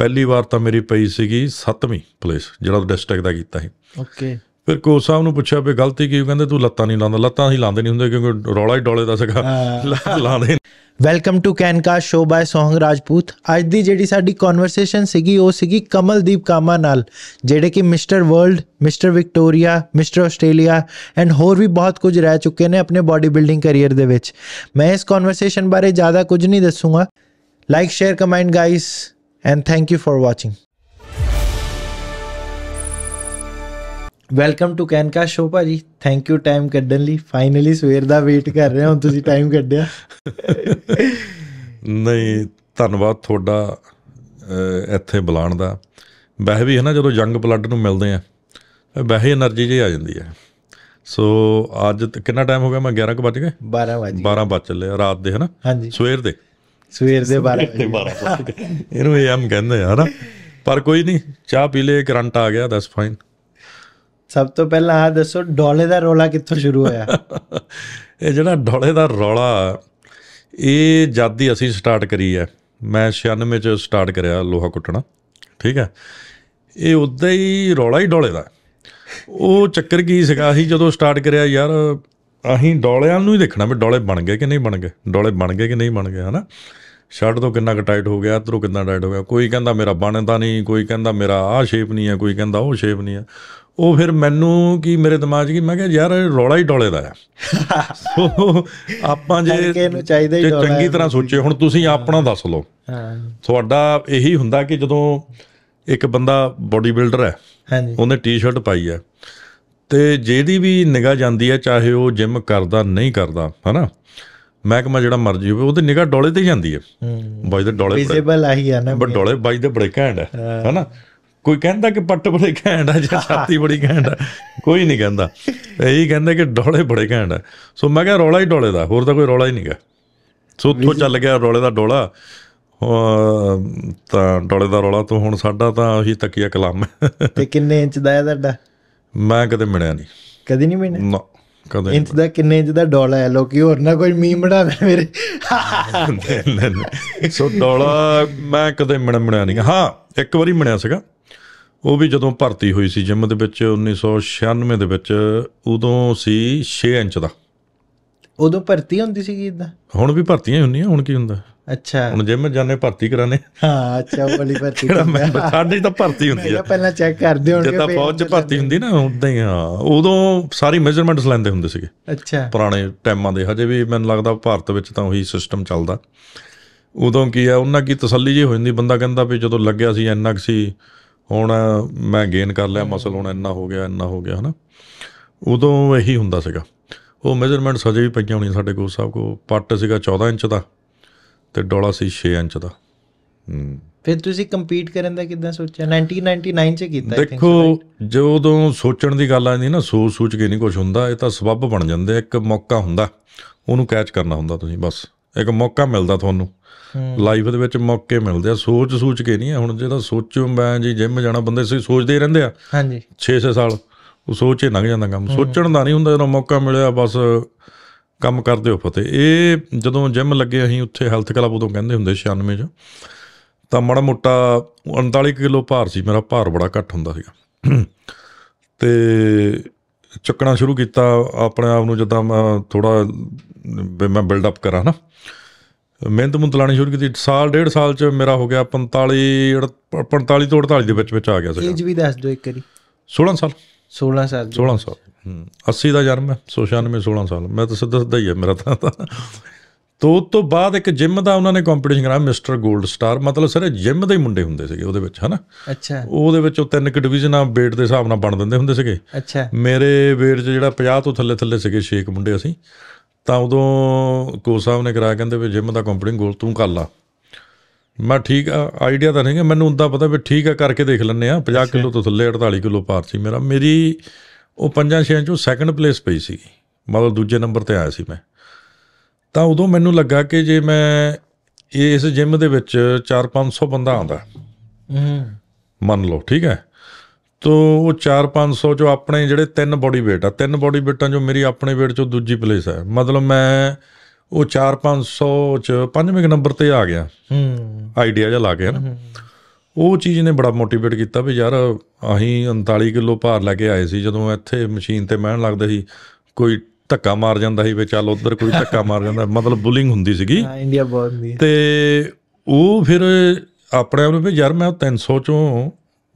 ਪਹਿਲੀ ਵਾਰ ਤਾਂ ਮੇਰੀ ਪਈ ਸੀਗੀ 7ਵੀਂ ਪਲੇਸ ਜਿਹੜਾ ਡਿਸਟ੍ਰਿਕਟ ਦਾ ਕੀਤਾ ਸੀ ਓਕੇ ਫਿਰ ਕੋਚ ਸਾਹਿਬ ਨੂੰ ਪੁੱਛਿਆ ਵੀ ਗਲਤੀ ਕੀ ਕਹਿੰਦੇ ਤੂੰ ਲੱਤਾਂ ਨਹੀਂ ਲਾਉਂਦਾ ਲੱਤਾਂ ਹੀ ਲਾਉਂਦੇ ਨਹੀਂ ਹੁੰਦੇ ਕਿਉਂਕਿ ਰੌਲਾ ਹੀ ਡੋਲੇ ਦਾ ਸੀਗਾ ਲਾਉਂਦੇ ਵੈਲਕਮ ਟੂ ਕੈਨਕਾ ਸ਼ੋ ਬਾਏ ਸੋਹੰਗ ਰਾਜਪੂਤ ਅੱਜ ਦੀ ਜਿਹੜੀ ਸਾਡੀ ਕਨਵਰਸੇਸ਼ਨ ਸੀਗੀ ਉਹ ਸੀਗੀ ਕਮਲਦੀਪ ਕਾਮਾ ਨਾਲ ਜਿਹੜੇ ਕਿ mister world mister Victoria mister Australia and ਹੋਰ ਵੀ ਬਹੁਤ ਕੁਝ ਰਹਿ ਚੁੱਕੇ ਨੇ ਆਪਣੇ ਬਾਡੀ ਬਿਲਡਿੰਗ ਕੈਰੀਅਰ ਦੇ ਵਿੱਚ ਮੈਂ ਇਸ ਕਨਵਰਸੇਸ਼ਨ ਬਾਰੇ ਜ਼ਿਆਦਾ ਕੁਝ ਨਹੀਂ ਦੱਸੂਗਾ like share comment guys and thank you for watching. Welcome to ਕੈਨਕਾ ਸ਼ੋ ਭਾਜੀ ਥੈਂਕ ਯੂ ਟਾਈਮ ਕੱਢਣ ਲਈ ਫਾਈਨਲੀ ਸਵੇਰ ਦਾ ਵੇਟ ਕਰ ਰਿਹਾ ਹਾਂ ਤੁਸੀਂ ਟਾਈਮ ਕੱਢਿਆ ਨਹੀਂ ਧੰਨਵਾਦ ਤੁਹਾਡਾ ਇੱਥੇ ਬੁਲਾਣ ਦਾ ਵੈਸੇ ਵੀ ਹੈ ਨਾ ਜਦੋਂ ਜੰਗ ਬਲੱਡ ਨੂੰ ਮਿਲਦੇ ਆ ਵੈਸੇ એનર્ਜੀ ਜਿਹੀ ਆ ਜਾਂਦੀ ਹੈ ਸੋ ਅੱਜ ਕਿੰਨਾ ਟਾਈਮ ਹੋ ਗਿਆ ਮੈਂ 11 ਵਜ ਗਏ 12 ਵਜ 12 ਵਜ ਚੱਲੇ ਰਾਤ ਦੇ ਹੈ ਨਾ ਸਵੇਰ ਦੇ ਸਵੇਰ ਦੇ 12 ਵਜੇ 12 ਇਹਨੂੰ ਏਐਮ ਕਹਿੰਦੇ ਆ ਨਾ ਪਰ ਕੋਈ ਨਹੀਂ ਚਾਹ ਪੀ ਲੇ ਕਰੰਟ ਆ ਗਿਆ ਦੈਟਸ ਫਾਈਨ ਸਭ ਤੋਂ ਪਹਿਲਾਂ ਆ ਦੱਸੋ ਡੋਲੇ ਦਾ ਰੋਲਾ ਕਿੱਥੋਂ ਸ਼ੁਰੂ ਹੋਇਆ ਇਹ ਜਿਹੜਾ ਡੋਲੇ ਦਾ ਰੋਲਾ ਇਹ ਜਦ ਦੀ ਅਸੀਂ ਸਟਾਰਟ ਕਰੀ ਹੈ ਮੈਂ 96 ਚ ਸਟਾਰਟ ਕਰਿਆ ਲੋਹਾ ਕੁੱਟਣਾ ਠੀਕ ਹੈ ਇਹ ਉਦਾਂ ਹੀ ਰੋਲਾ ਹੀ ਡੋਲੇ ਦਾ ਉਹ ਚੱਕਰ ਕੀ ਸੀਗਾ ਅਸੀਂ ਜਦੋਂ ਸਟਾਰਟ ਕਰਿਆ ਯਾਰ ਅਸੀਂ ਡੋਲਿਆਂ ਨੂੰ ਹੀ ਦੇਖਣਾ ਵੀ ਡੋਲੇ ਬਣ ਗਏ ਕਿ ਨਹੀਂ ਬਣ ਗਏ ਡੋਲੇ ਬਣ ਗਏ ਕਿ ਨਹੀਂ ਬਣ ਗਏ ਹਨਾ ਸ਼ਰਟ ਤੋਂ ਕਿੰਨਾ ਕੁ ਟਾਈਟ ਹੋ ਗਿਆ ਇਧਰੋਂ ਕਿੰਨਾ ਟਾਈਟ ਹੋ ਗਿਆ ਕੋਈ ਕਹਿੰਦਾ ਮੇਰਾ ਬਣਦਾ ਨਹੀਂ ਕੋਈ ਕਹਿੰਦਾ ਮੇਰਾ ਆਹ ਸ਼ੇਪ ਨਹੀਂ ਹੈ ਕੋਈ ਕਹਿੰਦਾ ਉਹ ਸ਼ੇਪ ਨਹੀਂ ਹੈ ਉਹ ਫਿਰ ਮੈਨੂੰ ਕੀ ਮੇਰੇ ਦਿਮਾਗ 'ਚ ਕੀ ਮੈਂ ਕਿਹਾ ਯਾਰ ਰੌਲਾ ਹੀ ਡੋਲੇ ਦਾ ਆ ਸੋ ਆਪਾਂ ਜੇ ਜੇ ਚੰਗੀ ਤਰ੍ਹਾਂ ਸੋਚੇ ਹੁਣ ਤੁਸੀਂ ਆਪਣਾ ਦੱਸ ਲਓ ਹਾਂ ਤੁਹਾਡਾ ਇਹੀ ਹੁੰਦਾ ਕਿ ਜਦੋਂ ਇੱਕ ਬੰਦਾ ਬੋਡੀ ਬਿਲਡਰ ਹੈ ਹਾਂਜੀ ਉਹਨੇ ਟੀ-ਸ਼ਰਟ ਪਾਈ ਹੈ ਤੇ ਜਿਹਦੀ ਵੀ ਨਿਗਾਹ ਜਾਂਦੀ ਹੈ ਚਾਹੇ ਉਹ ਜਿਮ ਕਰਦਾ ਨਹੀਂ ਕਰਦਾ ਹਨਾ ਮਹਿਕਮਾ ਜਿਹੜਾ ਮਰਜੀ ਹੋਵੇ ਉਹਦੀ ਨਿਗਾਹ ਡੋਲੇ ਤੇ ਜਾਂਦੀ ਹੈ ਬਾਈ ਦੇ ਡੋਲੇ ਵਿਜ਼ੀਬਲ ਆਹੀ ਆ ਨਾ ਬਟ ਡੋਲੇ ਬਾਈ ਦੇ ਬੜੇ ਘੈਂਡ ਹੈ ਹੈਨਾ ਕੋਈ ਕਹਿੰਦਾ ਕਿ ਪੱਟ ਬੜੇ ਘੈਂਡ ਆ ਜਾਂ ਛਾਤੀ ਬੜੀ ਘੈਂਡ ਆ ਕੋਈ ਨਹੀਂ ਕਹਿੰਦਾ ਇਹੀ ਕਹਿੰਦਾ ਕਿ ਡੋਲੇ ਬੜੇ ਘੈਂਡ ਆ ਸੋ ਮੈਂ ਕਿਹਾ ਰੋਲਾ ਹੀ ਡੋਲੇ ਦਾ ਹੋਰ ਤਾਂ ਕੋਈ ਰੋਲਾ ਹੀ ਨਹੀਂਗਾ ਸੋ ਉੱਥੋਂ ਚੱਲ ਗਿਆ ਰੋਲੇ ਦਾ ਡੋਲਾ ਤਾਂ ਡੋਲੇ ਦਾ ਰੋਲਾ ਤੋਂ ਹੁਣ ਸਾਡਾ ਤਾਂ ਉਹੀ ਤੱਕਿਆ ਕਲਮ ਤੇ ਕਿੰਨੇ ਇੰਚ ਦਾ ਹੈ ਤੁਹਾਡਾ ਮੈਂ ਕਦੇ ਮਿਲਿਆ ਨਹੀਂ ਕਦੇ ਨਹੀਂ ਮਿਲਿਆ ਨਾ ਕਦੇ ਇੰਚ ਦਾ ਕਿੰਨੇ ਇੰਚ ਦਾ ਡੋਲਾ ਹੈ ਲੋਕੀ ਹੋਰ ਨਾ ਕੋਈ ਮੀਮ ਬਣਾ ਮੇਰੇ ਸੋ ਡੋਲਾ ਮੈਂ ਕਦੇ ਮਣ ਮਣਿਆ ਨਹੀਂ ਹਾਂ ਇੱਕ ਵਾਰੀ ਮਣਿਆ ਸੀਗਾ ਉਹ ਵੀ ਜਦੋਂ ਭਰਤੀ ਹੋਈ ਸੀ ਜਿਮ ਦੇ ਵਿੱਚ 1996 ਦੇ ਵਿੱਚ ਉਦੋਂ ਸੀ 6 ਇੰਚ ਦਾ ਉਦੋਂ ਭਰਤੀ ਹੁੰਦੀ ਸੀ ਇਦਾਂ ਹੁਣ ਵੀ ਭਰਤੀਆਂ ਹੁੰਦੀਆਂ ਹੁਣ ਕੀ ਹੁੰਦਾ ਅੱਛਾ ਹੁਣ ਮੈਂ ਜਾਣੇ ਭਰਤੀ ਕਰਾਣੇ ਹਾਂ ਅੱਛਾ ਉਹ ਵਾਲੀ ਭਰਤੀ ਮੈਂ ਸਾਡੇ ਤਾਂ ਭਰਤੀ ਹੁੰਦੀ ਆ ਪਹਿਲਾਂ ਚੈੱਕ ਕਰਦੇ ਹੋਣਗੇ ਜਦੋਂ ਪਹੁੰਚ ਭਰਤੀ ਹੁੰਦੀ ਨਾ ਉਦਾਂ ਹੀ ਹਾਂ ਉਦੋਂ ਸਾਰੀ ਮੈਜ਼ਰਮੈਂਟਸ ਲੈਂਦੇ ਹੁੰਦੇ ਸੀਗੇ ਅੱਛਾ ਪੁਰਾਣੇ ਟਾਈਮਾਂ ਦੇ ਹਜੇ ਵੀ ਮੈਨੂੰ ਲੱਗਦਾ ਭਾਰਤ ਵਿੱਚ ਤਾਂ ਉਹੀ ਸਿਸਟਮ ਚੱਲਦਾ ਉਦੋਂ ਕੀ ਆ ਉਹਨਾਂ ਕੀ ਤਸੱਲੀ ਜੀ ਹੋ ਜਾਂਦੀ ਬੰਦਾ ਕਹਿੰਦਾ ਵੀ ਜਦੋਂ ਲੱਗਿਆ ਸੀ ਇੰਨਾ ਕਿ ਸੀ ਹੁਣ ਮੈਂ ਗੇਨ ਕਰ ਲਿਆ ਮਸਲ ਹੁਣ ਇੰਨਾ ਹੋ ਗਿਆ ਇੰਨਾ ਹੋ ਗਿਆ ਹਨਾ ਉਦੋਂ ਇਹੀ ਹੁੰਦਾ ਸੀਗਾ ਉਹ ਮੈਜ਼ਰਮੈਂਟਸ ਹਜੇ ਵੀ ਪਈਆਂ ਹੋਣੀਆਂ ਸਾਡੇ ਕੋਲ ਸਾਹਿਬ ਕੋ ਪੱਟ ਸੀਗਾ 14 ਇੰਚ ਦਾ ਤੇ ਡੋਲਾ ਸੀ 6 ਇੰਚ ਦਾ ਹੂੰ ਫਿਰ ਤੁਸੀਂ ਕੰਪੀਟ ਕਰਨ ਦਾ ਕਿੱਦਾਂ ਸੋਚਿਆ 1999 ਚ ਕੀਤਾ ਦੇਖੋ ਜਦੋਂ ਸੋਚਣ ਦੀ ਗੱਲ ਆਉਂਦੀ ਨਾ ਸੋਚ ਸੋਚ ਕੇ ਨਹੀਂ ਕੁਝ ਹੁੰਦਾ ਇਹ ਤਾਂ ਸਬੱਬ ਬਣ ਜਾਂਦੇ ਇੱਕ ਮੌਕਾ ਹੁੰਦਾ ਉਹਨੂੰ ਕੈਚ ਕਰਨਾ ਹੁੰਦਾ ਤੁਸੀਂ ਬਸ ਇੱਕ ਮੌਕਾ ਮਿਲਦਾ ਤੁਹਾਨੂੰ ਲਾਈਫ ਦੇ ਵਿੱਚ ਮੌਕੇ ਮਿਲਦੇ ਆ ਸੋਚ ਸੋਚ ਕੇ ਨਹੀਂ ਹੁਣ ਜਿਹੜਾ ਸੋਚੋ ਮੈਂ ਜੀ ਜਿਮ ਜਾਣਾ ਬੰਦੇ ਸੀ ਸੋਚਦੇ ਹੀ ਰਹਿੰਦੇ ਆ ਹਾਂਜੀ 6-6 ਸਾਲ ਉਹ ਸੋਚੇ ਲੰਘ ਜਾਂਦਾ ਕੰਮ ਸੋਚਣ ਦਾ ਨਹੀਂ ਹੁੰਦਾ ਜਦੋਂ ਮੌਕਾ ਮਿਲਿਆ ਬਸ ਕੰਮ ਕਰਦੇ ਹੋ ਫਤਿਹ ਇਹ ਜਦੋਂ ਜਿਮ ਲੱਗੇ ਅਸੀਂ ਉੱਥੇ ਹੈਲਥ ਕਲੱਬ ਉਦੋਂ ਕਹਿੰਦੇ ਹੁੰਦੇ 96 ਚ ਤਾਂ ਮੜਾ ਮੋਟਾ 39 ਕਿਲੋ ਭਾਰ ਸੀ ਮੇਰਾ ਭਾਰ ਬੜਾ ਘੱਟ ਹੁੰਦਾ ਸੀਗਾ ਤੇ ਚੱਕਣਾ ਸ਼ੁਰੂ ਕੀਤਾ ਆਪਣੇ ਆਪ ਨੂੰ ਜਦੋਂ ਮੈਂ ਥੋੜਾ ਮੈਂ ਬਿਲਡ ਅਪ ਕਰਾਂ ਨਾ ਮਿਹਨਤ ਮੁੰਤ ਲਾਣੀ ਸ਼ੁਰੂ ਕੀਤੀ ਸਾਲ ਡੇਢ ਸਾਲ ਚ ਮੇਰਾ ਹੋ ਗਿਆ 45 45 ਤੋਂ 48 ਦੇ ਵਿੱਚ ਵਿੱਚ ਆ ਗਿਆ ਸੀ ਏਜ ਵੀ ਦੱਸ ਦਿਓ ਇੱਕ ਵਾਰੀ 16 ਸਾਲ 16 ਸਾਲ 16 ਸਾਲ 80 ਦਾ ਜਨਮ ਹੈ 96 16 ਸਾਲ ਮੈਂ ਤਾਂ ਸਿੱਧਾ ਸਿੱਧਾ ਹੀ ਹੈ ਮੇਰਾ ਤਾਂ ਤੋ ਉਸ ਤੋਂ ਬਾਅਦ ਇੱਕ ਜਿਮ ਦਾ ਉਹਨਾਂ ਨੇ ਕੰਪੀਟੀਸ਼ਨ ਕਰਾਇਆ ਮਿਸਟਰ 골ਡ ਸਟਾਰ ਮਤਲਬ ਸਾਰੇ ਜਿਮ ਦੇ ਹੀ ਮੁੰਡੇ ਹੁੰਦੇ ਸੀਗੇ ਉਹਦੇ ਵਿੱਚ ਹਨਾ ਅੱਛਾ ਉਹਦੇ ਵਿੱਚ ਉਹ ਤਿੰਨ ਕਿ ਡਿਵੀਜ਼ਨਾਂ weight ਦੇ ਹਿਸਾਬ ਨਾਲ ਬਣ ਦਿੰਦੇ ਹੁੰਦੇ ਸੀਗੇ ਅੱਛਾ ਮੇਰੇ weight 'ਚ ਜਿਹੜਾ 50 ਤੋਂ ਥੱਲੇ ਥੱਲੇ ਸੀਗੇ ਛੇਕ ਮੁੰਡੇ ਅਸੀਂ ਤਾਂ ਉਦੋਂ ਕੋ ਸਾਹਿਬ ਨੇ ਕਰਾਇਆ ਕਹਿੰਦੇ ਵੀ ਜਿਮ ਦਾ ਕੰਪੀਟੀਸ਼ਨ ਗੋਲ ਤੂੰ ਕਰ ਲਾ ਮੈਂ ਠੀਕ ਆ ਆਈਡੀਆ ਤਾਂ ਨਹੀਂ ਹੈ ਮੈਨੂੰ ਹੁੰਦਾ ਪਤਾ ਵੀ ਠੀਕ ਆ ਕਰਕੇ ਦੇਖ ਲੈਣੇ ਆ 50 ਕਿਲੋ ਤੋਂ ਥੱਲੇ 48 ਕਿਲੋ ਪਾਰ ਸੀ ਮੇਰਾ ਮੇਰੀ ਉਹ ਪੰਜਾਂ ਛੇਆਂ ਚੋਂ ਸੈਕੰਡ ਪਲੇਸ ਪਈ ਸੀ ਮਤਲਬ ਦੂਜੇ ਨੰਬਰ ਤੇ ਆਇਆ ਸੀ ਮੈਂ ਤਾਂ ਉਦੋਂ ਮੈਨੂੰ ਲੱਗਾ ਕਿ ਜੇ ਮੈਂ ਇਸ ਜਿਮ ਦੇ ਵਿੱਚ 4-500 ਬੰਦਾ ਆਉਂਦਾ ਹੂੰ ਮੰਨ ਲਓ ਠੀਕ ਹੈ ਤੋ ਉਹ 4-500 ਜੋ ਆਪਣੇ ਜਿਹੜੇ ਤਿੰਨ ਬੋਡੀ ਵੇਟ ਆ ਤਿੰਨ ਬੋਡੀ ਵੇਟਾਂ ਜੋ ਮੇਰੀ ਆਪਣੇ ਵੇਟ ਚੋਂ ਦੂਜੀ ਪਲੇਸ ਹੈ ਮਤਲਬ ਮੈਂ ਉਹ 4-500 ਚ ਪੰਜਵੇਂ ਨੰਬਰ ਤੇ ਆ ਗਿਆ ਹੂੰ ਆਈਡੀਆ ਜਿਹਾ ਲਾ ਕੇ ਨਾ ਉਹ ਚੀਜ਼ ਨੇ ਬੜਾ ਮੋਟੀਵੇਟ ਕੀਤਾ ਵੀ ਯਾਰ ਅਸੀਂ 39 ਕਿਲੋ ਭਾਰ ਲੈ ਕੇ ਆਏ ਸੀ ਜਦੋਂ ਇੱਥੇ ਮਸ਼ੀਨ ਤੇ ਮਹਿਣ ਲੱਗਦਾ ਸੀ ਕੋਈ ਧੱਕਾ ਮਾਰ ਜਾਂਦਾ ਸੀ ਵੀ ਚੱਲ ਉਧਰ ਕੋਈ ਧੱਕਾ ਮਾਰ ਜਾਂਦਾ ਮਤਲਬ ਬੁਲਿੰਗ ਹੁੰਦੀ ਸੀਗੀ ਹਾਂ ਇੰਡੀਆ ਬਹੁਤ ਹੁੰਦੀ ਹੈ ਤੇ ਉਹ ਫਿਰ ਆਪਣੇ ਆਪ ਨੂੰ ਵੀ ਯਾਰ ਮੈਂ 300 ਚੋਂ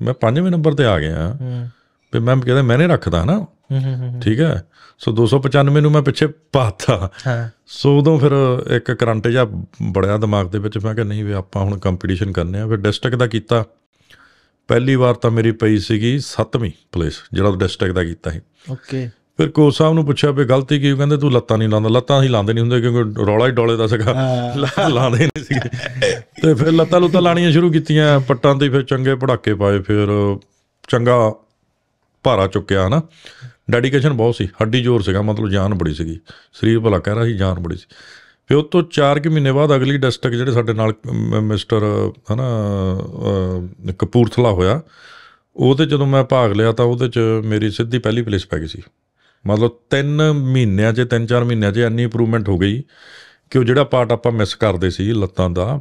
ਮੈਂ 5ਵੇਂ ਨੰਬਰ ਤੇ ਆ ਗਿਆ ਹਾਂ ਵੀ ਮੈਂ ਕਹਿੰਦਾ ਨਹੀਂ ਰੱਖਦਾ ਨਾ ਠੀਕ ਹੈ ਸੋ 295 ਨੂੰ ਮੈਂ ਪਿੱਛੇ ਪਾਤਾ ਹਾਂ ਸੋ ਉਦੋਂ ਫਿਰ ਇੱਕ ਕਰੰਟ ਜਾਂ ਬੜਿਆ ਦਿਮਾਗ ਦੇ ਵਿੱਚ ਮੈਂ ਕਿਹਾ ਨਹੀਂ ਵੀ ਆਪਾਂ ਹੁਣ ਕੰਪੀਟੀਸ਼ਨ ਕਰਨੇ ਆ ਫਿਰ ਡਿਸਟ੍ਰਿਕਟ ਦਾ ਕੀਤਾ ਪਹਿਲੀ ਵਾਰ ਤਾਂ ਮੇਰੀ ਪਈ ਸੀਗੀ 7ਵੀਂ ਪਲੇਸ ਜਿਹੜਾ ਡਿਸਟ੍ਰਿਕਟ ਦਾ ਕੀਤਾ ਸੀ ਓਕੇ ਫਿਰ ਕੋਚ ਸਾਹਿਬ ਨੂੰ ਪੁੱਛਿਆ ਵੀ ਗਲਤੀ ਕੀ ਕਹਿੰਦੇ ਤੂੰ ਲੱਤਾਂ ਨਹੀਂ ਲਾਉਂਦਾ ਲੱਤਾਂ ਹੀ ਲਾਉਂਦੇ ਨਹੀਂ ਹੁੰਦੇ ਕਿਉਂਕਿ ਰੌਲਾ ਹੀ ਡੋਲੇ ਦਾ ਸੀਗਾ ਲਾਉਂਦੇ ਨਹੀਂ ਸੀਗੇ ਤੇ ਫਿਰ ਲੱਤਾਂ ਤਾਂ ਲਾਣੀਆਂ ਸ਼ੁਰੂ ਕੀਤੀਆਂ ਪੱਟਾਂ ਤੇ ਫਿਰ ਚੰਗੇ ਪੜਾਕੇ ਪਾਏ ਫਿਰ ਚੰਗਾ ਭਾਰਾ ਚੁੱਕਿਆ ਹਨਾ ਡੈਡੀਕੇਸ਼ਨ ਬਹੁਤ ਸੀ ਹੱਡੀ ਜ਼ੋਰ ਸੀਗਾ ਮਤਲਬ ਜਾਨ ਬੜੀ ਸੀਗੀ ਸਰੀਰ ਭਲਾ ਕਹਿ ਰਹਾ ਸੀ ਜਾਨ ਬੜੀ ਸੀ ਫਿਰ ਉਸ ਤੋਂ 4 ਕਿ ਮਹੀਨੇ ਬਾਅਦ ਅਗਲੀ ਡਿਸਟ੍ਰਿਕਟ ਜਿਹੜੇ ਸਾਡੇ ਨਾਲ ਮਿਸਟਰ ਹਨਾ ਕਪੂਰਥਲਾ ਹੋਇਆ ਉਹਦੇ ਜਦੋਂ ਮੈਂ ਭਾਗ ਲਿਆ ਤਾਂ ਉਹਦੇ ਚ ਮੇਰੀ ਸਿੱਧੀ ਪਹਿਲੀ ਪਲੇਸ ਪੈ ਗਈ ਸੀ ਮਤਲਬ 3 ਮਹੀਨਿਆਂ 'ਚ 3-4 ਮਹੀਨਿਆਂ 'ਚ ਇੰਨੀ ਇੰਪਰੂਵਮੈਂਟ ਹੋ ਗਈ ਕਿ ਉਹ ਜਿਹੜਾ ਪਾਰਟ ਆਪਾਂ ਮਿਸ ਕਰਦੇ ਸੀ ਲੱਤਾਂ ਦਾ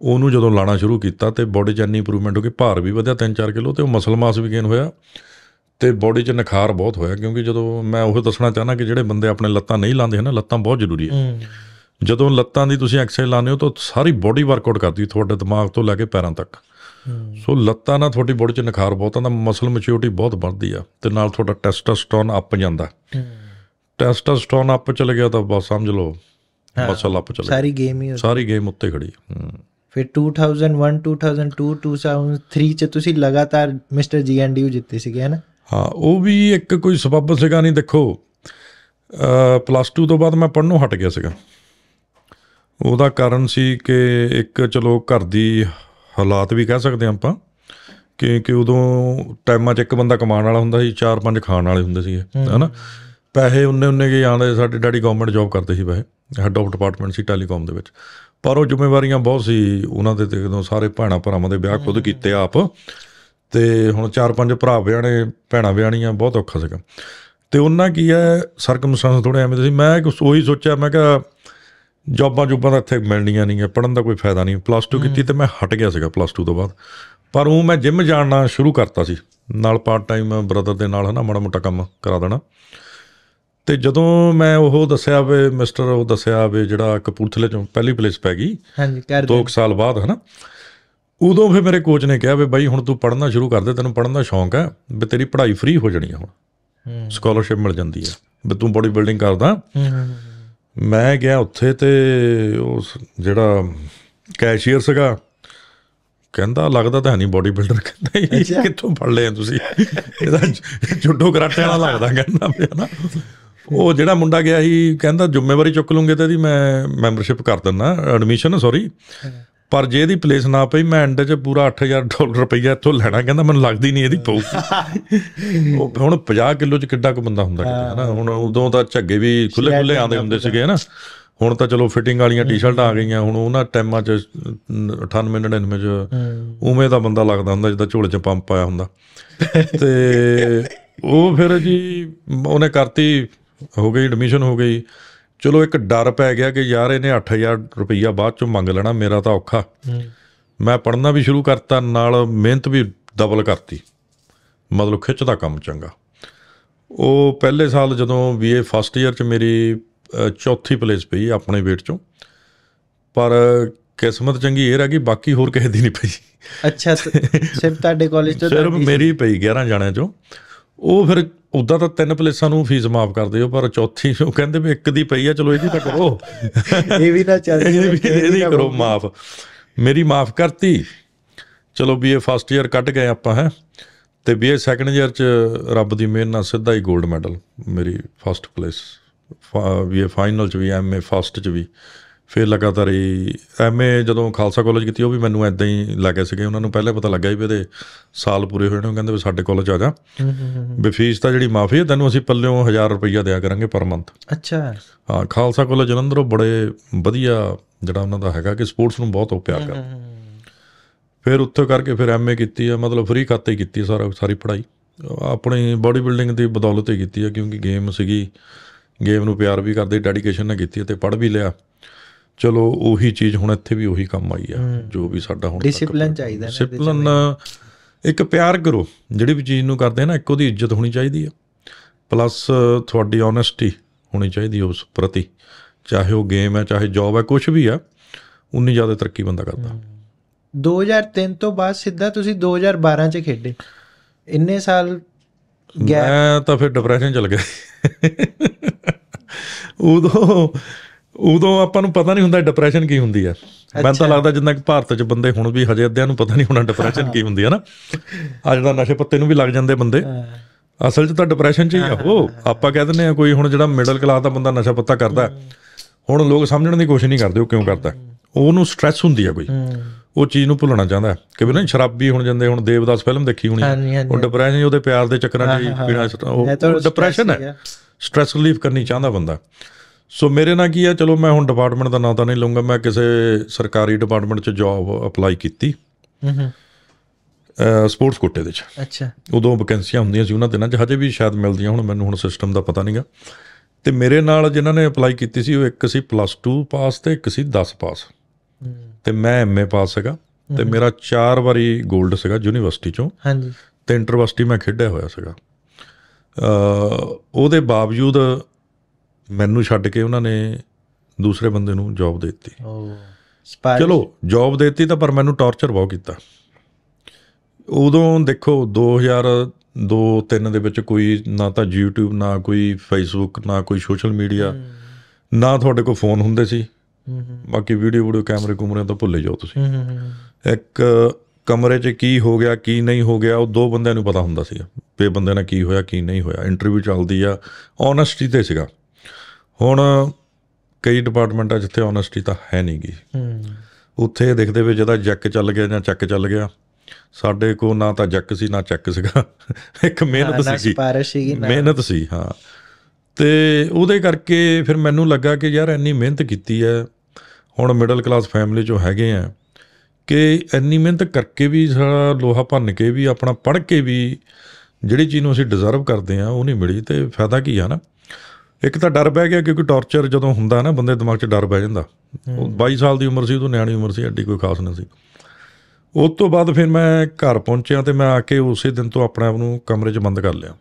ਉਹਨੂੰ ਜਦੋਂ ਲਾਣਾ ਸ਼ੁਰੂ ਕੀਤਾ ਤੇ ਬਾਡੀ 'ਚ ਇੰਨੀ ਇੰਪਰੂਵਮੈਂਟ ਹੋ ਗਈ ਭਾਰ ਵੀ ਵਧਿਆ 3-4 ਕਿਲੋ ਤੇ ਉਹ ਮਸਲ ਮਾਸ ਵੀ ਗੇਨ ਹੋਇਆ ਤੇ ਬਾਡੀ 'ਚ ਨਖਾਰ ਬਹੁਤ ਹੋਇਆ ਕਿਉਂਕਿ ਜਦੋਂ ਮੈਂ ਉਹ ਦੱਸਣਾ ਚਾਹਨਾ ਕਿ ਜਿਹੜੇ ਬੰਦੇ ਆਪਣੇ ਲੱਤਾਂ ਨਹੀਂ ਲਾਉਂਦੇ ਹਨ ਲੱਤਾਂ ਬਹੁਤ ਜ਼ਰੂਰੀ ਹੈ ਜਦੋਂ ਲੱਤਾਂ ਦੀ ਤੁਸੀਂ ਐਕਸਰਸਾਈਜ਼ ਲਾਉਂਦੇ ਹੋ ਤਾਂ ਸਾਰੀ ਬਾਡੀ ਵਰਕਆਊਟ ਕਰਦੀ ਤੁਹਾਡੇ ਦਿਮਾਗ ਤੋਂ ਲੈ ਕੇ ਪੈਰਾਂ ਤੱਕ ਸੋ ਲੱਤਾਂ ਨਾਲ ਤੁਹਾਡੀ ਬਾਡੀ 'ਚ ਨਖਾਰ ਬਹੁਤ ਆਉਂਦਾ ਮਸਲ ਮੈਚਿਓਰਿਟੀ ਬਹੁਤ ਵੱਧਦੀ ਆ ਤੇ ਨਾਲ ਤੁਹਾਡਾ ਟੈਸਟੋਸਟਰੋਨ ਅੱਪ ਜਾਂਦਾ ਟੈਸਟੋਸਟਰੋਨ ਅੱਪ ਚਲੇ ਗਿਆ ਤਾਂ ਬਸ ਸਮਝ ਲਓ ਮਸਲ ਅੱਪ ਚਲੇ ਗਿਆ ਸਾਰੀ ਗੇਮ ਹੀ ਸਾਰੀ ਗੇਮ ਉੱਤੇ ਖੜੀ ਫਿਰ 2001 2002 2003 ਚ ਤੁਸੀਂ ਲਗਾਤਾਰ ਮਿਸਟਰ ਜੀਐਨਡੀਯੂ ਜਿੱਤੇ ਸੀਗੇ ਹੈ ਨਾ ਹਾਂ ਉਹ ਵੀ ਇੱਕ ਕੋਈ ਸਬੱਬ ਸੀਗਾ ਨਹੀਂ ਦੇਖੋ ਪਲੱਸ 2 ਤੋਂ ਬਾਅਦ ਮੈਂ ਪੜਨੋਂ ਹਟ ਗਿਆ ਸੀਗਾ ਉਹਦਾ ਕਾਰਨ ਸੀ ਕਿ ਇੱਕ ਚਲੋ ਘਰ ਦੀ ਹਾਲਾਤ ਵੀ ਕਹਿ ਸਕਦੇ ਆਪਾਂ ਕਿ ਕਿ ਉਦੋਂ ਟਾਈਮਾਂ 'ਚ ਇੱਕ ਬੰਦਾ ਕਮਾਉਣ ਵਾਲਾ ਹੁੰਦਾ ਸੀ ਚਾਰ ਪੰਜ ਖਾਣ ਵਾਲੇ ਹੁੰਦੇ ਸੀ ਹਨਾ ਪੈਸੇ ਉਹਨੇ ਉਹਨੇ ਕੇ ਆਉਂਦੇ ਸਾਡੇ ਡੈਡੀ ਗਵਰਨਮੈਂਟ ਜੌਬ ਕਰਦੇ ਸੀ ਵੈਸੇ ਹੈਡ ਆਫ ਡਿਪਾਰਟਮੈਂਟ ਸੀ ਟੈਲੀਕਾਮ ਦੇ ਵਿੱਚ ਪਰ ਉਹ ਜ਼ਿੰਮੇਵਾਰੀਆਂ ਬਹੁਤ ਸੀ ਉਹਨਾਂ ਦੇ ਤੇ ਜਦੋਂ ਸਾਰੇ ਭੈਣਾ ਭਰਾਵਾਂ ਦੇ ਵਿਆਹ ਖੁਦ ਕੀਤੇ ਆਪ ਤੇ ਹੁਣ ਚਾਰ ਪੰਜ ਭਰਾ ਵਿਆਹਣੇ ਭੈਣਾ ਵਿਆਹਣੀਆਂ ਬਹੁਤ ਔਖਾ ਸੀਗਾ ਤੇ ਉਹਨਾਂ ਕੀ ਹੈ ਸਰਕਮਸਟੈਂਸ ਥੋੜੇ ਐਵੇਂ ਸੀ ਮੈਂ ਉਹੀ ਸੋਚਿਆ ਮੈਂ ਕਿਹਾ ਜੌਬਾਂ ਜੁਬਾਂ ਦਾ ਇੱਥੇ ਮਿਲਣੀਆਂ ਨਹੀਂ ਹੈ ਪੜਨ ਦਾ ਕੋਈ ਫਾਇਦਾ ਨਹੀਂ ਪਲੱਸ 2 ਕੀਤੀ ਤੇ ਮੈਂ ਹਟ ਗਿਆ ਸੀਗਾ ਪਲੱਸ 2 ਤੋਂ ਬਾਅਦ ਪਰ ਉਹ ਮੈਂ ਜਿਮ ਜਾਣਾ ਸ਼ੁਰੂ ਕਰਤਾ ਸੀ ਨਾਲ ਪਾਰਟ ਟਾਈਮ ਬ੍ਰਦਰ ਦੇ ਨਾਲ ਹਨਾ ਮੜਾ ਮੋਟਾ ਕੰਮ ਕਰਾ ਦੇਣਾ ਤੇ ਜਦੋਂ ਮੈਂ ਉਹ ਦੱਸਿਆ ਵੇ ਮਿਸਟਰ ਉਹ ਦੱਸਿਆ ਵੇ ਜਿਹੜਾ ਕਪੂਰਥਲੇ ਚੋਂ ਪਹਿਲੀ ਪਲੇਸ ਪੈ ਗਈ ਹਾਂਜੀ ਕਰ 2 ਸਾਲ ਬਾਅਦ ਹਨਾ ਉਦੋਂ ਫਿਰ ਮੇਰੇ ਕੋਚ ਨੇ ਕਿਹਾ ਵੀ ਬਾਈ ਹੁਣ ਤੂੰ ਪੜ੍ਹਨਾ ਸ਼ੁਰੂ ਕਰ ਦੇ ਤੈਨੂੰ ਪੜ੍ਹਨ ਦਾ ਸ਼ੌਂਕ ਹੈ ਵੀ ਤੇਰੀ ਪੜ੍ਹਾਈ ਫ੍ਰੀ ਹੋ ਜਾਣੀ ਹੈ ਹੁਣ ਸਕਾਲਰਸ਼ਿਪ ਮਿਲ ਜਾਂਦੀ ਹੈ ਵੀ ਤੂੰ ਬੋਡੀ ਬਿਲਡਿੰਗ ਕਰਦਾ ਮੈਂ ਗਿਆ ਉੱਥੇ ਤੇ ਉਸ ਜਿਹੜਾ ਕੈਸ਼ੀਅਰ ਸੀਗਾ ਕਹਿੰਦਾ ਲੱਗਦਾ ਤਾਂ ਨਹੀਂ ਬੋਡੀ ਬਿਲਡਰ ਕਹਿੰਦਾ ਕਿੱਥੋਂ ਫੜ ਲਿਆ ਤੁਸੀਂ ਇਹਦਾ ਜੁੱਡੋ ਕਰਾਟੇ ਵਾਲਾ ਲੱਗਦਾ ਕਹਿੰਦਾ ਵੀ ਹਨਾ ਉਹ ਜਿਹੜਾ ਮੁੰਡਾ ਗਿਆ ਸੀ ਕਹਿੰਦਾ ਜ਼ਿੰਮੇਵਾਰੀ ਚੁੱਕ ਲੂੰਗੇ ਤੇ ਇਹਦੀ ਮੈਂ ਮੈਂਬਰਸ਼ਿਪ ਕਰ ਦਿੰਦਾ ਐਡਮਿਸ਼ਨ ਸੌਰੀ ਪਰ ਜੇ ਇਹਦੀ ਪਲੇਸ ਨਾ ਪਈ ਮੈਂ ਐਂਡ 'ਚ ਪੂਰਾ 8000 ਡਾਲਰ ਰੁਪਈਆ ਇੱਥੋਂ ਲੈਣਾ ਕਹਿੰਦਾ ਮੈਨੂੰ ਲੱਗਦੀ ਨਹੀਂ ਇਹਦੀ ਪਊ ਉਹ ਹੁਣ 50 ਕਿਲੋ 'ਚ ਕਿੱਡਾ ਕੁ ਬੰਦਾ ਹੁੰਦਾ ਕਿਤੇ ਹਨਾ ਹੁਣ ਉਦੋਂ ਤਾਂ ਝੱਗੇ ਵੀ ਖੁੱਲੇ ਖੁੱਲੇ ਆਉਂਦੇ ਹੁੰਦੇ ਸੀਗੇ ਹਨਾ ਹੁਣ ਤਾਂ ਚਲੋ ਫਿਟਿੰਗ ਵਾਲੀਆਂ ਟੀ-ਸ਼ਰਟਾਂ ਆ ਗਈਆਂ ਹੁਣ ਉਹਨਾਂ ਟਾਈਮਾਂ 'ਚ 98 99 'ਚ ਉਵੇਂ ਦਾ ਬੰਦਾ ਲੱਗਦਾ ਹੁੰਦਾ ਜਿੱਦਾਂ ਝੋਲੇ 'ਚ ਪੰਪ ਆਇਆ ਹੁੰਦਾ ਤੇ ਉਹ ਫਿਰ ਜੀ ਉਹਨੇ ਕਰਤੀ ਹੋ ਗਈ ਐਡਮਿਸ਼ਨ ਹੋ ਗਈ ਚਲੋ ਇੱਕ ਡਰ ਪੈ ਗਿਆ ਕਿ ਯਾਰ ਇਹਨੇ 8000 ਰੁਪਈਆ ਬਾਅਦ ਚੋਂ ਮੰਗ ਲੈਣਾ ਮੇਰਾ ਤਾਂ ਔਖਾ ਮੈਂ ਪੜਨਾ ਵੀ ਸ਼ੁਰੂ ਕਰਤਾ ਨਾਲ ਮਿਹਨਤ ਵੀ ਡਬਲ ਕਰਤੀ ਮਤਲਬ ਖਿੱਚਦਾ ਕੰਮ ਚੰਗਾ ਉਹ ਪਹਿਲੇ ਸਾਲ ਜਦੋਂ ਬੀਏ ਫਸਟ ਇਅਰ ਚ ਮੇਰੀ ਚੌਥੀ ਪਲੇਸ ਪਈ ਆਪਣੇ ਵੇਟ ਚੋਂ ਪਰ ਕਿਸਮਤ ਚੰਗੀ ਇਹ ਰਹੀ ਬਾਕੀ ਹੋਰ ਕਿਸੇ ਦੀ ਨਹੀਂ ਪਈ ਅੱਛਾ ਸਿਰਫ ਤੁਹਾਡੇ ਕਾਲਜ ਤੋਂ ਸਿਰਫ ਮੇਰੀ ਪਈ 11 ਜਣਿਆਂ ਚੋਂ ਉਹ ਫਿਰ ਉਦਾਂ ਤਾਂ ਤਿੰਨ ਪਲੇਸਾਂ ਨੂੰ ਫੀਸ ਮਾਫ ਕਰਦੇ ਹੋ ਪਰ ਚੌਥੀ ਨੂੰ ਕਹਿੰਦੇ ਵੀ ਇੱਕ ਦੀ ਪਈ ਆ ਚਲੋ ਇਹਦੀ ਤਾਂ ਕਰੋ ਇਹ ਵੀ ਨਾ ਚੱਲ ਇਹਦੀ ਕਰੋ ਮਾਫ ਮੇਰੀ ਮਾਫ ਕਰਤੀ ਚਲੋ ਬੀਏ ਫਸਟ ਇਅਰ ਕੱਢ ਗਏ ਆਪਾਂ ਹੈ ਤੇ ਬੀਏ ਸੈਕੰਡ ਇਅਰ ਚ ਰੱਬ ਦੀ ਮਿਹਰ ਨਾਲ ਸਿੱਧਾ ਹੀ 골ਡ ਮੈਡਲ ਮੇਰੀ ਫਸਟ ਪਲੇਸ ਬੀਏ ਫਾਈਨਲ ਚ ਵੀ ਐਮਏ ਫਸਟ ਚ ਵੀ ਫਿਰ ਲਗਾਤਾਰ ਹੀ ਐਮਏ ਜਦੋਂ ਖਾਲਸਾ ਕਾਲਜ ਕੀਤੀ ਉਹ ਵੀ ਮੈਨੂੰ ਐਦਾਂ ਹੀ ਲੱਗਿਆ ਸੀਗੇ ਉਹਨਾਂ ਨੂੰ ਪਹਿਲੇ ਪਤਾ ਲੱਗਾ ਹੀ ਵੀ ਇਹਦੇ ਸਾਲ ਪੂਰੇ ਹੋਏ ਨੇ ਉਹ ਕਹਿੰਦੇ ਵੀ ਸਾਡੇ ਕਾਲਜ ਆ ਜਾ ਵੀ ਫੀਸ ਤਾਂ ਜਿਹੜੀ ਮਾਫੀ ਹੈ ਤੈਨੂੰ ਅਸੀਂ ਪੱਲਿਓਂ 1000 ਰੁਪਈਆ ਦਿਆ ਕਰਾਂਗੇ ਪਰ ਮੰਥ ਅੱਛਾ ਹਾਂ ਖਾਲਸਾ ਕਾਲਜ ਜਲੰਧਰੋਂ ਬੜੇ ਵਧੀਆ ਜਿਹੜਾ ਉਹਨਾਂ ਦਾ ਹੈਗਾ ਕਿ ਸਪੋਰਟਸ ਨੂੰ ਬਹੁਤ ਉਹ ਪਿਆਰ ਕਰਦੇ ਫਿਰ ਉੱਥੇ ਕਰਕੇ ਫਿਰ ਐਮਏ ਕੀਤੀ ਆ ਮਤਲਬ ਫ੍ਰੀ ਖਾਤੇ ਕੀਤੀ ਸਾਰਾ ਸਾਰੀ ਪੜ੍ਹਾਈ ਆਪਣੀ ਬਾਡੀ ਬਿਲਡਿੰਗ ਦੀ ਬਦੌਲਤ ਹੀ ਕੀਤੀ ਆ ਕਿਉਂਕਿ ਗੇਮ ਸੀਗੀ ਗੇਮ ਨੂੰ ਪਿਆਰ ਵੀ ਕਰਦੇ ਡੈਡੀਕੇਸ਼ਨ ਨਾਲ ਕੀਤੀ ਤੇ ਪੜ੍ਹ ਵੀ ਲਿਆ ਚਲੋ ਉਹੀ ਚੀਜ਼ ਹੁਣ ਇੱਥੇ ਵੀ ਉਹੀ ਕੰਮ ਆਈ ਆ ਜੋ ਵੀ ਸਾਡਾ ਹੁਣ ਡਿਸਪਲਿਨ ਚਾਹੀਦਾ ਹੈ ਡਿਸਪਲਿਨ ਇੱਕ ਪਿਆਰ ਕਰੋ ਜਿਹੜੀ ਵੀ ਚੀਜ਼ ਨੂੰ ਕਰਦੇ ਨਾ ਇੱਕ ਉਹਦੀ ਇੱਜ਼ਤ ਹੋਣੀ ਚਾਹੀਦੀ ਆ ਪਲੱਸ ਤੁਹਾਡੀ ਓਨੈਸਟੀ ਹੋਣੀ ਚਾਹੀਦੀ ਉਸ ਪ੍ਰਤੀ ਚਾਹੇ ਉਹ ਗੇਮ ਹੈ ਚਾਹੇ ਜੌਬ ਹੈ ਕੁਝ ਵੀ ਆ ਉਨੀ ਜ਼ਿਆਦਾ ਤਰੱਕੀ ਬੰਦਾ ਕਰਦਾ 2003 ਤੋਂ ਬਾਅਦ ਸਿੱਧਾ ਤੁਸੀਂ 2012 ਚ ਖੇਡੇ ਇੰਨੇ ਸਾਲ ਗਿਆ ਮੈਂ ਤਾਂ ਫਿਰ ਡਿਪਰੈਸ਼ਨ ਚ ਲੱਗ ਗਿਆ ਉਦੋਂ ਉਦੋਂ ਆਪਾਂ ਨੂੰ ਪਤਾ ਨਹੀਂ ਹੁੰਦਾ ਡਿਪਰੈਸ਼ਨ ਕੀ ਹੁੰਦੀ ਆ ਮੈਨੂੰ ਤਾਂ ਲੱਗਦਾ ਜਿੰਨਾ ਕਿ ਭਾਰਤ 'ਚ ਬੰਦੇ ਹੁਣ ਵੀ ਹਜੇ ਅੱਧਿਆਂ ਨੂੰ ਪਤਾ ਨਹੀਂ ਹੁੰਦਾ ਡਿਪਰੈਸ਼ਨ ਕੀ ਹੁੰਦੀ ਆ ਨਾ ਅੱਜ ਦਾ ਨਸ਼ੇ ਪੱਤੇ ਨੂੰ ਵੀ ਲੱਗ ਜਾਂਦੇ ਬੰਦੇ ਅਸਲ 'ਚ ਤਾਂ ਡਿਪਰੈਸ਼ਨ 'ਚ ਹੀ ਆ ਉਹ ਆਪਾਂ ਕਹਿ ਦਿੰਨੇ ਆ ਕੋਈ ਹੁਣ ਜਿਹੜਾ ਮਿਡਲ ਕਲਾਸ ਦਾ ਬੰਦਾ ਨਸ਼ਾ ਪੱਤਾ ਕਰਦਾ ਹੁਣ ਲੋਕ ਸਮਝਣ ਦੀ ਕੋਸ਼ਿਸ਼ ਨਹੀਂ ਕਰਦੇ ਉਹ ਕਿਉਂ ਕਰਦਾ ਉਹਨੂੰ ਸਟ्रेस ਹੁੰਦੀ ਆ ਕੋਈ ਉਹ ਚੀਜ਼ ਨੂੰ ਭੁੱਲਣਾ ਚਾਹੁੰਦਾ ਕਿ ਵੀ ਨਾ ਸ਼ਰਾਬੀ ਹੁਣ ਜਾਂਦੇ ਹੁਣ ਦੇਵਦਾਸ ਫਿਲਮ ਦੇਖੀ ਹੋਣੀ ਉਹ ਡਿਪਰੈਸ਼ਨ ਉਹਦੇ ਪਿਆਰ ਦੇ ਚੱਕਰਾਂ 'ਚ ਬਿਨਾ ਉਹ ਡਿਪਰੈਸ਼ਨ ਹੈ ਸਟ्रेस ਰਿਲੀਫ ਕਰਨੀ ਚਾਹੁੰਦਾ ਬੰਦਾ ਸੋ ਮੇਰੇ ਨਾਲ ਕੀ ਆ ਚਲੋ ਮੈਂ ਹੁਣ ਡਿਪਾਰਟਮੈਂਟ ਦਾ ਨਾਮ ਤਾਂ ਨਹੀਂ ਲਵਾਂਗਾ ਮੈਂ ਕਿਸੇ ਸਰਕਾਰੀ ਡਿਪਾਰਟਮੈਂਟ 'ਚ ਜੌਬ ਅਪਲਾਈ ਕੀਤੀ ਹੂੰ ਹੂੰ ਸਪੋਰਟਸ ਕੋਟੇ ਦੇ ਚ ਅੱਛਾ ਉਦੋਂ ਵੈਕੈਂਸੀਆਂ ਹੁੰਦੀਆਂ ਸੀ ਉਹਨਾਂ ਦਿਨਾਂ 'ਚ ਹਜੇ ਵੀ ਸ਼ਾਇਦ ਮਿਲਦੀਆਂ ਹੁਣ ਮੈਨੂੰ ਹੁਣ ਸਿਸਟਮ ਦਾ ਪਤਾ ਨਹੀਂਗਾ ਤੇ ਮੇਰੇ ਨਾਲ ਜਿਨ੍ਹਾਂ ਨੇ ਅਪਲਾਈ ਕੀਤੀ ਸੀ ਉਹ ਇੱਕ ਸੀ ਪਲੱਸ 2 ਪਾਸ ਤੇ ਇੱਕ ਸੀ 10 ਪਾਸ ਤੇ ਮੈਂ ਐਮਏ ਪਾਸ ਸੀਗਾ ਤੇ ਮੇਰਾ 4 ਵਾਰੀ 골ਡ ਸੀਗਾ ਯੂਨੀਵਰਸਿਟੀ ਚੋਂ ਹਾਂਜੀ ਤੇ ਇੰਟਰਵਰਸਿਟੀ ਮੈਂ ਖੇਡਿਆ ਹੋਇਆ ਸੀਗਾ ਉਹਦੇ ਬਾਵਜੂਦ ਮੈਨੂੰ ਛੱਡ ਕੇ ਉਹਨਾਂ ਨੇ ਦੂਸਰੇ ਬੰਦੇ ਨੂੰ ਜੌਬ ਦੇ ਦਿੱਤੀ ਚਲੋ ਜੌਬ ਦੇ ਦਿੱਤੀ ਤਾਂ ਪਰ ਮੈਨੂੰ ਟੌਰਚਰ ਬਹੁਤ ਕੀਤਾ ਉਦੋਂ ਦੇਖੋ 2002 3 ਦੇ ਵਿੱਚ ਕੋਈ ਨਾ ਤਾਂ YouTube ਨਾ ਕੋਈ Facebook ਨਾ ਕੋਈ ਸੋਸ਼ਲ ਮੀਡੀਆ ਨਾ ਤੁਹਾਡੇ ਕੋਲ ਫੋਨ ਹੁੰਦੇ ਸੀ ਬਾਕੀ ਵੀਡੀਓ ਵੀਡੀਓ ਕੈਮਰੇ ਕੁਮਰੇ ਤਾਂ ਭੁੱਲੇ ਜਾਓ ਤੁਸੀਂ ਇੱਕ ਕਮਰੇ 'ਚ ਕੀ ਹੋ ਗਿਆ ਕੀ ਨਹੀਂ ਹੋ ਗਿਆ ਉਹ ਦੋ ਬੰਦਿਆਂ ਨੂੰ ਪਤਾ ਹੁੰਦਾ ਸੀ ਪੇ ਬੰਦੇ ਨਾਲ ਕੀ ਹੋਇਆ ਕੀ ਨਹੀਂ ਹੋਇਆ ਇੰਟਰਵਿਊ ਚੱਲਦੀ ਆ ਓਨੈਸਟੀ ਤੇ ਸੀਗਾ ਹੁਣ ਕਈ ਡਿਪਾਰਟਮੈਂਟਾਂ ਜਿੱਥੇ ਓਨੈਸਟੀ ਤਾਂ ਹੈ ਨਹੀਂਗੀ ਹੂੰ ਉੱਥੇ ਦੇਖਦੇ ਵੀ ਜਿਹਦਾ ਜੱਕ ਚੱਲ ਗਿਆ ਜਾਂ ਚੱਕ ਚੱਲ ਗਿਆ ਸਾਡੇ ਕੋ ਨਾ ਤਾਂ ਜੱਕ ਸੀ ਨਾ ਚੱਕ ਸੀਗਾ ਇੱਕ ਮਿਹਨਤ ਸੀਗੀ ਮਿਹਨਤ ਸੀ ਹਾਂ ਤੇ ਉਹਦੇ ਕਰਕੇ ਫਿਰ ਮੈਨੂੰ ਲੱਗਾ ਕਿ ਯਾਰ ਇੰਨੀ ਮਿਹਨਤ ਕੀਤੀ ਹੈ ਹੁਣ ਮਿਡਲ ਕਲਾਸ ਫੈਮਿਲੀ ਚੋਂ ਹੈਗੇ ਆ ਕਿ ਇੰਨੀ ਮਿਹਨਤ ਕਰਕੇ ਵੀ ਸਾਰਾ ਲੋਹਾ ਭੰਨ ਕੇ ਵੀ ਆਪਣਾ ਪੜ ਕੇ ਵੀ ਜਿਹੜੀ ਚੀਜ਼ ਨੂੰ ਅਸੀਂ ਡਿਜ਼ਰਵ ਕਰਦੇ ਆ ਉਹ ਨਹੀਂ ਮਿਲੀ ਤੇ ਫਾਇਦਾ ਕੀ ਆ ਨਾ ਇੱਕ ਤਾਂ ਡਰ ਬਹਿ ਗਿਆ ਕਿਉਂਕਿ ਟੌਰਚਰ ਜਦੋਂ ਹੁੰਦਾ ਨਾ ਬੰਦੇ ਦਿਮਾਗ 'ਚ ਡਰ ਬਹਿ ਜਾਂਦਾ ਉਹ 22 ਸਾਲ ਦੀ ਉਮਰ ਸੀ ਉਦੋਂ ਨਿਆਣੀ ਉਮਰ ਸੀ ਐਡੀ ਕੋਈ ਖਾਸ ਨਹੀਂ ਸੀ ਉਸ ਤੋਂ ਬਾਅਦ ਫਿਰ ਮੈਂ ਘਰ ਪਹੁੰਚਿਆ ਤੇ ਮੈਂ ਆ ਕੇ ਉਸੇ ਦਿਨ ਤੋਂ ਆਪਣੇ ਆਪ ਨੂੰ ਕਮਰੇ 'ਚ ਬੰਦ ਕਰ ਲਿਆ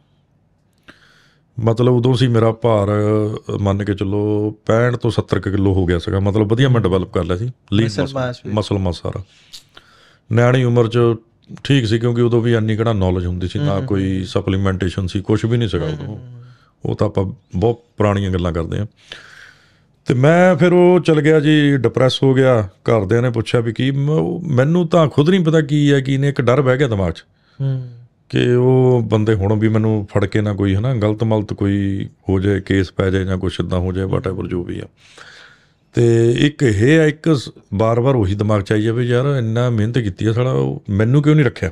ਮਤਲਬ ਉਦੋਂ ਸੀ ਮੇਰਾ ਭਾਰ ਮੰਨ ਕੇ ਚੱਲੋ 65 ਤੋਂ 70 ਕਿਲੋ ਹੋ ਗਿਆ ਸੀਗਾ ਮਤਲਬ ਵਧੀਆ ਮੈਂ ਡਿਵੈਲਪ ਕਰ ਲਿਆ ਸੀ ਲੀਨ ਮਸਲ ਮਾਸ ਸਾਰਾ ਨਿਆਣੀ ਉਮਰ 'ਚ ਠੀਕ ਸੀ ਕਿਉਂਕਿ ਉਦੋਂ ਵੀ ਇੰਨੀ ਕਿਹੜਾ ਨੌਲੇਜ ਹੁੰਦੀ ਸੀ ਨਾ ਕੋਈ ਸਪਲੀਮੈਂਟੇਸ਼ਨ ਸੀ ਕੁਝ ਵੀ ਨਹੀਂ ਸੀਗਾ ਉਦੋਂ ਉਹ ਤਾਂ ਆਪਾਂ ਬਹੁਤ ਪੁਰਾਣੀਆਂ ਗੱਲਾਂ ਕਰਦੇ ਆ ਤੇ ਮੈਂ ਫਿਰ ਉਹ ਚਲ ਗਿਆ ਜੀ ਡਿਪਰੈਸ ਹੋ ਗਿਆ ਘਰਦਿਆਂ ਨੇ ਪੁੱਛਿਆ ਵੀ ਕੀ ਮੈਨੂੰ ਤਾਂ ਖੁਦ ਨਹੀਂ ਪਤਾ ਕੀ ਹੈ ਕੀ ਨੇ ਇੱਕ ਡਰ ਬਹਿ ਗਿਆ ਦਿਮਾਗ 'ਚ ਹੂੰ ਕਿ ਉਹ ਬੰਦੇ ਹੁਣ ਵੀ ਮੈਨੂੰ ਫੜ ਕੇ ਨਾ ਕੋਈ ਹਨਾ ਗਲਤ ਮਲਤ ਕੋਈ ਹੋ ਜਾਏ ਕੇਸ ਪੈ ਜਾਏ ਜਾਂ ਕੁਛ ਇਦਾਂ ਹੋ ਜਾਏ ਵਾਟਐਵਰ ਜੋ ਵੀ ਆ ਤੇ ਇੱਕ ਇਹ ਆ ਇੱਕ ਬਾਰ-ਬਾਰ ਉਹੀ ਦਿਮਾਗ 'ਚ ਆਈ ਜਾਵੇ ਯਾਰ ਇੰਨਾ ਮਿਹਨਤ ਕੀਤੀ ਆ ਸਾਲਾ ਮੈਨੂੰ ਕਿਉਂ ਨਹੀਂ ਰੱਖਿਆ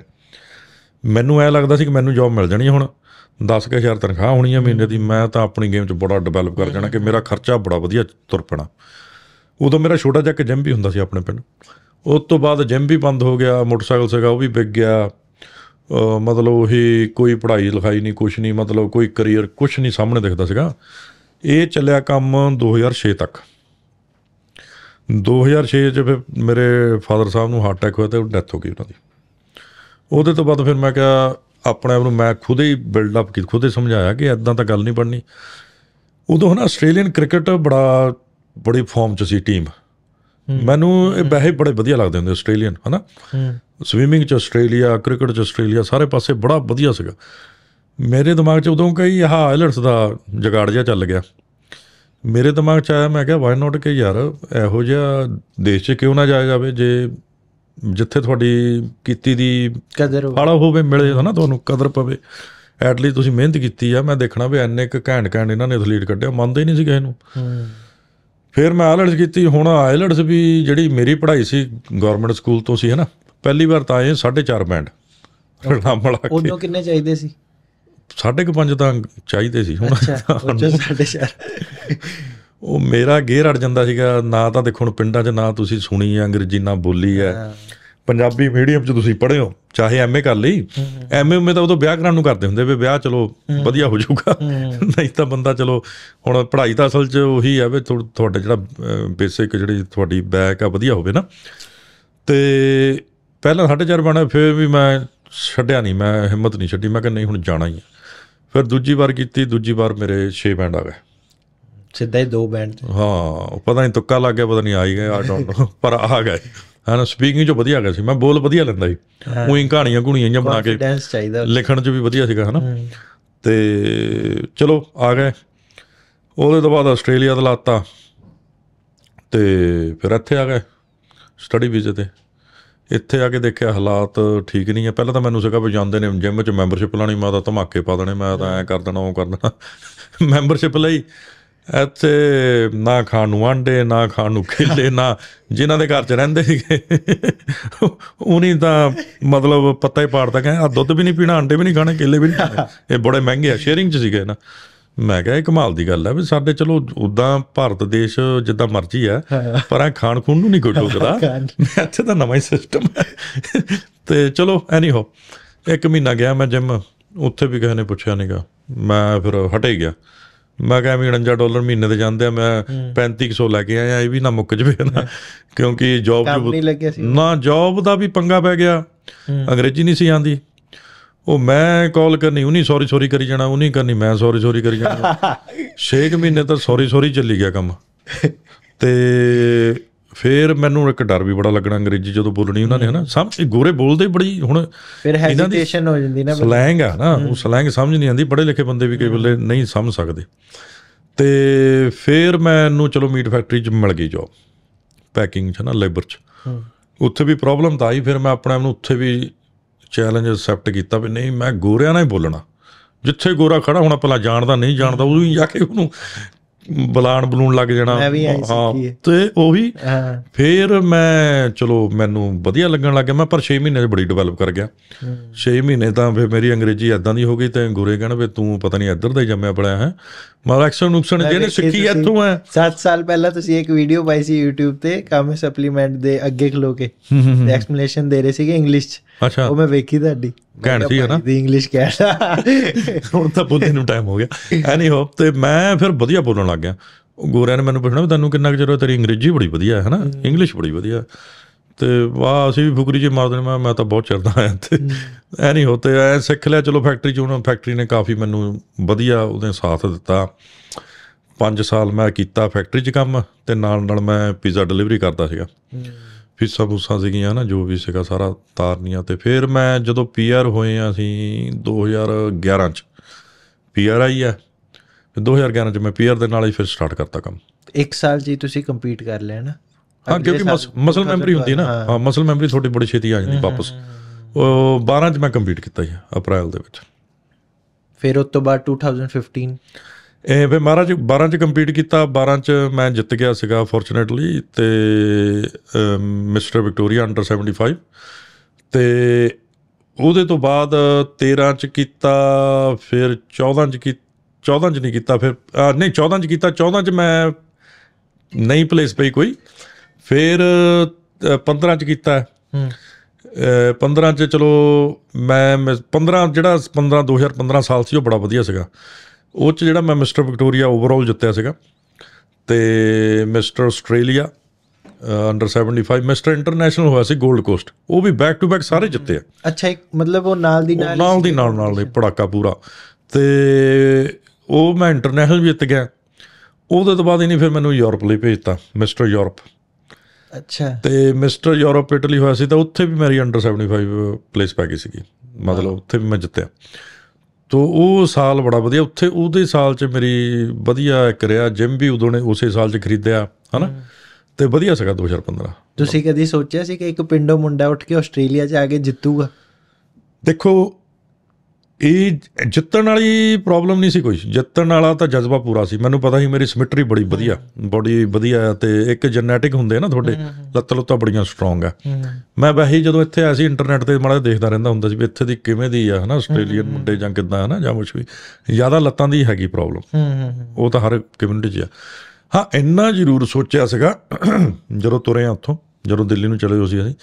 ਮੈਨੂੰ ਐ ਲੱਗਦਾ ਸੀ ਕਿ ਮੈਨੂੰ ਜੌਬ ਮਿਲ ਜਾਣੀ ਹੁਣ 10000 ਤਨਖਾਹ ਹੋਣੀ ਹੈ ਮਹੀਨੇ ਦੀ ਮੈਂ ਤਾਂ ਆਪਣੀ ਗੇਮ 'ਚ ਬੜਾ ਡਿਵੈਲਪ ਕਰ ਜਾਣਾ ਕਿ ਮੇਰਾ ਖਰਚਾ ਬੜਾ ਵਧੀਆ ਤੁਰ ਪੈਣਾ ਉਦੋਂ ਮੇਰਾ ਛੋਟਾ ਜਿਹਾ ਜਿਮ ਵੀ ਹੁੰਦਾ ਸੀ ਆਪਣੇ ਪਿੰਡ ਉਸ ਤੋਂ ਬਾਅਦ ਜਿਮ ਵੀ ਬੰਦ ਹੋ ਗਿਆ ਮੋਟਰਸਾਈਕਲ ਸੀਗਾ ਉਹ ਵੀ ਵਿਕ ਗਿਆ ਮਤਲਬ ਉਹੀ ਕੋਈ ਪੜ੍ਹਾਈ ਲਿਖਾਈ ਨਹੀਂ ਕੁਝ ਨਹੀਂ ਮਤਲਬ ਕੋਈ ਕੈਰੀਅਰ ਕੁਝ ਨਹੀਂ ਸਾਹਮਣੇ ਦਿਖਦਾ ਸੀਗਾ ਇਹ ਚੱਲਿਆ ਕੰਮ 2006 ਤੱਕ 2006 ਚ ਫਿਰ ਮੇਰੇ ਫਾਦਰ ਸਾਹਿਬ ਨੂੰ ਹਾਰਟ ਅਟੈਕ ਹੋਇਆ ਤੇ ਉਹ ਡੈਥ ਹੋ ਗਈ ਉਹਨਾਂ ਦੀ ਉਹਦੇ ਤੋਂ ਬਾਅਦ ਫਿਰ ਮੈਂ ਕਿਹਾ ਆਪਣੇ ਆਪ ਨੂੰ ਮੈਂ ਖੁਦ ਹੀ ਬਿਲਡ ਅਪ ਕੀਤਾ ਖੁਦ ਹੀ ਸਮਝਾਇਆ ਕਿ ਐਦਾਂ ਤਾਂ ਗੱਲ ਨਹੀਂ ਬਣਨੀ ਉਦੋਂ ਹਨਾ ਆਸਟ੍ਰੇਲੀਅਨ ਕ੍ਰਿਕਟ ਬੜਾ ਬੜੀ ਫਾਰਮ 'ਚ ਸੀ ਟੀਮ ਮੈਨੂੰ ਇਹ ਵੈਸੇ ਬੜੇ ਵਧੀਆ ਲੱਗਦੇ ਹੁੰਦੇ ਆਸਟ੍ਰੇਲੀਅਨ ਹਨਾ ਸਵੀਮਿੰਗ 'ਚ ਆਸਟ੍ਰੇਲੀਆ ਕ੍ਰਿਕਟ 'ਚ ਆਸਟ੍ਰੇਲੀਆ ਸਾਰੇ ਪਾਸੇ ਬੜਾ ਵਧੀਆ ਸੀਗਾ ਮੇਰੇ ਦਿਮਾਗ 'ਚ ਉਦੋਂ ਕਈ ਆਹ ਆਇਲਟਸ ਦਾ ਜਗਾੜ ਜਿਹਾ ਚੱਲ ਗਿਆ ਮੇਰੇ ਦਿਮਾਗ 'ਚ ਆਇਆ ਮੈਂ ਕਿਹਾ ਵਾਈ ਨਾਟ ਕਿ ਯਾਰ ਇਹੋ ਜਿਹਾ ਦੇਸ਼ 'ਚ ਕਿਉਂ ਨਾ ਜਾਇਆ ਜਾਵੇ ਜੇ ਜਿੱਥੇ ਤੁਹਾਡੀ ਕੀਤੀ ਦੀ ਕਦਰ ਫਲ ਹੋਵੇ ਮਿਲੇ ਹਨਾ ਤੁਹਾਨੂੰ ਕਦਰ ਪਵੇ ਐਟਲੀ ਤੁਸੀਂ ਮਿਹਨਤ ਕੀਤੀ ਆ ਮੈਂ ਦੇਖਣਾ ਵੀ ਐਨੇ ਇੱਕ ਘੈਂਟ ਘੈਂਟ ਇਹਨਾਂ ਨੇ ਐਥਲੀਟ ਕੱਢਿਆ ਮੰਨਦੇ ਹੀ ਨਹੀਂ ਸੀ ਕਿਸੇ ਨੂੰ ਫਿਰ ਮੈਂ ਆਇਲਟਸ ਕੀਤੀ ਹੁਣ ਆਇਲਟਸ ਵੀ ਜਿਹੜੀ ਮੇਰੀ ਪੜ੍ਹਾਈ ਸੀ ਗਵਰਨਮੈਂਟ ਸਕੂਲ ਤੋਂ ਸੀ ਹਨਾ ਪਹਿਲੀ ਵਾਰ ਤਾਂ ਆਏ 4.5 ਬੈਂਡ ਨਾਮ ਕੇ ਉਹਨੂੰ ਕਿੰਨੇ ਚਾਹੀਦੇ ਸੀ 5.5 ਤਾਂ ਚਾਹੀਦੇ ਸੀ ਹੁਣ ਅੱਛਾ 4.5 ਉਹ ਮੇਰਾ ਗੇਰ ਅੜ ਜਾਂਦਾ ਸੀਗਾ ਨਾ ਤਾਂ ਦੇਖੋ ਹੁਣ ਪਿੰਡਾਂ 'ਚ ਨਾ ਤੁਸੀਂ ਸੁਣੀ ਆ ਅੰਗਰੇਜ਼ੀ ਨਾ ਬੋਲੀ ਐ ਪੰਜਾਬੀ ਮੀਡੀਅਮ 'ਚ ਤੁਸੀਂ ਪੜ੍ਹੇ ਹੋ ਚਾਹੇ ਐਮਏ ਕਰ ਲਈ ਐਮਏ ਉਮੇ ਤਾਂ ਉਦੋਂ ਵਿਆਹ ਕਰਾਉਣ ਨੂੰ ਕਰਦੇ ਹੁੰਦੇ ਵੀ ਵਿਆਹ ਚਲੋ ਵਧੀਆ ਹੋ ਜਾਊਗਾ ਨਹੀਂ ਤਾਂ ਬੰਦਾ ਚਲੋ ਹੁਣ ਪੜ੍ਹਾਈ ਤਾਂ ਅਸਲ 'ਚ ਉਹੀ ਆ ਵੀ ਤੁਹਾਡਾ ਜਿਹੜਾ ਬੇਸਿਕ ਜਿਹੜੀ ਤੁਹਾਡੀ ਬੈਕ ਆ ਵਧੀਆ ਹੋਵੇ ਨਾ ਤੇ ਪਹਿਲਾਂ 4.5 ਬਣਾ ਫਿਰ ਵੀ ਮੈਂ ਛੱਡਿਆ ਨਹੀਂ ਮੈਂ ਹਿੰਮਤ ਨਹੀਂ ਛੱਡੀ ਮੈਂ ਕਿ ਨਹੀਂ ਹੁਣ ਜਾਣਾ ਹੀ ਫਿਰ ਦੂਜੀ ਵਾਰ ਕੀਤੀ ਦੂਜੀ ਵਾਰ ਮੇਰੇ 6 ਬੈਂਡ ਆ ਗਏ ਸਿੱਧਾ ਹੀ ਦੋ ਬੈਂਡ ਤੇ ਹਾਂ ਪਤਾ ਨਹੀਂ ਤੁੱਕਾ ਲੱਗ ਗਿਆ ਪਤਾ ਨਹੀਂ ਆਈ ਗਏ ਆ ਡੋਂਟ ਨੋ ਪਰ ਆ ਗਏ ਹਨ ਸਪੀਕਿੰਗ ਜੋ ਵਧੀਆ ਗਿਆ ਸੀ ਮੈਂ ਬੋਲ ਵਧੀਆ ਲੈਂਦਾ ਸੀ ਉਹੀ ਕਹਾਣੀਆਂ ਗੁਣੀਆਂ ਜਾਂ ਬਣਾ ਕੇ ਲਿਖਣ ਚ ਵੀ ਵਧੀਆ ਸੀਗਾ ਹਨਾ ਤੇ ਚਲੋ ਆ ਗਏ ਉਹਦੇ ਤੋਂ ਬਾਅਦ ਆਸਟ੍ਰੇਲੀਆ ਦਾ ਲਾਤਾ ਤੇ ਫਿਰ ਇੱਥੇ ਆ ਗਏ ਸਟੱਡੀ ਵੀਜ਼ੇ ਤੇ ਇੱਥੇ ਆ ਕੇ ਦੇਖਿਆ ਹਾਲਾਤ ਠੀਕ ਨਹੀਂ ਆ ਪਹਿਲਾਂ ਤਾਂ ਮੈਨੂੰ ਸਿਕਾ ਵੀ ਜਾਂਦੇ ਨੇ ਜਿਮ ਚ ਮੈਂਬਰਸ਼ਿਪ ਲਾਣੀ ਮੈਂ ਤਾਂ ਧਮਾਕੇ ਪਾ ਦੇਣੇ ਮੈਂ ਤਾਂ ਐ ਕਰ ਦੇਣਾ ਉਹ ਕਰ ਦੇਣਾ ਮੈਂਬਰਸ਼ਿਪ ਲਈ ਅਤੇ ਨਾ ਖਾਣ ਨੂੰ ਆਂਡੇ ਨਾ ਖਾਣ ਨੂੰ ਖੇਲੇ ਨਾ ਜਿਨ੍ਹਾਂ ਦੇ ਘਰ 'ਚ ਰਹਿੰਦੇ ਸੀਗੇ ਉਹਨੀ ਤਾਂ ਮਤਲਬ ਪੱਤਾ ਹੀ ਪਾੜਦਾ ਕਹਿੰਦਾ ਆ ਦੁੱਧ ਵੀ ਨਹੀਂ ਪੀਣਾ ਆਂਡੇ ਵੀ ਨਹੀਂ ਖਾਣੇ ਕੇਲੇ ਵੀ ਨਹੀਂ ਇਹ ਬੜੇ ਮਹਿੰਗੇ ਆ ਸ਼ੇਅਰਿੰਗ 'ਚ ਸੀਗੇ ਨਾ ਮੈਂ ਕਿਹਾ ਇਹ ਕਮਾਲ ਦੀ ਗੱਲ ਹੈ ਵੀ ਸਾਡੇ ਚਲੋ ਉਦਾਂ ਭਾਰਤ ਦੇਸ਼ ਜਿੱਦਾਂ ਮਰਜ਼ੀ ਆ ਪਰ ਆ ਖਾਣ ਖੂਨ ਨੂੰ ਨਹੀਂ ਕੋਈ ਟੋਕਦਾ ਇੱਥੇ ਤਾਂ ਨਵਾਂ ਹੀ ਸਿਸਟਮ ਹੈ ਤੇ ਚਲੋ ਐਨੀ ਹੋ ਇੱਕ ਮਹੀਨਾ ਗਿਆ ਮੈਂ ਜਿਮ ਉੱਥੇ ਵੀ ਕਿਸੇ ਨੇ ਪੁੱਛਿਆ ਨਹੀਂਗਾ ਮੈਂ ਫਿਰ ਹਟੇ ਗਿਆ ਮੈਂ ਕਹਾਂ ਵੀ 49 ਡਾਲਰ ਮਹੀਨੇ ਤੇ ਜਾਂਦੇ ਆ ਮੈਂ 3500 ਲੈ ਕੇ ਆਇਆ ਇਹ ਵੀ ਨਾ ਮੁੱਕ ਜਵੇ ਨਾ ਕਿਉਂਕਿ ਜੌਬ ਨਾ ਜੌਬ ਦਾ ਵੀ ਪੰਗਾ ਪੈ ਗਿਆ ਅੰਗਰੇਜ਼ੀ ਨਹੀਂ ਸੀ ਆਂਦੀ ਉਹ ਮੈਂ ਕਾਲ ਕਰਨੀ ਨਹੀਂ ਸੌਰੀ ਸੌਰੀ ਕਰੀ ਜਾਣਾ ਨਹੀਂ ਕਰਨੀ ਮੈਂ ਸੌਰੀ ਸੌਰੀ ਕਰੀ ਜਾਣਾ 6 ਮਹੀਨੇ ਤਾਂ ਸੌਰੀ ਸੌਰੀ ਚੱਲੀ ਗਿਆ ਕੰਮ ਤੇ ਫਿਰ ਮੈਨੂੰ ਇੱਕ ਡਰ ਵੀ ਬੜਾ ਲੱਗਣਾ ਅੰਗਰੇਜ਼ੀ ਜਦੋਂ ਬੋਲਣੀ ਉਹਨਾਂ ਨੇ ਹਨਾ ਇਹ ਗੋਰੇ ਬੋਲਦੇ ਬੜੀ ਹੁਣ ਫਿਰ ਹੈਜ਼ਿਟੇਸ਼ਨ ਹੋ ਜਾਂਦੀ ਨਾ ਸਲੈਂਗ ਆ ਨਾ ਉਹ ਸਲੈਂਗ ਸਮਝ ਨਹੀਂ ਆਉਂਦੀ ਬੜੇ ਲਿਖੇ ਬੰਦੇ ਵੀ ਕਈ ਵੇਲੇ ਨਹੀਂ ਸਮਝ ਸਕਦੇ ਤੇ ਫਿਰ ਮੈਨੂੰ ਚਲੋ ਮੀਟ ਫੈਕਟਰੀ 'ਚ ਮਿਲ ਗਈ ਜੋਬ ਪੈਕਿੰਗ 'ਚ ਨਾ ਲੇਬਰ 'ਚ ਉੱਥੇ ਵੀ ਪ੍ਰੋਬਲਮ ਤਾਂ ਆਈ ਫਿਰ ਮੈਂ ਆਪਣੇ ਆਪ ਨੂੰ ਉੱਥੇ ਵੀ ਚੈਲੰਜ ਅਸੈਪਟ ਕੀਤਾ ਵੀ ਨਹੀਂ ਮੈਂ ਗੋਰਿਆਂ ਨਾਲ ਹੀ ਬੋਲਣਾ ਜਿੱਥੇ ਗੋਰਾ ਖੜਾ ਹੋਣਾ ਪਹਿਲਾਂ ਜਾਣਦਾ ਨਹੀਂ ਜਾਣਦਾ ਉਹ ਵੀ ਜਾ ਕੇ ਉਹਨੂੰ ਬਲਾਣ ਬਲੂਣ ਲੱਗ ਜਾਣਾ ਹਾਂ ਤੇ ਉਹ ਵੀ ਤੇ ਉਹੀ ਫਿਰ ਮੈਂ ਚਲੋ ਮੈਨੂੰ ਵਧੀਆ ਲੱਗਣ ਲੱਗ ਗਿਆ ਮੈਂ ਪਰ 6 ਮਹੀਨੇ 'ਚ ਬੜੀ ਡਿਵੈਲਪ ਕਰ ਗਿਆ 6 ਮਹੀਨੇ ਤਾਂ ਫਿਰ ਮੇਰੀ ਅੰਗਰੇਜ਼ੀ ਐਦਾਂ ਦੀ ਹੋ ਗਈ ਤੇ ਗੁਰੇ ਕਹਿਣ ਵੀ ਤੂੰ ਪਤਾ ਨਹੀਂ ਇੱਧਰ ਦਾ ਹੀ ਜੰਮਿਆ ਪੜਿਆ ਹੈ ਮਾਰਕਸਨ ਨੁਕਸਾਨ ਜਿਹਨੇ ਸਿੱਖੀ ਇੱਥੋਂ ਹੈ 7 ਸਾਲ ਪਹਿਲਾਂ ਤੁਸੀਂ ਇੱਕ ਵੀਡੀਓ ਪਾਈ ਸੀ YouTube ਤੇ ਕਾਮੇ ਸਪਲੀਮੈਂਟ ਦੇ ਅੱਗੇ ਖਲੋ ਕੇ ਐਕਸਪਲੇਨੇਸ਼ਨ ਦੇ ਰਹੇ ਸੀਗੇ ਇੰਗਲਿਸ਼ 'ਚ ਅੱਛਾ ਉਹ ਮੈਂ ਵੇਖੀ ਤੁਹਾਡੀ ਕਹਿਣ ਸੀ ਹਨਾ ਦੀ ਇੰਗਲਿਸ਼ ਕਹਿਣਾ ਹੁਣ ਤਾਂ ਬੁੱਧੇ ਨੂੰ ਟਾਈਮ ਹੋ ਗਿਆ ਐਨੀ ਹੋਪ ਤੇ ਮੈਂ ਫਿਰ ਵਧੀਆ ਬੋਲਣ ਲੱਗ ਗਿਆ ਗੋਰਿਆਂ ਨੇ ਮੈਨੂੰ ਪੁੱਛਣਾ ਵੀ ਤੁਹਾਨੂੰ ਕਿੰਨਾ ਕੁ ਚਿਰ ਤੇਰੀ ਅੰਗਰੇਜ਼ੀ ਬੜੀ ਵਧੀਆ ਹੈ ਹਨਾ ਇੰਗਲਿਸ਼ ਬੜੀ ਵਧੀਆ ਤੇ ਵਾਹ ਅਸੀਂ ਵੀ ਫੁਕਰੀ ਜੇ ਮਾਰਦੇ ਮੈਂ ਮੈਂ ਤਾਂ ਬਹੁਤ ਚਿਰਦਾ ਆਇਆ ਤੇ ਐ ਨਹੀਂ ਹੋਤੇ ਐ ਸਿੱਖ ਲਿਆ ਚਲੋ ਫੈਕਟਰੀ ਚ ਉਹਨਾਂ ਫੈਕਟਰੀ ਨੇ ਕਾਫੀ ਮੈਨੂੰ ਵਧੀਆ ਉਹਦੇ ਸਾਥ ਦਿੱਤਾ 5 ਸਾਲ ਮੈਂ ਕੀਤਾ ਫੈਕਟਰੀ 'ਚ ਕੰਮ ਤੇ ਨਾਲ ਨਾਲ ਮੈਂ ਪੀਜ਼ਾ ਡਿਲੀਵਰੀ ਕਰਦਾ ਸੀਗਾ ਫੀਸਾਂ ਫੂਸਾਂ ਸੀਗੀਆਂ ਨਾ ਜੋ ਵੀ ਸੀਗਾ ਸਾਰਾ ਤਾਰਨੀਆਂ ਤੇ ਫਿਰ ਮੈਂ ਜਦੋਂ ਪੀਆਰ ਹੋਏ ਆ ਅਸੀਂ 2011 ਚ ਪੀਆਰ ਆਈ ਆ 2011 ਚ ਮੈਂ ਪੀਆਰ ਦੇ ਨਾਲ ਹੀ ਫਿਰ ਸਟਾਰਟ ਕਰਤਾ ਕੰਮ ਇੱਕ ਸਾਲ ਜੀ ਤੁਸੀਂ ਕੰਪੀਟ ਕਰ ਲਿਆ ਨਾ ਹਾਂ ਕਿਉਂਕਿ ਮਸਲ ਮੈਮਰੀ ਹੁੰਦੀ ਨਾ ਹਾਂ ਮਸਲ ਮੈਮਰੀ ਥੋੜੀ ਬੜੀ ਛੇਤੀ ਆ ਜਾਂਦੀ ਵਾਪਸ ਉਹ 12 ਚ ਮੈਂ ਕੰਪਲੀਟ ਕੀਤਾ ਜੀ ਅਪ੍ਰੈਲ ਦੇ ਵਿੱਚ ਫਿਰ ਉਸ ਤੋਂ ਬਾਅਦ 2015 ਫਿਰ 12 ਮਹਾਰਾਜ 12 ਚ ਕੰਪੀਟ ਕੀਤਾ 12 ਚ ਮੈਂ ਜਿੱਤ ਗਿਆ ਸੀਗਾ ਫੋਰਚੂਨੇਟਲੀ ਤੇ ਮਿਸਟਰ ਵਿਕਟੋਰੀਆ ਅੰਡਰ 75 ਤੇ ਉਹਦੇ ਤੋਂ ਬਾਅਦ 13 ਚ ਕੀਤਾ ਫਿਰ 14 ਚ ਕੀ 14 ਚ ਨਹੀਂ ਕੀਤਾ ਫਿਰ ਨਹੀਂ 14 ਚ ਕੀਤਾ 14 ਚ ਮੈਂ ਨਹੀਂ ਪਲੇਸ ਪਈ ਕੋਈ ਫਿਰ 15 ਚ ਕੀਤਾ ਹੂੰ 15 ਚ ਚਲੋ ਮੈਂ 15 ਜਿਹੜਾ 15 2015 ਸਾਲ ਸੀ ਉਹ ਬੜਾ ਵਧੀਆ ਸੀਗਾ ਉਹ ਚ ਜਿਹੜਾ ਮੈਂ ਮਿਸਟਰ ਵਿਕਟੋਰੀਆ ਓਵਰਆਲ ਜਿੱਤਿਆ ਸੀਗਾ ਤੇ mister Australia under 75 mister international ਹੋਇਆ ਸੀ 골ਡ ਕੋਸਟ ਉਹ ਵੀ ਬੈਕ ਟੂ ਬੈਕ ਸਾਰੇ ਜਿੱਤੇ ਆ ਅੱਛਾ ਇੱਕ ਮਤਲਬ ਉਹ ਨਾਲ ਦੀ ਨਾਲ ਨਾਲ ਦੀ ਨਾਲ ਨਾਲ ਦੇ ਪੜਾਕਾ ਪੂਰਾ ਤੇ ਉਹ ਮੈਂ ਇੰਟਰਨੈਸ਼ਨਲ ਵੀ ਜਿੱਤ ਗਿਆ ਉਹਦੇ ਤੋਂ ਬਾਅਦ ਨਹੀਂ ਫਿਰ ਮੈਨੂੰ ਯੂਰਪ ਲਈ ਭੇਜਤਾ ਮਿਸਟਰ ਯੂਰਪ ਅੱਛਾ ਤੇ ਮਿਸਟਰ ਯੂਰਪ ਇਟਲੀ ਹੋਇਆ ਸੀ ਤਾਂ ਉੱਥੇ ਵੀ ਮੇਰੀ ਅੰਡਰ 75 ਪਲੇਸ ਪੈ ਗਈ ਸੀਗੀ ਮਤਲਬ ਉੱਥੇ ਵੀ ਮੈਂ ਜਿੱਤਿਆ ਤੋ ਉਹ ਸਾਲ ਬੜਾ ਵਧੀਆ ਉੱਥੇ ਉਹਦੇ ਸਾਲ 'ਚ ਮੇਰੀ ਵਧੀਆ ਇੱਕ ਰਿਆ ਜਿਮ ਵੀ ਉਦੋਂ ਨੇ ਉਸੇ ਸਾਲ 'ਚ ਖਰੀਦਿਆ ਹਨਾ ਤੇ ਵਧੀਆ ਸੀਗਾ 2015 ਤੁਸੀਂ ਕਦੀ ਸੋਚਿਆ ਸੀ ਕਿ ਇੱਕ ਪਿੰਡੋਂ ਮੁੰਡਾ ਉੱਠ ਕੇ ਆਸਟ੍ਰੇਲੀਆ 'ਚ ਆ ਕੇ ਜਿੱਤੂਗਾ ਦੇਖੋ ਇਹ ਜਿੱਤਣ ਵਾਲੀ ਪ੍ਰੋਬਲਮ ਨਹੀਂ ਸੀ ਕੋਈ ਜਿੱਤਣ ਵਾਲਾ ਤਾਂ ਜਜ਼ਬਾ ਪੂਰਾ ਸੀ ਮੈਨੂੰ ਪਤਾ ਸੀ ਮੇਰੀ ਸਿਮਟਰੀ ਬੜੀ ਵਧੀਆ ਬੋਡੀ ਵਧੀਆ ਤੇ ਇੱਕ ਜੈਨੇਟਿਕ ਹੁੰਦੇ ਨਾ ਤੁਹਾਡੇ ਲੱਤ ਲੁੱਤਾਂ ਬੜੀਆਂ ਸਟਰੋਂਗ ਆ ਮੈਂ ਵੈਸੇ ਜਦੋਂ ਇੱਥੇ ਆਇਆ ਸੀ ਇੰਟਰਨੈਟ ਤੇ ਮੜਾ ਦੇਖਦਾ ਰਹਿੰਦਾ ਹੁੰਦਾ ਸੀ ਵੀ ਇੱਥੇ ਦੀ ਕਿਵੇਂ ਦੀ ਆ ਹਨਾ ਆਸਟ੍ਰੇਲੀਅਨ ਮੁੰਡੇ ਜਾਂ ਕਿਦਾਂ ਹਨਾ ਜਾਂ ਕੁਝ ਵੀ ਜ਼ਿਆਦਾ ਲੱਤਾਂ ਦੀ ਹੈਗੀ ਪ੍ਰੋਬਲਮ ਉਹ ਤਾਂ ਹਰ ਕਮਿਊਨਿਟੀ 'ਚ ਆ ਹਾਂ ਇੰਨਾ ਜ਼ਰੂਰ ਸੋਚਿਆ ਸੀਗਾ ਜਦੋਂ ਤੁਰੇ ਆ ਉੱਥੋਂ ਜਦੋਂ ਦਿੱਲੀ ਨੂੰ ਚਲੇ ਹੋ ਸੀ ਅਸੀਂ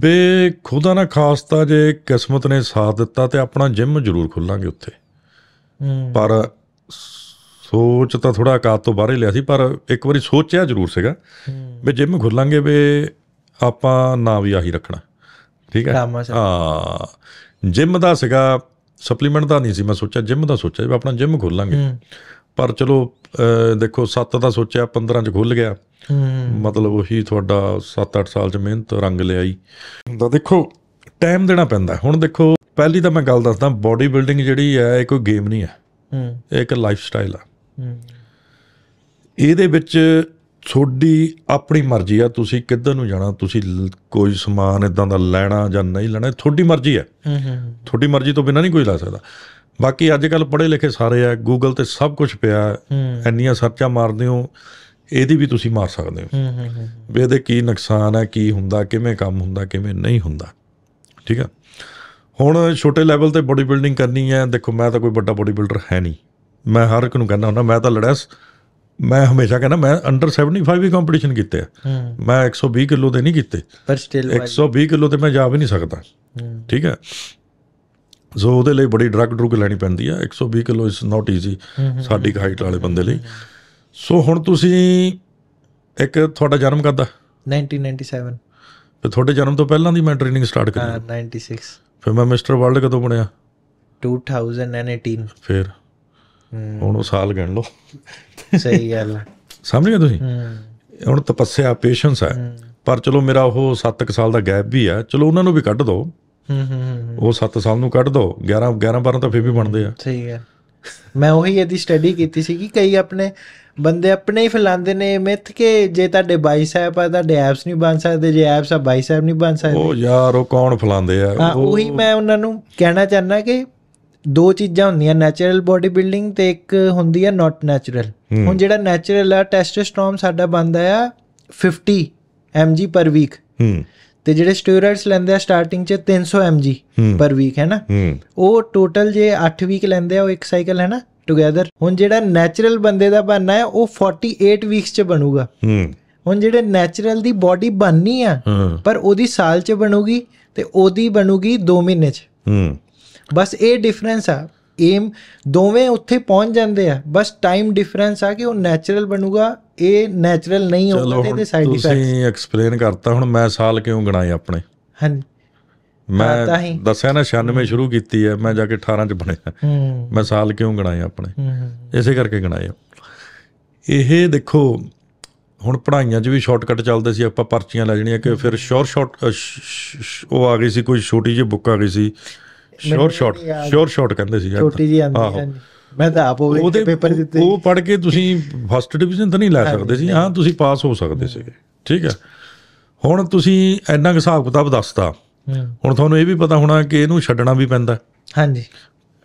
ਬੇ ਖੁਦਾ ਨਾ ਖਾਸਤਾ ਜੇ ਕਿਸਮਤ ਨੇ ਸਾਥ ਦਿੱਤਾ ਤੇ ਆਪਣਾ ਜਿਮ ਜ਼ਰੂਰ ਖੁੱਲਾਂਗੇ ਉੱਥੇ ਪਰ ਸੋਚ ਤਾਂ ਥੋੜਾ ਕਾਤ ਤੋਂ ਬਾਹਰ ਲਿਆ ਸੀ ਪਰ ਇੱਕ ਵਾਰੀ ਸੋਚਿਆ ਜ਼ਰੂਰ ਸੀਗਾ ਵੀ ਜਿਮ ਖੁੱਲਾਂਗੇ ਵੀ ਆਪਾਂ ਨਾ ਵੀ ਆਹੀ ਰੱਖਣਾ ਠੀਕ ਹੈ ਹਾਂ ਜਿਮ ਦਾ ਸੀਗਾ ਸਪਲੀਮੈਂਟ ਦਾ ਨਹੀਂ ਸੀ ਮੈਂ ਸੋਚਿਆ ਜਿਮ ਦਾ ਸੋਚਿਆ ਵੀ ਆਪਣਾ ਜਿਮ ਖੋਲਾਂਗੇ ਪਰ ਚਲੋ ਦੇਖੋ 7 ਦਾ ਸੋਚਿਆ 15 ਚ ਖੁੱਲ ਗਿਆ ਮਤਲਬ ਉਹੀ ਤੁਹਾਡਾ 7-8 ਸਾਲ ਚ ਮਿਹਨਤ ਰੰਗ ਲਿਆਈ ਹੁੰਦਾ ਦੇਖੋ ਟਾਈਮ ਦੇਣਾ ਪੈਂਦਾ ਹੁਣ ਦੇਖੋ ਪਹਿਲੀ ਤਾਂ ਮੈਂ ਗੱਲ ਦੱਸਦਾ ਬਾਡੀ ਬਿਲਡਿੰਗ ਜਿਹੜੀ ਹੈ ਇਹ ਕੋਈ ਗੇਮ ਨਹੀਂ ਹੈ ਇਹ ਇੱਕ ਲਾਈਫ ਸਟਾਈਲ ਆ ਇਹਦੇ ਵਿੱਚ ਛੋਡੀ ਆਪਣੀ ਮਰਜ਼ੀ ਆ ਤੁਸੀਂ ਕਿੱਧਰ ਨੂੰ ਜਾਣਾ ਤੁਸੀਂ ਕੋਈ ਸਮਾਨ ਇਦਾਂ ਦਾ ਲੈਣਾ ਜਾਂ ਨਹੀਂ ਲੈਣਾ ਤੁਹਾਡੀ ਮਰਜ਼ੀ ਆ ਤੁਹਾਡੀ ਮਰਜ਼ੀ ਤੋਂ ਬਿਨਾ ਨਹੀਂ ਕੋਈ ਲੈ ਸਕਦਾ ਬਾਕੀ ਅੱਜ ਕੱਲ ਪੜ੍ਹੇ ਲਿਖੇ ਸਾਰੇ ਆ ਗੂਗਲ ਤੇ ਸਭ ਕੁਝ ਪਿਆ ਐਨੀਆਂ ਸਰਚਾਂ ਮਾਰਦੇ ਹੋ ਇਹਦੀ ਵੀ ਤੁਸੀਂ ਮਾਰ ਸਕਦੇ ਹੋ ਵੀ ਇਹਦੇ ਕੀ ਨੁਕਸਾਨ ਹੈ ਕੀ ਹੁੰਦਾ ਕਿਵੇਂ ਕੰਮ ਹੁੰਦਾ ਕਿਵੇਂ ਨਹੀਂ ਹੁੰਦਾ ਠੀਕ ਆ ਹੁਣ ਛੋਟੇ ਲੈਵਲ ਤੇ ਬੋਡੀ ਬਿਲਡਿੰਗ ਕਰਨੀ ਹੈ ਦੇਖੋ ਮੈਂ ਤਾਂ ਕੋਈ ਵੱਡਾ ਬੋਡੀ ਬਿਲਡਰ ਹੈ ਨਹੀਂ ਮੈਂ ਹਰ ਇੱਕ ਨੂੰ ਕਹਿੰਦਾ ਹੁੰਦਾ ਮੈਂ ਤਾਂ ਲੜਿਆ ਮੈਂ ਹਮੇਸ਼ਾ ਕਹਿੰਦਾ ਮੈਂ ਅੰਡਰ 75 ਹੀ ਕੰਪੀਟੀਸ਼ਨ ਕੀਤੇ ਆ ਮੈਂ 120 ਕਿਲੋ ਦੇ ਨਹੀਂ ਕੀਤੇ ਪਰ ਸਟਿਲ 120 ਕਿਲੋ ਤੇ ਮੈਂ ਜਾ ਵੀ ਨਹੀਂ ਸਕਦਾ ਠੀਕ ਹੈ ਸੋ ਉਹਦੇ ਲਈ ਬੜੀ ਡਰਗ ਡਰੂਗ ਲੈਣੀ ਪੈਂਦੀ ਆ 120 ਕਿਲੋ ਇਸ ਨਾਟ ਈਜ਼ੀ ਸਾਡੀ ਹਾਈਟ ਵਾਲੇ ਬੰਦੇ ਲਈ ਸੋ ਹੁਣ ਤੁਸੀਂ ਇੱਕ ਤੁਹਾਡਾ ਜਨਮ ਕਦਾ 1997 ਤੇ ਤੁਹਾਡੇ ਜਨਮ ਤੋਂ ਪਹਿਲਾਂ ਦੀ ਮੈਂ ਟ੍ਰੇਨਿੰਗ ਸਟਾਰਟ ਕਰੀ 96 ਫਿਰ ਮੈਂ ਮਿਸਟਰ ਵਰਲਡ ਕਦੋਂ ਬਣਿਆ 2018 ਫਿਰ ਹੁਣ ਉਹ ਸਾਲ ਗਿਣ ਲਓ ਸਹੀ ਗੱਲ ਸਮਝ ਗਏ ਤੁਸੀਂ ਹੁਣ ਤਪੱਸਿਆ ਪੇਸ਼ੈਂਸ ਹੈ ਪਰ ਚਲੋ ਮੇਰਾ ਉਹ 7 ਸਾਲ ਦਾ ਗੈਪ ਵੀ ਆ ਚਲੋ ਉਹਨਾਂ ਨੂੰ ਵੀ ਕੱਢ ਦੋ ਹੂੰ ਹੂੰ ਉਹ 7 ਸਾਲ ਨੂੰ ਕੱਢ ਦੋ 11 11 12 ਤਾਂ ਫੇਰ ਵੀ ਬਣਦੇ ਆ ਠੀਕ ਹੈ ਮੈਂ ਉਹੀ ਇਹਦੀ ਸਟੱਡੀ ਕੀਤੀ ਸੀ ਕਿ ਕਈ ਆਪਣੇ ਬੰਦੇ ਆਪਣੇ ਹੀ ਫੈਲਾਉਂਦੇ ਨੇ ਮਿੱਥ ਕੇ ਜੇ ਤੁਹਾਡੇ ਬਾਈਸੈਪ ਆ ਤਾਂ ਐਪਸ ਨਹੀਂ ਬਣ ਸਕਦੇ ਜੇ ਐਪਸ ਆ ਬਾਈਸੈਪ ਨਹੀਂ ਬਣ ਸਕਦੇ ਉਹ ਯਾਰ ਉਹ ਕੌਣ ਫੈਲਾਉਂਦੇ ਆ ਉਹ ਉਹੀ ਮੈਂ ਉਹਨਾਂ ਨੂੰ ਕਹਿਣਾ ਚਾਹਨਾ ਕਿ ਦੋ ਚੀਜ਼ਾਂ ਹੁੰਦੀਆਂ ਨੈਚੁਰਲ ਬਾਡੀ ਬਿਲਡਿੰਗ ਤੇ ਇੱਕ ਹੁੰਦੀ ਹੈ ਨਾਟ ਨੈਚੁਰਲ ਹੁਣ ਜਿਹੜਾ ਨੈਚੁਰਲ ਆ ਟੈਸਟੋਸਟਰੋਨ ਸਾਡਾ ਬੰਦਾ ਆ 50 mg ਪਰ ਵੀਕ ਹੂੰ ਤੇ ਜਿਹੜੇ ਸਟੀਰੋਇਡਸ ਲੈਂਦੇ ਆ ਸਟਾਰਟਿੰਗ ਚ 300 mg ਪਰ ਵੀਕ ਹੈ ਨਾ ਉਹ ਟੋਟਲ ਜੇ 8 ਵੀਕ ਲੈਂਦੇ ਆ ਉਹ ਇੱਕ ਸਾਈਕਲ ਹੈ ਨਾ ਟੁਗੇਦਰ ਹੁਣ ਜਿਹੜਾ ਨੈਚੁਰਲ ਬੰਦੇ ਦਾ ਬਣਨਾ ਹੈ ਉਹ 48 ਵੀਕਸ ਚ ਬਣੂਗਾ ਹੁਣ ਜਿਹੜੇ ਨੈਚੁਰਲ ਦੀ ਬਾਡੀ ਬਣਨੀ ਆ ਪਰ ਉਹਦੀ ਸਾਲ ਚ ਬਣੂਗੀ ਤੇ ਉਹਦੀ ਬਣੂਗੀ 2 ਮਹੀਨੇ ਚ ਬਸ ਇਹ ਡਿਫਰੈਂਸ ਆ ਏਮ ਦੋਵੇਂ ਉੱਥੇ ਪਹੁੰਚ ਜਾਂਦੇ ਆ ਬਸ ਟਾਈਮ ਡਿਫਰੈਂਸ ਆ ਕਿ ਉਹ ਨੇਚਰਲ ਬਣੂਗਾ ਇਹ ਨੇਚਰਲ ਨਹੀਂ ਹੋਊਗਾ ਤੇ ਇਹਦੇ ਸਾਈਡ ਇਫੈਕਟਸ ਤੁਸੀਂ ਐਕਸਪਲੇਨ ਕਰਤਾ ਹੁਣ ਮੈਂ ਸਾਲ ਕਿਉਂ ਗਣਾਏ ਆਪਣੇ ਹਾਂਜੀ ਮੈਂ ਦੱਸਿਆ ਨਾ 96 ਸ਼ੁਰੂ ਕੀਤੀ ਹੈ ਮੈਂ ਜਾ ਕੇ 18 ਚ ਬਣਿਆ ਮੈਂ ਸਾਲ ਕਿਉਂ ਗਣਾਏ ਆਪਣੇ ਇਸੇ ਕਰਕੇ ਗਣਾਏ ਇਹ ਦੇਖੋ ਹੁਣ ਪੜਾਈਆਂ 'ਚ ਵੀ ਸ਼ਾਰਟਕਟ ਚੱਲਦੇ ਸੀ ਆਪਾਂ ਪਰਚੀਆਂ ਲੈ ਜਣੀਆਂ ਕਿ ਫਿਰ ਸ਼ੋਰ ਸ਼ਾਰਟ ਉਹ ਆ ਗਈ ਸੀ ਕੋਈ ਛੋਟੀ ਜਿਹੀ ਬੁੱਕ ਆ ਗਈ ਸੀ ਸ਼ੋਰ ਸ਼ਾਟ ਸ਼ੋਰ ਸ਼ਾਟ ਕਹਿੰਦੇ ਸੀ ਛੋਟੀ ਜੀ ਆਂਦੀ ਹੈ ਮੈਂ ਤਾਂ ਆਪ ਉਹਦੇ ਪੇਪਰ ਦਿੱਤੇ ਉਹ ਪੜ ਕੇ ਤੁਸੀਂ ਫਸਟ ਡਿਵੀਜ਼ਨ ਤਾਂ ਨਹੀਂ ਲੈ ਸਕਦੇ ਸੀ ਹਾਂ ਤੁਸੀਂ ਪਾਸ ਹੋ ਸਕਦੇ ਸੀ ਠੀਕ ਹੈ ਹੁਣ ਤੁਸੀਂ ਇੰਨਾ ਹਿਸਾਬ ਕਿਤਾਬ ਦੱਸਤਾ ਹੁਣ ਤੁਹਾਨੂੰ ਇਹ ਵੀ ਪਤਾ ਹੋਣਾ ਕਿ ਇਹਨੂੰ ਛੱਡਣਾ ਵੀ ਪੈਂਦਾ ਹਾਂਜੀ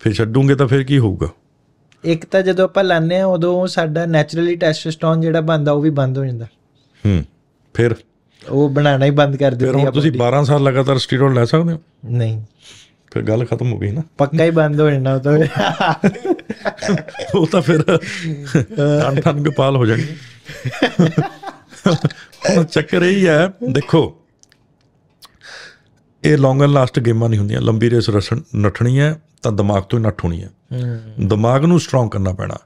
ਫੇਰ ਛੱਡੂਗੇ ਤਾਂ ਫੇਰ ਕੀ ਹੋਊਗਾ ਇੱਕ ਤਾਂ ਜਦੋਂ ਆਪਾਂ ਲਾਨੇ ਆ ਉਦੋਂ ਸਾਡਾ ਨੇਚਰਲੀ ਟੈਸਟੋਸਟੋਨ ਜਿਹੜਾ ਬੰਦਾ ਉਹ ਵੀ ਬੰਦ ਹੋ ਜਾਂਦਾ ਹੂੰ ਫੇਰ ਉਹ ਬਣਾਣਾ ਹੀ ਬੰਦ ਕਰ ਦਿੰਦੇ ਆ ਤੁਸੀਂ 12 ਸਾਲ ਲਗਾਤਾਰ ਸਟੀਰੋਇਡ ਲੈ ਸਕਦੇ ਹੋ ਨਹੀਂ ਗੱਲ ਖਤਮ ਹੋ ਗਈ ਨਾ ਪੱਕਾ ਹੀ ਬੰਦ ਹੋ ਜਾਣਾ ਉਹ ਤਾਂ ਉਹ ਤਾਂ ਫਿਰ ਤਨ ਤਨ ਹੋ ਜਾਣੀ ਉਹ ਚੱਕਰ ਇਹ ਹੈ ਦੇਖੋ ਇਹ ਲੌਂਗ ਐਂਡ ਲਾਸਟ ਗੇਮਾਂ ਨਹੀਂ ਹੁੰਦੀਆਂ ਲੰਬੀ ਰੇਸ ਨੱਠਣੀ ਹੈ ਤਾਂ ਦਿਮਾਗ ਤੋਂ ਹੀ ਨੱਠ ਹੋਣੀ ਹੈ ਦਿਮਾਗ ਨੂੰ ਸਟਰੋਂਗ ਕਰਨਾ ਪੈਣਾ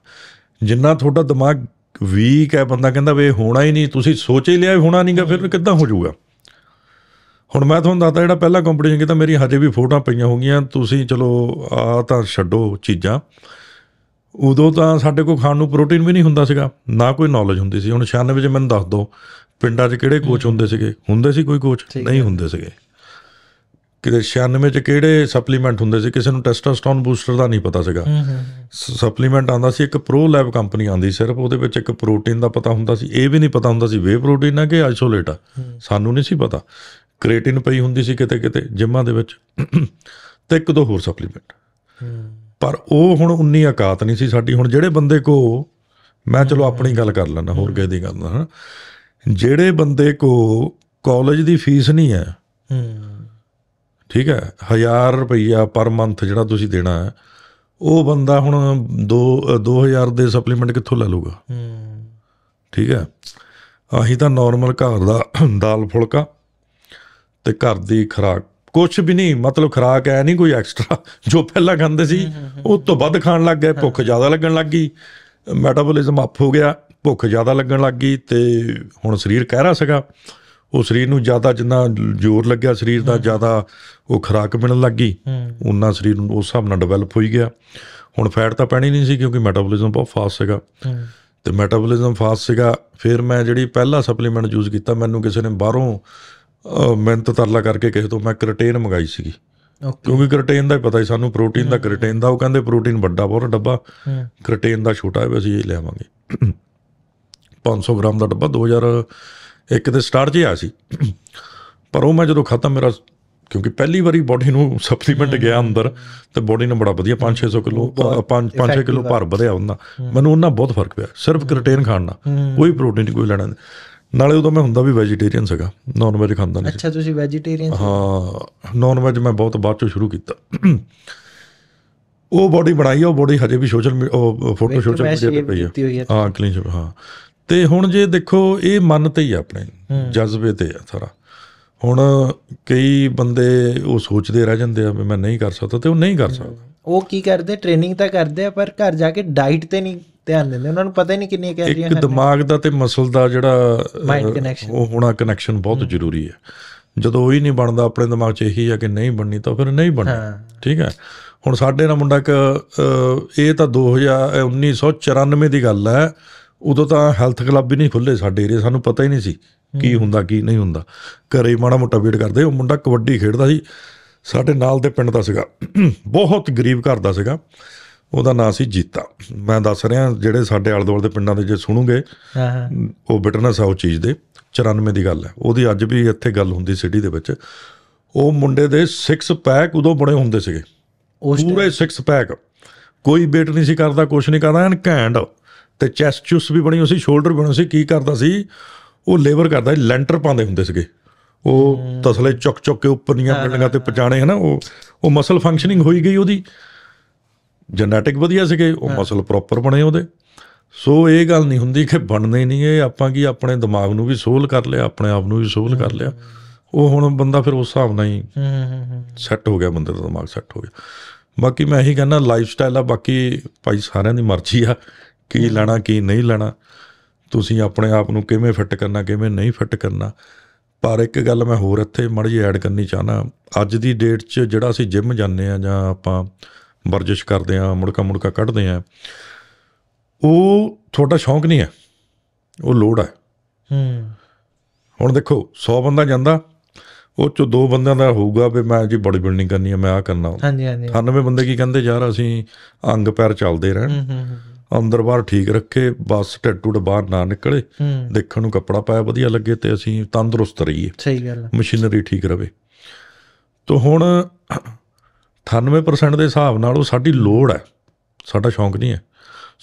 ਜਿੰਨਾ ਤੁਹਾਡਾ ਦਿਮਾਗ ਵੀਕ ਹੈ ਬੰਦਾ ਕਹਿੰਦਾ ਵੇ ਹੋਣਾ ਹੀ ਨਹੀਂ ਤੁਸੀਂ ਸੋਚ ਹੀ ਲਿਆ ਹੋਣਾ ਨਹੀਂਗਾ ਫਿਰ ਕਿੱਦਾਂ ਹੋ ਜਾਊਗਾ ਹੁਣ ਮੈਂ ਤੁਹਾਨੂੰ ਦੱਸਦਾ ਜਿਹੜਾ ਪਹਿਲਾ ਕੰਪੀਟੀਸ਼ਨ ਕੀਤਾ ਮੇਰੀ ਹਜੇ ਵੀ ਫੋਟੋਆਂ ਪਈਆਂ ਹੋਗੀਆਂ ਤੁਸੀਂ ਚਲੋ ਆ ਤਾਂ ਛੱਡੋ ਚੀਜ਼ਾਂ ਉਦੋਂ ਤਾਂ ਸਾਡੇ ਕੋਲ ਖਾਣ ਨੂੰ ਪ੍ਰੋਟੀਨ ਵੀ ਨਹੀਂ ਹੁੰਦਾ ਸੀਗਾ ਨਾ ਕੋਈ ਨੌਲੇਜ ਹੁੰਦੀ ਸੀ ਹੁਣ 96 ਵਿੱਚ ਮੈਨੂੰ ਦੱਸ ਦੋ ਪਿੰਡਾਂ 'ਚ ਕਿਹੜੇ ਕੋਚ ਹੁੰਦੇ ਸੀਗੇ ਹੁੰਦੇ ਸੀ ਕੋਈ ਕੋਚ ਨਹੀਂ ਹੁੰਦੇ ਸੀਗੇ ਕਿਤੇ 96 'ਚ ਕਿਹੜੇ ਸਪਲੀਮੈਂਟ ਹੁੰਦੇ ਸੀ ਕਿਸੇ ਨੂੰ ਟੈਸਟੋਸਟੋਨ ਬੂਸਟਰ ਦਾ ਨਹੀਂ ਪਤਾ ਸੀਗਾ ਸਪਲੀਮੈਂਟ ਆਂਦਾ ਸੀ ਇੱਕ ਪ੍ਰੋ ਲੈਬ ਕੰਪਨੀ ਆਂਦੀ ਸਿਰਫ ਉਹਦੇ ਵਿੱਚ ਇੱਕ ਪ੍ਰੋਟੀਨ ਦਾ ਪਤਾ ਹੁੰਦਾ ਸੀ ਇਹ ਵੀ ਨਹੀਂ ਪਤਾ ਹੁੰਦਾ ਸੀ ਵੇ ਪ੍ਰੋਟੀਨ ਹੈ ਕਿ ਆਈਸੋਲੇਟ ਆ ਸਾਨੂੰ ਨਹੀਂ ਸੀ ਪਤਾ ਕ੍ਰੀਏਟਿਨ ਪਈ ਹੁੰਦੀ ਸੀ ਕਿਤੇ ਕਿਤੇ ਜਿਮਾਂ ਦੇ ਵਿੱਚ ਤੇ ਇੱਕ ਦੋ ਹੋਰ ਸਪਲੀਮੈਂਟ ਪਰ ਉਹ ਹੁਣ ਉਨੀ ਔਕਾਤ ਨਹੀਂ ਸੀ ਸਾਡੀ ਹੁਣ ਜਿਹੜੇ ਬੰਦੇ ਕੋ ਮੈਂ ਚਲੋ ਆਪਣੀ ਗੱਲ ਕਰ ਲੈਣਾ ਹੋਰ ਕਿਸੇ ਦੀ ਗੱਲ ਨਾ ਹਾਂ ਜਿਹੜੇ ਬੰਦੇ ਕੋ ਕਾਲਜ ਦੀ ਫੀਸ ਨਹੀਂ ਹੈ ਠੀਕ ਹੈ 1000 ਰੁਪਈਆ ਪਰ ਮੰਥ ਜਿਹੜਾ ਤੁਸੀਂ ਦੇਣਾ ਹੈ ਉਹ ਬੰਦਾ ਹੁਣ 2 2000 ਦੇ ਸਪਲੀਮੈਂਟ ਕਿੱਥੋਂ ਲੈ ਲੂਗਾ ਠੀਕ ਹੈ ਆਹੀ ਤਾਂ ਨਾਰਮਲ ਘਰ ਦਾ ਦਾਲ ਫੁਲਕਾ ਤੇ ਘਰ ਦੀ ਖਰਾਕ ਕੁਝ ਵੀ ਨਹੀਂ ਮਤਲਬ ਖਰਾਕ ਐ ਨਹੀਂ ਕੋਈ ਐਕਸਟਰਾ ਜੋ ਪਹਿਲਾਂ ਖਾਂਦੇ ਸੀ ਉਹ ਤੋਂ ਵੱਧ ਖਾਣ ਲੱਗ ਗਏ ਭੁੱਖ ਜ਼ਿਆਦਾ ਲੱਗਣ ਲੱਗ ਗਈ ਮੈਟਾਬੋਲਿਜ਼ਮ ਅਪ ਹੋ ਗਿਆ ਭੁੱਖ ਜ਼ਿਆਦਾ ਲੱਗਣ ਲੱਗ ਗਈ ਤੇ ਹੁਣ ਸਰੀਰ ਕਹਿ ਰਿਹਾ ਸੀਗਾ ਉਹ ਸਰੀਰ ਨੂੰ ਜ਼ਿਆਦਾ ਜਿੰਨਾ ਜ਼ੋਰ ਲੱਗਿਆ ਸਰੀਰ ਦਾ ਜ਼ਿਆਦਾ ਉਹ ਖਰਾਕ ਮਿਲਣ ਲੱਗੀ ਉਹਨਾਂ ਸਰੀਰ ਨੂੰ ਉਸ ਹਿਸਾਬ ਨਾਲ ਡਿਵੈਲਪ ਹੋਈ ਗਿਆ ਹੁਣ ਫੈਟ ਤਾਂ ਪੈਣੀ ਨਹੀਂ ਸੀ ਕਿਉਂਕਿ ਮੈਟਾਬੋਲਿਜ਼ਮ ਬਹੁਤ ਫਾਸਟ ਸੀਗਾ ਤੇ ਮੈਟਾਬੋਲਿਜ਼ਮ ਫਾਸਟ ਸੀਗਾ ਫਿਰ ਮੈਂ ਜਿਹੜੀ ਪਹਿਲਾ ਸਪਲੀਮੈਂਟ ਯੂਜ਼ ਕੀਤਾ ਮੈਨੂੰ ਕਿਸੇ ਨੇ ਬਾਹਰੋਂ ਮੈਂ ਤਾਂ ਤਰਲਾ ਕਰਕੇ ਕਿਸੇ ਤੋਂ ਮੈਂ ਕਰਟੇਨ ਮੰਗਾਈ ਸੀਗੀ ਕਿਉਂਕਿ ਕਰਟੇਨ ਦਾ ਹੀ ਪਤਾ ਸੀ ਸਾਨੂੰ ਪ੍ਰੋਟੀਨ ਦਾ ਕਰਟੇਨ ਦਾ ਉਹ ਕਹਿੰਦੇ ਪ੍ਰੋਟੀਨ ਵੱਡਾ ਬਹੁਤ ਡੱਬਾ ਕਰਟੇਨ ਦਾ ਛੋਟਾ ਹੈ ਅਸੀਂ ਇਹ ਲੈਵਾਂਗੇ 500 ਗ੍ਰਾਮ ਦਾ ਡੱਬਾ 2001 ਤੇ ਸਟਾਰਟ 'ਚ ਆ ਸੀ ਪਰ ਉਹ ਮੈਂ ਜਦੋਂ ਖਤਮ ਮੇਰਾ ਕਿਉਂਕਿ ਪਹਿਲੀ ਵਾਰੀ ਬਾਡੀ ਨੂੰ ਸਪਲੀਮੈਂਟ ਗਿਆ ਅੰਦਰ ਤੇ ਬਾਡੀ ਨੇ ਬੜਾ ਵਧੀਆ 5-600 ਕਿਲੋ 5-5 ਕਿਲੋ ਭਾਰ ਵਧਿਆ ਉਹਨਾਂ ਮੈਨੂੰ ਉਹਨਾਂ ਬਹੁਤ ਫਰਕ ਪਿਆ ਸਿਰਫ ਕਰਟੇਨ ਖਾਣ ਨਾਲ ਕੋਈ ਪ੍ਰੋਟੀਨ ਕੋਈ ਲੈਣਾ ਨਹੀਂ ਨਾਲੇ ਉਦੋਂ ਮੈਂ ਹੁੰਦਾ ਵੀ ਵੈਜੀਟੇਰੀਅਨ ਸੀਗਾ ਨਾਨ ਵੈਜ ਖਾਂਦਾ ਨਹੀਂ ਅੱਛਾ ਤੁਸੀਂ ਵੈਜੀਟੇਰੀਅਨ ਸੀ ਹਾਂ ਨਾਨ ਵੈਜ ਮੈਂ ਬਹੁਤ ਬਾਅਦ ਚੋਂ ਸ਼ੁਰੂ ਕੀਤਾ ਉਹ ਬੋਡੀ ਬਣਾਈ ਉਹ ਬੋਡੀ ਹਜੇ ਵੀ ਸੋਸ਼ਲ ਉਹ ਫੋਟੋ ਸੋਸ਼ਲ ਮੀਡੀਆ ਤੇ ਪਈ ਆ ਹਾਂ ਕਲੀਨ ਸ਼ੇਪ ਹਾਂ ਤੇ ਹੁਣ ਜੇ ਦੇਖੋ ਇਹ ਮਨ ਤੇ ਹੀ ਆਪਣੇ ਜਜ਼ਬੇ ਤੇ ਆ ਸਾਰਾ ਹੁਣ ਕਈ ਬੰਦੇ ਉਹ ਸੋਚਦੇ ਰਹਿ ਜਾਂਦੇ ਆ ਮੈਂ ਨਹੀਂ ਕਰ ਸਕਦਾ ਤੇ ਉਹ ਨਹੀਂ ਕਰ ਸਕਦਾ ਉਹ ਕੀ ਕਰਦੇ ਟ੍ਰੇਨਿੰਗ ਤਾਂ ਕਰਦੇ ਆ ਪਰ ਘਰ ਜਾ ਕੇ ਡਾਈਟ ਤੇ ਨਹੀਂ ਧਿਆਨ ਦਿੰਦੇ ਉਹਨਾਂ ਨੂੰ ਪਤਾ ਹੀ ਨਹੀਂ ਕਿੰਨੀਆਂ ਕੈਲਰੀਆਂ ਖਾਣੀਆਂ ਇੱਕ ਦਿਮਾਗ ਦਾ ਤੇ ਮਸਲ ਦਾ ਜਿਹੜਾ ਉਹ ਹੋਣਾ ਕਨੈਕਸ਼ਨ ਬਹੁਤ ਜ਼ਰੂਰੀ ਹੈ ਜਦੋਂ ਉਹ ਹੀ ਨਹੀਂ ਬਣਦਾ ਆਪਣੇ ਦਿਮਾਗ 'ਚ ਇਹੀ ਆ ਕਿ ਨਹੀਂ ਬਣਨੀ ਤਾਂ ਫਿਰ ਨਹੀਂ ਬਣਨਾ ਠੀਕ ਹੈ ਹੁਣ ਸਾਡੇ ਨਾਲ ਮੁੰਡਾ ਇੱਕ ਇਹ ਤਾਂ 2019 1994 ਦੀ ਗੱਲ ਹੈ ਉਦੋਂ ਤਾਂ ਹੈਲਥ ਕਲੱਬ ਵੀ ਨਹੀਂ ਖੁੱਲੇ ਸਾਡੇ ਏਰੀਆ ਸਾਨੂੰ ਪਤਾ ਹੀ ਨਹੀਂ ਸੀ ਕੀ ਹੁੰਦਾ ਕੀ ਨਹੀਂ ਹੁੰਦਾ ਘਰੇ ਮਾੜਾ ਮੋਟਾ ਵੇਟ ਕਰਦੇ ਉਹ ਮੁੰਡਾ ਕਬੱਡੀ ਖੇਡਦਾ ਸੀ ਸਾਡੇ ਨਾਲ ਦੇ ਪਿੰਡ ਦਾ ਸੀਗਾ ਬਹੁਤ ਗਰੀਬ ਘਰ ਦਾ ਸੀਗਾ ਉਹਦਾ ਨਾਂ ਸੀ ਜੀਤਾ ਮੈਂ ਦੱਸ ਰਿਹਾ ਜਿਹੜੇ ਸਾਡੇ ਆਲੇ ਦੁਆਲੇ ਦੇ ਪਿੰਡਾਂ ਦੇ ਜੇ ਸੁਣੋਗੇ ਉਹ ਬਿਟਨੈਸ ਆਉ ਚੀਜ਼ ਦੇ 94 ਦੀ ਗੱਲ ਹੈ ਉਹਦੀ ਅੱਜ ਵੀ ਇੱਥੇ ਗੱਲ ਹੁੰਦੀ ਸਿਟੀ ਦੇ ਵਿੱਚ ਉਹ ਮੁੰਡੇ ਦੇ 6 ਪੈਕ ਉਦੋਂ ਬੜੇ ਹੁੰਦੇ ਸੀਗੇ ਪੂਰੇ 6 ਪੈਕ ਕੋਈ ਵੇਟ ਨਹੀਂ ਸੀ ਕਰਦਾ ਕੁਝ ਨਹੀਂ ਕਰਦਾ ਐਨ ਘੈਂਡ ਤੇ ਚੈਸਟ ਚੁਸ ਵੀ ਬਣੀ ਹੋਈ ਸੀ ਸ਼ੋਲਡਰ ਬਣੀ ਸੀ ਕੀ ਕਰਦਾ ਸੀ ਉਹ ਲੇਬਰ ਕਰਦਾ ਲੈਂਟਰ ਪਾਉਂਦੇ ਹੁੰਦੇ ਸੀਗੇ ਉਹ ਤਸਲੇ ਚੁੱਕ ਚੁੱਕ ਕੇ ਉੱਪਰ ਦੀਆਂ ਬਿਲਡਿੰਗਾਂ ਤੇ ਪਹੁੰਚਾਣੇ ਹਨਾ ਉਹ ਉਹ ਮਸਲ ਫੰਕਸ਼ਨਿੰਗ ਹੋਈ ਗਈ ਉਹਦੀ ਜੈਨੇਟਿਕ ਵਧੀਆ ਸੀਗੇ ਉਹ ਮਸਲ ਪ੍ਰੋਪਰ ਬਣੇ ਉਹਦੇ ਸੋ ਇਹ ਗੱਲ ਨਹੀਂ ਹੁੰਦੀ ਕਿ ਬਣਨੇ ਨਹੀਂ ਇਹ ਆਪਾਂ ਕੀ ਆਪਣੇ ਦਿਮਾਗ ਨੂੰ ਵੀ ਸੋਲ ਕਰ ਲਿਆ ਆਪਣੇ ਆਪ ਨੂੰ ਵੀ ਸੋਲ ਕਰ ਲਿਆ ਉਹ ਹੁਣ ਬੰਦਾ ਫਿਰ ਉਸ ਹਿਸਾਬ ਨਾਲ ਹੀ ਸੈੱਟ ਹੋ ਗਿਆ ਬੰਦੇ ਦਾ ਦਿਮਾਗ ਸੈੱਟ ਹੋ ਗਿਆ ਬਾਕੀ ਮੈਂ ਇਹੀ ਕਹਿੰਦਾ ਲਾਈਫ ਸਟਾਈਲ ਆ ਬਾਕੀ ਭਾਈ ਸਾਰਿਆਂ ਦੀ ਮਰਜ਼ੀ ਆ ਕੀ ਲੈਣਾ ਕੀ ਨਹੀਂ ਲੈਣਾ ਤੁਸੀਂ ਆਪਣੇ ਆਪ ਨੂੰ ਕਿਵੇਂ ਫਿੱਟ ਕਰਨਾ ਕਿਵੇਂ ਨਹੀਂ ਫਿੱਟ ਕਰਨਾ ਪਰ ਇੱਕ ਗੱਲ ਮੈਂ ਹੋਰ ਇੱਥੇ ਮੜੀ ਐਡ ਕਰਨੀ ਚਾਹਨਾ ਅੱਜ ਦੀ ਡੇਟ 'ਚ ਜਿਹੜਾ ਅਸੀਂ ਜਿਮ ਜਾਂਦੇ ਆ ਜਾਂ ਆਪਾਂ ਵਰਜਿਸ਼ ਕਰਦੇ ਆ ਮੁੜਕਾ ਮੁੜਕਾ ਕੱਢਦੇ ਆ ਉਹ ਤੁਹਾਡਾ ਸ਼ੌਂਕ ਨਹੀਂ ਹੈ ਉਹ ਲੋੜ ਹੈ ਹੂੰ ਹੁਣ ਦੇਖੋ 100 ਬੰਦਾ ਜਾਂਦਾ ਉਹ ਚੋਂ ਦੋ ਬੰਦਿਆਂ ਦਾ ਹੋਊਗਾ ਵੀ ਮੈਂ ਜੀ ਬੜੀ ਬਿਲਡਿੰਗ ਕਰਨੀ ਹੈ ਮੈਂ ਆ ਕਰਨਾ ਹਾਂਜੀ ਹਾਂਜੀ 98 ਬੰਦੇ ਕੀ ਕਹਿੰਦੇ ਯਾਰ ਅਸੀਂ ਅੰਗ ਪੈਰ ਚੱਲਦੇ ਰਹਿਣ ਹੂੰ ਹੂੰ ਅੰਦਰ ਬਾਹਰ ਠੀਕ ਰੱਖੇ ਬਸ ਟੱਟੂ ਬਾਹਰ ਨਾ ਨਿਕਲੇ ਦੇਖਣ ਨੂੰ ਕੱਪੜਾ ਪਾਇਆ ਵਧੀਆ ਲੱਗੇ ਤੇ ਅਸੀਂ ਤੰਦਰੁਸਤ ਰਹੀਏ ਸਹੀ ਗੱਲ ਮਸ਼ੀਨਰੀ ਠੀਕ ਰਵੇ ਤੋਂ ਹੁਣ 98% ਦੇ ਹਿਸਾਬ ਨਾਲ ਉਹ ਸਾਡੀ ਲੋੜ ਹੈ ਸਾਡਾ ਸ਼ੌਂਕ ਨਹੀਂ ਹੈ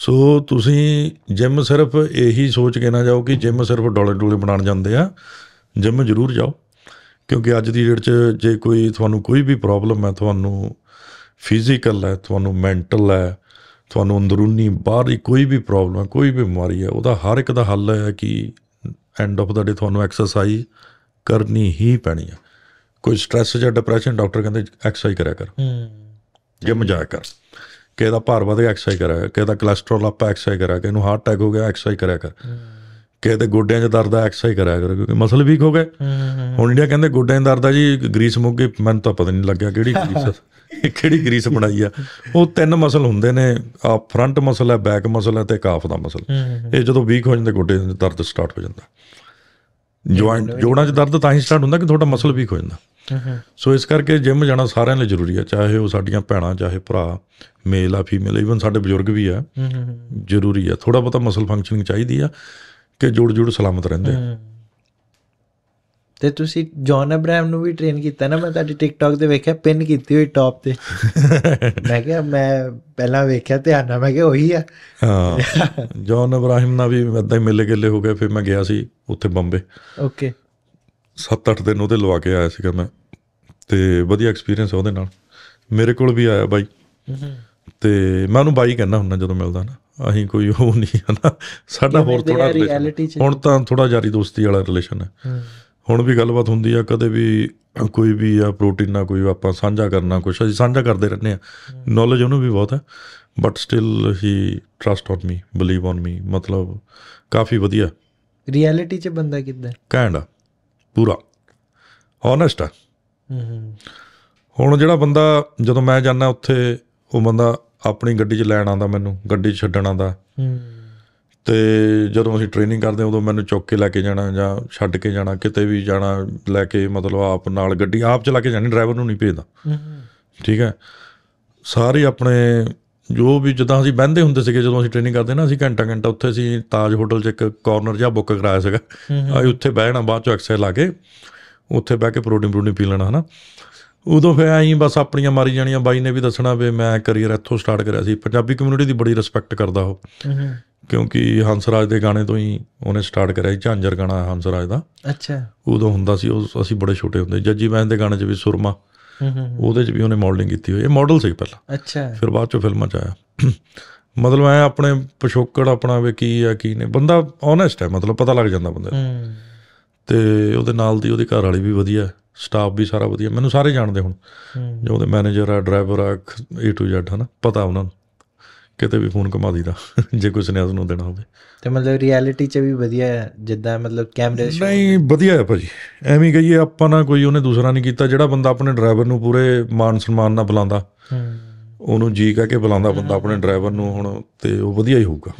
ਸੋ ਤੁਸੀਂ ਜਿਮ ਸਿਰਫ ਇਹੀ ਸੋਚ ਕੇ ਨਾ ਜਾਓ ਕਿ ਜਿਮ ਸਿਰਫ ਡੋਲੇ ਡੋਲੇ ਬਣਾਣ ਜਾਂਦੇ ਆ ਜਿਮ ਜ਼ਰੂਰ ਜਾਓ ਕਿਉਂਕਿ ਅੱਜ ਦੀ ਡੇਟ 'ਚ ਜੇ ਕੋਈ ਤੁਹਾਨੂੰ ਕੋਈ ਵੀ ਪ੍ਰੋਬਲਮ ਹੈ ਤੁਹਾਨੂੰ ਫਿਜ਼ੀਕਲ ਹੈ ਤੁਹਾਨੂੰ ਮੈਂਟਲ ਹੈ ਤੁਹਾਨੂੰ ਅੰਦਰੂਨੀ ਬਾਹਰੀ ਕੋਈ ਵੀ ਪ੍ਰੋਬਲਮ ਹੈ ਕੋਈ ਵੀ ਬਿਮਾਰੀ ਹੈ ਉਹਦਾ ਹਰ ਇੱਕ ਦਾ ਹੱਲ ਹੈ ਕਿ ਐਂਡ ਆਫ ਦਾ ਡੇ ਤੁਹਾਨੂੰ ਐਕਸਰਸਾਈਜ਼ ਕਰਨੀ ਹੀ ਪੈਣੀ ਹੈ ਕੋਈ ਸਟ्रेस ਜਾਂ ਡਿਪਰੈਸ਼ਨ ਡਾਕਟਰ ਕਹਿੰਦੇ ਐਕਸਰਸਾਈਜ਼ ਕਰਿਆ ਕਰ ਹੂੰ ਜਿਮ ਜਾ ਕਰ ਕਿਸੇ ਦਾ ਭਾਰ ਵਧ ਗਿਆ ਐਕਸਰਸਾਈਜ਼ ਕਰਿਆ ਕਿਸੇ ਦਾ ਕੋਲੇਸਟ੍ਰੋਲ ਆਪ ਐਕਸਰਸਾਈਜ਼ ਕਰਿਆ ਕਿਸੇ ਨੂੰ ਹਾਰਟ ਅਟੈਕ ਹੋ ਗਿਆ ਐਕਸਰਸਾਈਜ਼ ਕਰਿਆ ਕਰ ਕਿਸੇ ਦੇ ਗੋਡਿਆਂ 'ਚ ਦਰਦ ਆ ਐਕਸਰਸਾਈਜ਼ ਕਰਿਆ ਕਰ ਕਿਉਂਕਿ ਮਸਲ ਵੀਕ ਹੋ ਗਏ ਹੁਣ ਇੰਡੀਆ ਕਹਿੰਦੇ ਗੋਡਿਆਂ 'ਚ ਦਰਦ ਆ ਜੀ ਗ੍ਰੀਸ ਮੁੱਕ ਗਈ ਮੈਨੂੰ ਤਾਂ ਪਤਾ ਨਹੀਂ ਲੱਗਿਆ ਕਿਹੜੀ ਗ੍ਰੀਸ ਕਿਹੜੀ ਗਰੀਸ ਬਣਾਈ ਆ ਉਹ ਤਿੰਨ ਮਸਲ ਹੁੰਦੇ ਨੇ ਆ ਫਰੰਟ ਮਸਲ ਹੈ ਬੈਕ ਮਸਲ ਹੈ ਤੇ ਕਾਫ ਦਾ ਮਸਲ ਇਹ ਜਦੋਂ ਵੀਕ ਹੋ ਜਾਂਦੇ ਗੋਡੇ ਦਰਦ ਸਟਾਰਟ ਹੋ ਜਾਂਦਾ ਜੁਆਇੰਟ ਜੋੜਾਂ 'ਚ ਦਰਦ ਤਾਂ ਹੀ ਸਟਾਰਟ ਹੁੰਦਾ ਕਿ ਤੁਹਾਡਾ ਮਸਲ ਵੀਕ ਹੋ ਜਾਂਦਾ ਸੋ ਇਸ ਕਰਕੇ ਜਿਮ ਜਾਣਾ ਸਾਰਿਆਂ ਲਈ ਜ਼ਰੂਰੀ ਆ ਚਾਹੇ ਉਹ ਸਾਡੀਆਂ ਭੈਣਾਂ ਚਾਹੇ ਭਰਾ ਮੇਲ ਆ ਫੀਮੇਲ ਇਵਨ ਸਾਡੇ ਬਜ਼ੁਰਗ ਵੀ ਆ ਜ਼ਰੂਰੀ ਆ ਥੋੜਾ ਬਹੁਤਾ ਮਸਲ ਫੰਕਸ਼ਨਿੰਗ ਚਾਹੀਦੀ ਆ ਕਿ ਜੋੜ ਜੋੜ ਸਲਾਮਤ ਰਹਿੰਦੇ ਆ ਤੇ ਤੁਸੀਂ ਜੌਨ ਅਬਰਾਮ ਨੂੰ ਵੀ ਟ੍ਰੇਨ ਕੀਤਾ ਨਾ ਮੈਂ ਤੁਹਾਡੀ ਟਿਕਟੌਕ ਤੇ ਵੇਖਿਆ ਪਿੰਨ ਕੀਤੀ ਹੋਈ ਟੌਪ ਤੇ ਮੈਂ ਕਿਹਾ ਮੈਂ ਪਹਿਲਾਂ ਵੇਖਿਆ ਧਿਆਨ ਨਾਲ ਮੈਂ ਕਿਹਾ ਉਹੀ ਆ ਹਾਂ ਜੌਨ ਅਬਰਾਹਿਮ ਨਾਲ ਵੀ ਇਦਾਂ ਹੀ ਕੇ ਲੇ ਹੋ ਗਏ ਫਿਰ ਮੈਂ ਗਿਆ ਸੀ ਉੱਥੇ ਬੰਬੇ ਓਕੇ 7-8 ਦਿਨ ਉਹਦੇ ਲਵਾ ਕੇ ਆਇਆ ਸੀਗਾ ਮੈਂ ਤੇ ਵਧੀਆ ਐਕਸਪੀਰੀਅੰਸ ਉਹਦੇ ਨਾਲ ਮੇਰੇ ਕੋਲ ਵੀ ਆਇਆ ਬਾਈ ਤੇ ਮੈਂ ਉਹਨੂੰ ਬਾਈ ਕਹਿੰਦਾ ਹੁੰਦਾ ਜਦੋਂ ਮਿਲਦਾ ਨਾ ਅਹੀਂ ਕੋਈ ਉਹ ਨਹੀਂ ਹਨਾ ਸਾਡਾ ਹੋਰ ਥੋੜਾ ਹੁਣ ਤਾਂ ਥੋੜਾ ਜਾਰੀ ਦੋਸਤੀ ਵਾਲਾ ਰਿਲੇਸ਼ਨ ਹੈ ਹੁਣ ਵੀ ਗੱਲਬਾਤ ਹੁੰਦੀ ਆ ਕਦੇ ਵੀ ਕੋਈ ਵੀ ਆ ਪ੍ਰੋਟੀਨ ਨਾ ਕੋਈ ਆਪਾਂ ਸਾਂਝਾ ਕਰਨਾ ਕੁਛ ਅਸੀਂ ਸਾਂਝਾ ਕਰਦੇ ਰਹਿੰਦੇ ਆ ਨੌਲੇਜ ਉਹਨੂੰ ਵੀ ਬਹੁਤ ਹੈ but still he trust on me believe on me ਮਤਲਬ ਕਾਫੀ ਵਧੀਆ ਰਿਐਲਿਟੀ 'ਚ ਬੰਦਾ ਕਿੱਦਾਂ ਕਹਿੰਦਾ ਪੂਰਾ ਹੋਨੈਸਟ ਆ ਹੁਣ ਜਿਹੜਾ ਬੰਦਾ ਜਦੋਂ ਮੈਂ ਜਾਂਦਾ ਉੱਥੇ ਉਹ ਬੰਦਾ ਆਪਣੀ ਗੱਡੀ 'ਚ ਲੈਣ ਆਉਂਦਾ ਮੈਨੂੰ ਗੱਡੀ ਛੱਡਣ ਆਉਂਦਾ ਹੂੰ ਤੇ ਜਦੋਂ ਅਸੀਂ ਟ੍ਰੇਨਿੰਗ ਕਰਦੇ ਉਦੋਂ ਮੈਨੂੰ ਚੁੱਕ ਕੇ ਲੈ ਕੇ ਜਾਣਾ ਜਾਂ ਛੱਡ ਕੇ ਜਾਣਾ ਕਿਤੇ ਵੀ ਜਾਣਾ ਲੈ ਕੇ ਮਤਲਬ ਆਪ ਨਾਲ ਗੱਡੀ ਆਪ ਚਲਾ ਕੇ ਜਾਣੀ ਡਰਾਈਵਰ ਨੂੰ ਨਹੀਂ ਭੇਜਦਾ ਠੀਕ ਹੈ ਸਾਰੇ ਆਪਣੇ ਜੋ ਵੀ ਜਦੋਂ ਅਸੀਂ ਬੰਦੇ ਹੁੰਦੇ ਸੀਗੇ ਜਦੋਂ ਅਸੀਂ ਟ੍ਰੇਨਿੰਗ ਕਰਦੇ ਨਾ ਅਸੀਂ ਘੰਟਾ ਘੰਟਾ ਉੱਥੇ ਅਸੀਂ ਤਾਜ ਹੋਟਲ 'ਚ ਇੱਕ ਕਾਰਨਰ ਜਾਂ ਬੁੱਕ ਕਰਾਇਆ ਸੀਗਾ ਅਸੀਂ ਉੱਥੇ ਬਹਿਣਾ ਬਾਅਦ ਚੋਂ ਐਕਸਰਸਾਈਜ਼ ਲਾ ਕੇ ਉੱਥੇ ਬਹਿ ਕੇ ਪ੍ਰੋਟੀਨ ਪ੍ਰੋਟੀਨ ਪੀ ਲੈਣਾ ਹਨਾ ਉਦੋਂ ਫੇ ਆਈ ਬਸ ਆਪਣੀਆਂ ਮਾਰੀ ਜਾਣੀਆਂ ਬਾਈ ਨੇ ਵੀ ਦੱਸਣਾ ਵੀ ਮੈਂ ਕਰੀਅਰ ਇੱਥੋਂ ਸਟਾਰਟ ਕਰਿਆ ਸੀ ਪੰਜਾਬੀ ਕਮਿਊਨਿਟੀ ਦੀ ਬੜੀ ਰਿਸਪੈਕਟ ਕਰਦਾ ਉਹ ਕਿਉਂਕਿ ਹੰਸਰਾਜ ਦੇ ਗਾਣੇ ਤੋਂ ਹੀ ਉਹਨੇ ਸਟਾਰਟ ਕਰਿਆ ਝਾਂਜਰ ਗਾਣਾ ਹੰਸਰਾਜ ਦਾ ਅੱਛਾ ਉਦੋਂ ਹੁੰਦਾ ਸੀ ਉਹ ਅਸੀਂ ਬੜੇ ਛੋਟੇ ਹੁੰਦੇ ਜੱਜੀ ਬੈਂਸ ਦੇ ਗਾਣੇ 'ਚ ਵੀ ਸੁਰਮਾ ਹੂੰ ਹੂੰ ਉਹਦੇ 'ਚ ਵੀ ਉਹਨੇ ਮਾਡਲਿੰਗ ਕੀਤੀ ਹੋਈ ਇਹ ਮਾਡਲ ਸੀ ਪਹਿਲਾਂ ਅੱਛਾ ਫਿਰ ਬਾਅਦ 'ਚ ਫਿਲਮਾਂ 'ਚ ਆਇਆ ਮਤਲਬ ਐ ਆਪਣੇ ਪਿਛੋਕੜ ਆਪਣਾ ਵੇ ਕੀ ਆ ਕੀ ਨੇ ਬੰਦਾ ਓਨੈਸਟ ਹੈ ਮਤਲਬ ਪਤਾ ਲੱਗ ਜਾਂਦਾ ਬੰਦੇ ਹੂੰ ਤੇ ਉਹਦੇ ਨਾਲ ਦੀ ਉਹਦੀ ਘਰ ਵਾਲੀ ਵੀ ਵਧੀਆ ਸਟਾਫ ਵੀ ਸਾਰਾ ਵਧੀਆ ਮੈਨੂੰ ਸਾਰੇ ਜਾਣਦੇ ਹੁਣ ਜੋ ਉਹਦੇ ਮੈਨੇਜਰ ਆ ਡਰਾਈਵਰ ਆ A to Z ਹਨਾ ਪਤਾ ਉਹਨਾਂ ਨੂੰ ਕਿਤੇ ਵੀ ਫੋਨ ਘੁਮਾ ਦੀਦਾ ਜੇ ਕੋਈ ਸੁਨੇਹਾ ਨੂੰ ਦੇਣਾ ਹੋਵੇ ਤੇ ਮਤਲਬ ਰਿਐਲਿਟੀ 'ਚ ਵੀ ਵਧੀਆ ਹੈ ਜਿੱਦਾਂ ਮਤਲਬ ਕੈਮਰੇ ਨਹੀਂ ਵਧੀਆ ਹੈ ਭਾਜੀ ਐਵੇਂ ਕਹੀਏ ਆਪਾਂ ਨਾ ਕੋਈ ਉਹਨੇ ਦੂਸਰਾ ਨਹੀਂ ਕੀਤਾ ਜਿਹੜਾ ਬੰਦਾ ਆਪਣੇ ਡਰਾਈਵਰ ਨੂੰ ਪੂਰੇ ਮਾਨ ਸਨਮਾਨ ਨਾਲ ਬੁਲਾਉਂਦਾ ਉਹਨੂੰ ਜੀ ਕਹਿ ਕੇ ਬੁਲਾਉਂਦਾ ਬੰਦਾ ਆਪਣੇ ਡਰਾਈਵਰ ਨੂੰ ਹੁਣ ਤੇ ਉਹ ਵਧੀਆ ਹੀ ਹੋਊਗਾ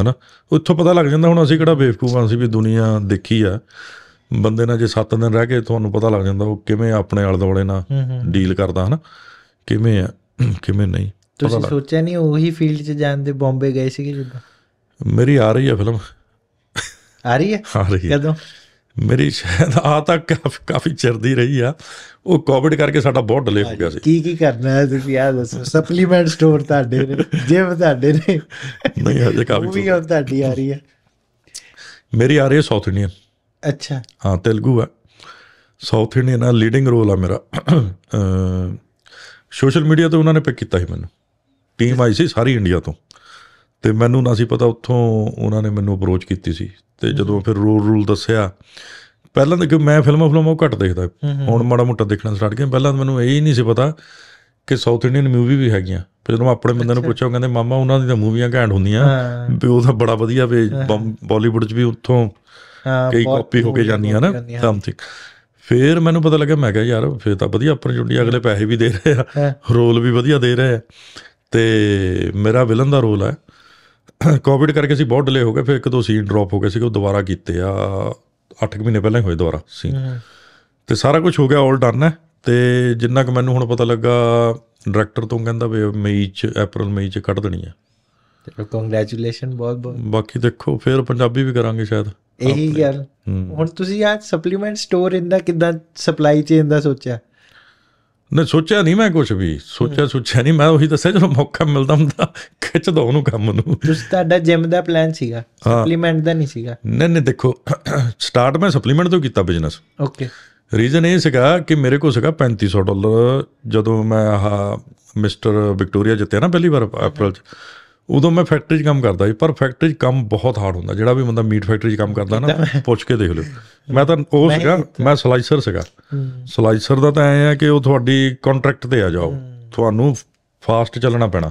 ਹਨਾ ਉੱਥੋਂ ਪਤਾ ਲੱਗ ਜਾਂਦਾ ਹੁਣ ਅਸੀਂ ਕਿਹੜਾ ਬੇਵਕੂਫ ਆਂ ਸੀ ਵੀ ਦੁਨੀਆ ਦੇਖੀ ਆ ਬੰਦੇ ਨਾਲ ਜੇ 7 ਦਿਨ ਰਹਿ ਕੇ ਤੁਹਾਨੂੰ ਪਤਾ ਲੱਗ ਜਾਂਦਾ ਉਹ ਕਿਵੇਂ ਆਪਣੇ ਆਲ-ਦੋਲੇ ਨਾਲ ਡੀਲ ਕਰਦਾ ਹਨਾ ਕਿਵੇਂ ਆ ਕਿਵੇਂ ਨਹੀਂ ਤੁਸੀਂ ਸੋਚਿਆ ਨਹੀਂ ਉਹੀ ਫੀਲਡ 'ਚ ਜਾਂਦੇ ਬੰਬੇ ਗਏ ਸੀਗੇ ਜਦੋਂ ਮੇਰੀ ਆ ਰਹੀ ਹੈ ਫਿਲਮ ਆ ਰਹੀ ਹੈ ਆ ਰਹੀ ਹੈ ਕਦੋਂ ਮੇਰੀ ਸ਼ਾਇਦ ਆ ਤਾਂ ਕਾਫੀ ਕਾਫੀ ਦੀ ਰਹੀ ਆ ਉਹ ਕੋਵਿਡ ਕਰਕੇ ਸਾਡਾ ਬਹੁਤ ਡਿਲੇ ਹੋ ਗਿਆ ਸੀ ਕੀ ਕੀ ਕਰਨਾ ਹੈ ਤੁਸੀਂ ਆ ਦੱਸੋ ਸਪਲੀਮੈਂਟ ਸਟੋਰ ਤੁਹਾਡੇ ਨੇ ਜਿਮ ਤੁਹਾਡੇ ਨੇ ਨਹੀਂ ਹਜੇ ਕਾਫੀ ਵੀ ਆ ਤੁਹਾਡੀ ਆ ਰਹੀ ਹੈ ਮੇਰੀ ਆ ਰਹੀ ਹੈ ਸਾਊਥ ਇੰਡੀਅਨ ਅੱਛਾ ਹਾਂ ਤੇਲਗੂ ਆ ਸਾਊਥ ਇੰਡੀਅਨ ਦਾ ਲੀਡਿੰਗ ਰੋਲ ਆ ਮੇਰਾ ਸੋਸ਼ਲ ਮੀਡੀਆ ਤੇ ਉਹਨਾਂ ਨੇ ਪਿਕ ਕੀਤਾ ਸੀ ਮੈਨੂੰ ਟੀਮ ਆਈ ਸੀ ਸਾਰੀ ਇੰਡੀਆ ਤੋਂ ਤੇ ਮੈਨੂੰ ਨਾ ਸੀ ਪਤਾ ਉੱਥੋਂ ਉਹਨਾਂ ਨੇ ਮੈਨੂੰ ਅਪਰੋਚ ਕੀਤੀ ਸੀ ਤੇ ਜਦੋਂ ਫਿਰ ਰੂਲ ਰੂਲ ਦੱਸਿਆ ਪਹਿਲਾਂ ਤਾਂ ਕਿ ਮੈਂ ਫਿਲਮਾਂ ਫਿਲਮਾਂ ਘੱਟ ਦੇਖਦਾ ਹੁਣ ਮਾੜਾ ਮੋਟਾ ਦੇਖਣਾ ਸਟਾਰਟ ਕੀਤਾ ਪਹਿਲਾਂ ਮੈਨੂੰ ਇਹ ਹੀ ਨਹੀਂ ਸੀ ਪਤਾ ਕਿ ਸਾਊਥ ਇੰਡੀਅਨ ਮੂਵੀ ਵੀ ਹੈਗੀਆਂ ਫਿਰ ਜਦੋਂ ਆਪਣੇ ਬੰਦੇ ਨੂੰ ਪੁੱਛਿਆ ਕਹਿੰਦੇ ਮਾਮਾ ਉਹਨਾਂ ਦੀ ਤਾਂ ਮੂਵੀਆਂ ਘੈਂਟ ਹੁੰਦੀਆਂ ਵੀ ਉਹ ਤਾਂ ਬੜਾ ਵਧੀਆ ਵੀ ਬਾਲੀਵੁੱਡ 'ਚ ਵੀ ਉੱਥੋਂ ਕਈ ਕਾਪੀ ਹੋ ਕੇ ਜਾਂਦੀਆਂ ਨਾ ਸਮਥਿੰਗ ਫੇਰ ਮੈਨੂੰ ਪਤਾ ਲੱਗਾ ਮੈਂ ਕਿਹਾ ਯਾਰ ਫੇਰ ਤਾਂ ਵਧੀਆ ਓਪਰਚੁਨਿਟੀ ਅਗਲੇ ਪੈਸੇ ਵੀ ਦੇ ਰਹੇ ਆ ਰੋਲ ਵੀ ਵਧੀਆ ਦੇ ਰਹੇ ਆ ਤੇ ਮੇਰਾ ਵਿਲਨ ਦਾ ਰੋਲ ਹੈ ਕੋਵਿਡ ਕਰਕੇ ਅਸੀਂ ਬਹੁਤ ਡਿਲੇ ਹੋ ਗਏ ਫਿਰ ਇੱਕ ਦੋ ਸੀਨ ਡ੍ਰੌਪ ਹੋ ਗਏ ਸੀ ਕਿ ਉਹ ਦੁਬਾਰਾ ਕੀਤੇ ਆ 8 ਮਹੀਨੇ ਪਹਿਲਾਂ ਹੀ ਹੋਏ ਦੁਬਾਰਾ ਸੀਨ ਤੇ ਸਾਰਾ ਕੁਝ ਹੋ ਗਿਆ 올 ਡਨ ਹੈ ਤੇ ਜਿੰਨਾ ਕਿ ਮੈਨੂੰ ਹੁਣ ਪਤਾ ਲੱਗਾ ਡਾਇਰੈਕਟਰ ਤੋਂ ਕਹਿੰਦਾ ਵੀ ਮਈ ਚ ਅਪ੍ਰੈਲ ਮਈ ਚ ਕੱਢ ਦੇਣੀ ਆ ਤੇ ਕੰਗ੍ਰੈਚੁਲੇਸ਼ਨ ਬਹੁਤ ਬਹੁਤ ਬਾਕੀ ਦੇਖੋ ਫਿਰ ਪੰਜਾਬੀ ਵੀ ਕਰਾਂਗੇ ਸ਼ਾਇਦ ਇਹੀ ਗੱਲ ਹੁਣ ਤੁਸੀਂ ਆ ਸਪਲੀਮੈਂਟ ਸਟੋਰ ਇੰਦਾ ਕਿਦਾਂ ਸਪਲਾਈ ਚੇਨ ਦਾ ਸੋਚਿਆ ਨੇ ਸੋਚਿਆ ਨਹੀਂ ਮੈਂ ਕੁਝ ਵੀ ਸੋਚਿਆ ਸੋਚਿਆ ਨਹੀਂ ਮੈਂ ਉਹੀ ਦੱਸਿਆ ਜਦੋਂ ਮੌਕਾ ਮਿਲਦਾ ਹੁੰਦਾ ਖਿੱਚ ਦੋ ਉਹਨੂੰ ਕੰਮ ਨੂੰ ਤੁਸੀਂ ਤੁਹਾਡਾ ਜਿਮ ਦਾ ਪਲਾਨ ਸੀਗਾ ਸਪਲੀਮੈਂਟ ਦਾ ਨਹੀਂ ਸੀਗਾ ਨਹੀਂ ਨਹੀਂ ਦੇਖੋ ਸਟਾਰਟ ਮੈਂ ਸਪਲੀਮੈਂਟ ਤੋਂ ਕੀਤਾ ਬਿਜ਼ਨਸ ਓਕੇ ਰੀਜ਼ਨ ਇਹ ਸੀਗਾ ਕਿ ਮੇਰੇ ਕੋਲ ਸੀਗਾ 3500 ਡਾਲਰ ਜਦੋਂ ਮੈਂ ਆਹ ਮਿਸਟਰ ਵਿਕਟੋਰੀਆ ਜਿੱਤਿਆ ਨਾ ਪਹਿਲੀ ਵਾਰ ਅਪ੍ਰੈਲ ਚ ਉਦੋਂ ਮੈਂ ਫੈਕਟਰੀ 'ਚ ਕੰਮ ਕਰਦਾ ਸੀ ਪਰ ਫੈਕਟਰੀ 'ਚ ਕੰਮ ਬਹੁਤ ਹਾਰਡ ਹੁੰਦਾ ਜਿਹੜਾ ਵੀ ਬੰਦਾ ਮੀਟ ਫੈਕਟਰੀ 'ਚ ਕੰਮ ਕਰਦਾ ਨਾ ਪੁੱਛ ਕੇ ਦੇਖ ਲਓ ਮੈਂ ਤਾਂ ਉਹ ਸੀਗਾ ਮੈਂ ਸਲਾਈਸਰ ਸੀਗਾ ਸਲਾਈਸਰ ਦਾ ਤਾਂ ਐ ਆ ਕਿ ਉਹ ਤੁਹਾਡੀ ਕੰਟਰੈਕਟ ਤੇ ਆ ਜਾਓ ਤੁਹਾਨੂੰ ਫਾਸਟ ਚੱਲਣਾ ਪੈਣਾ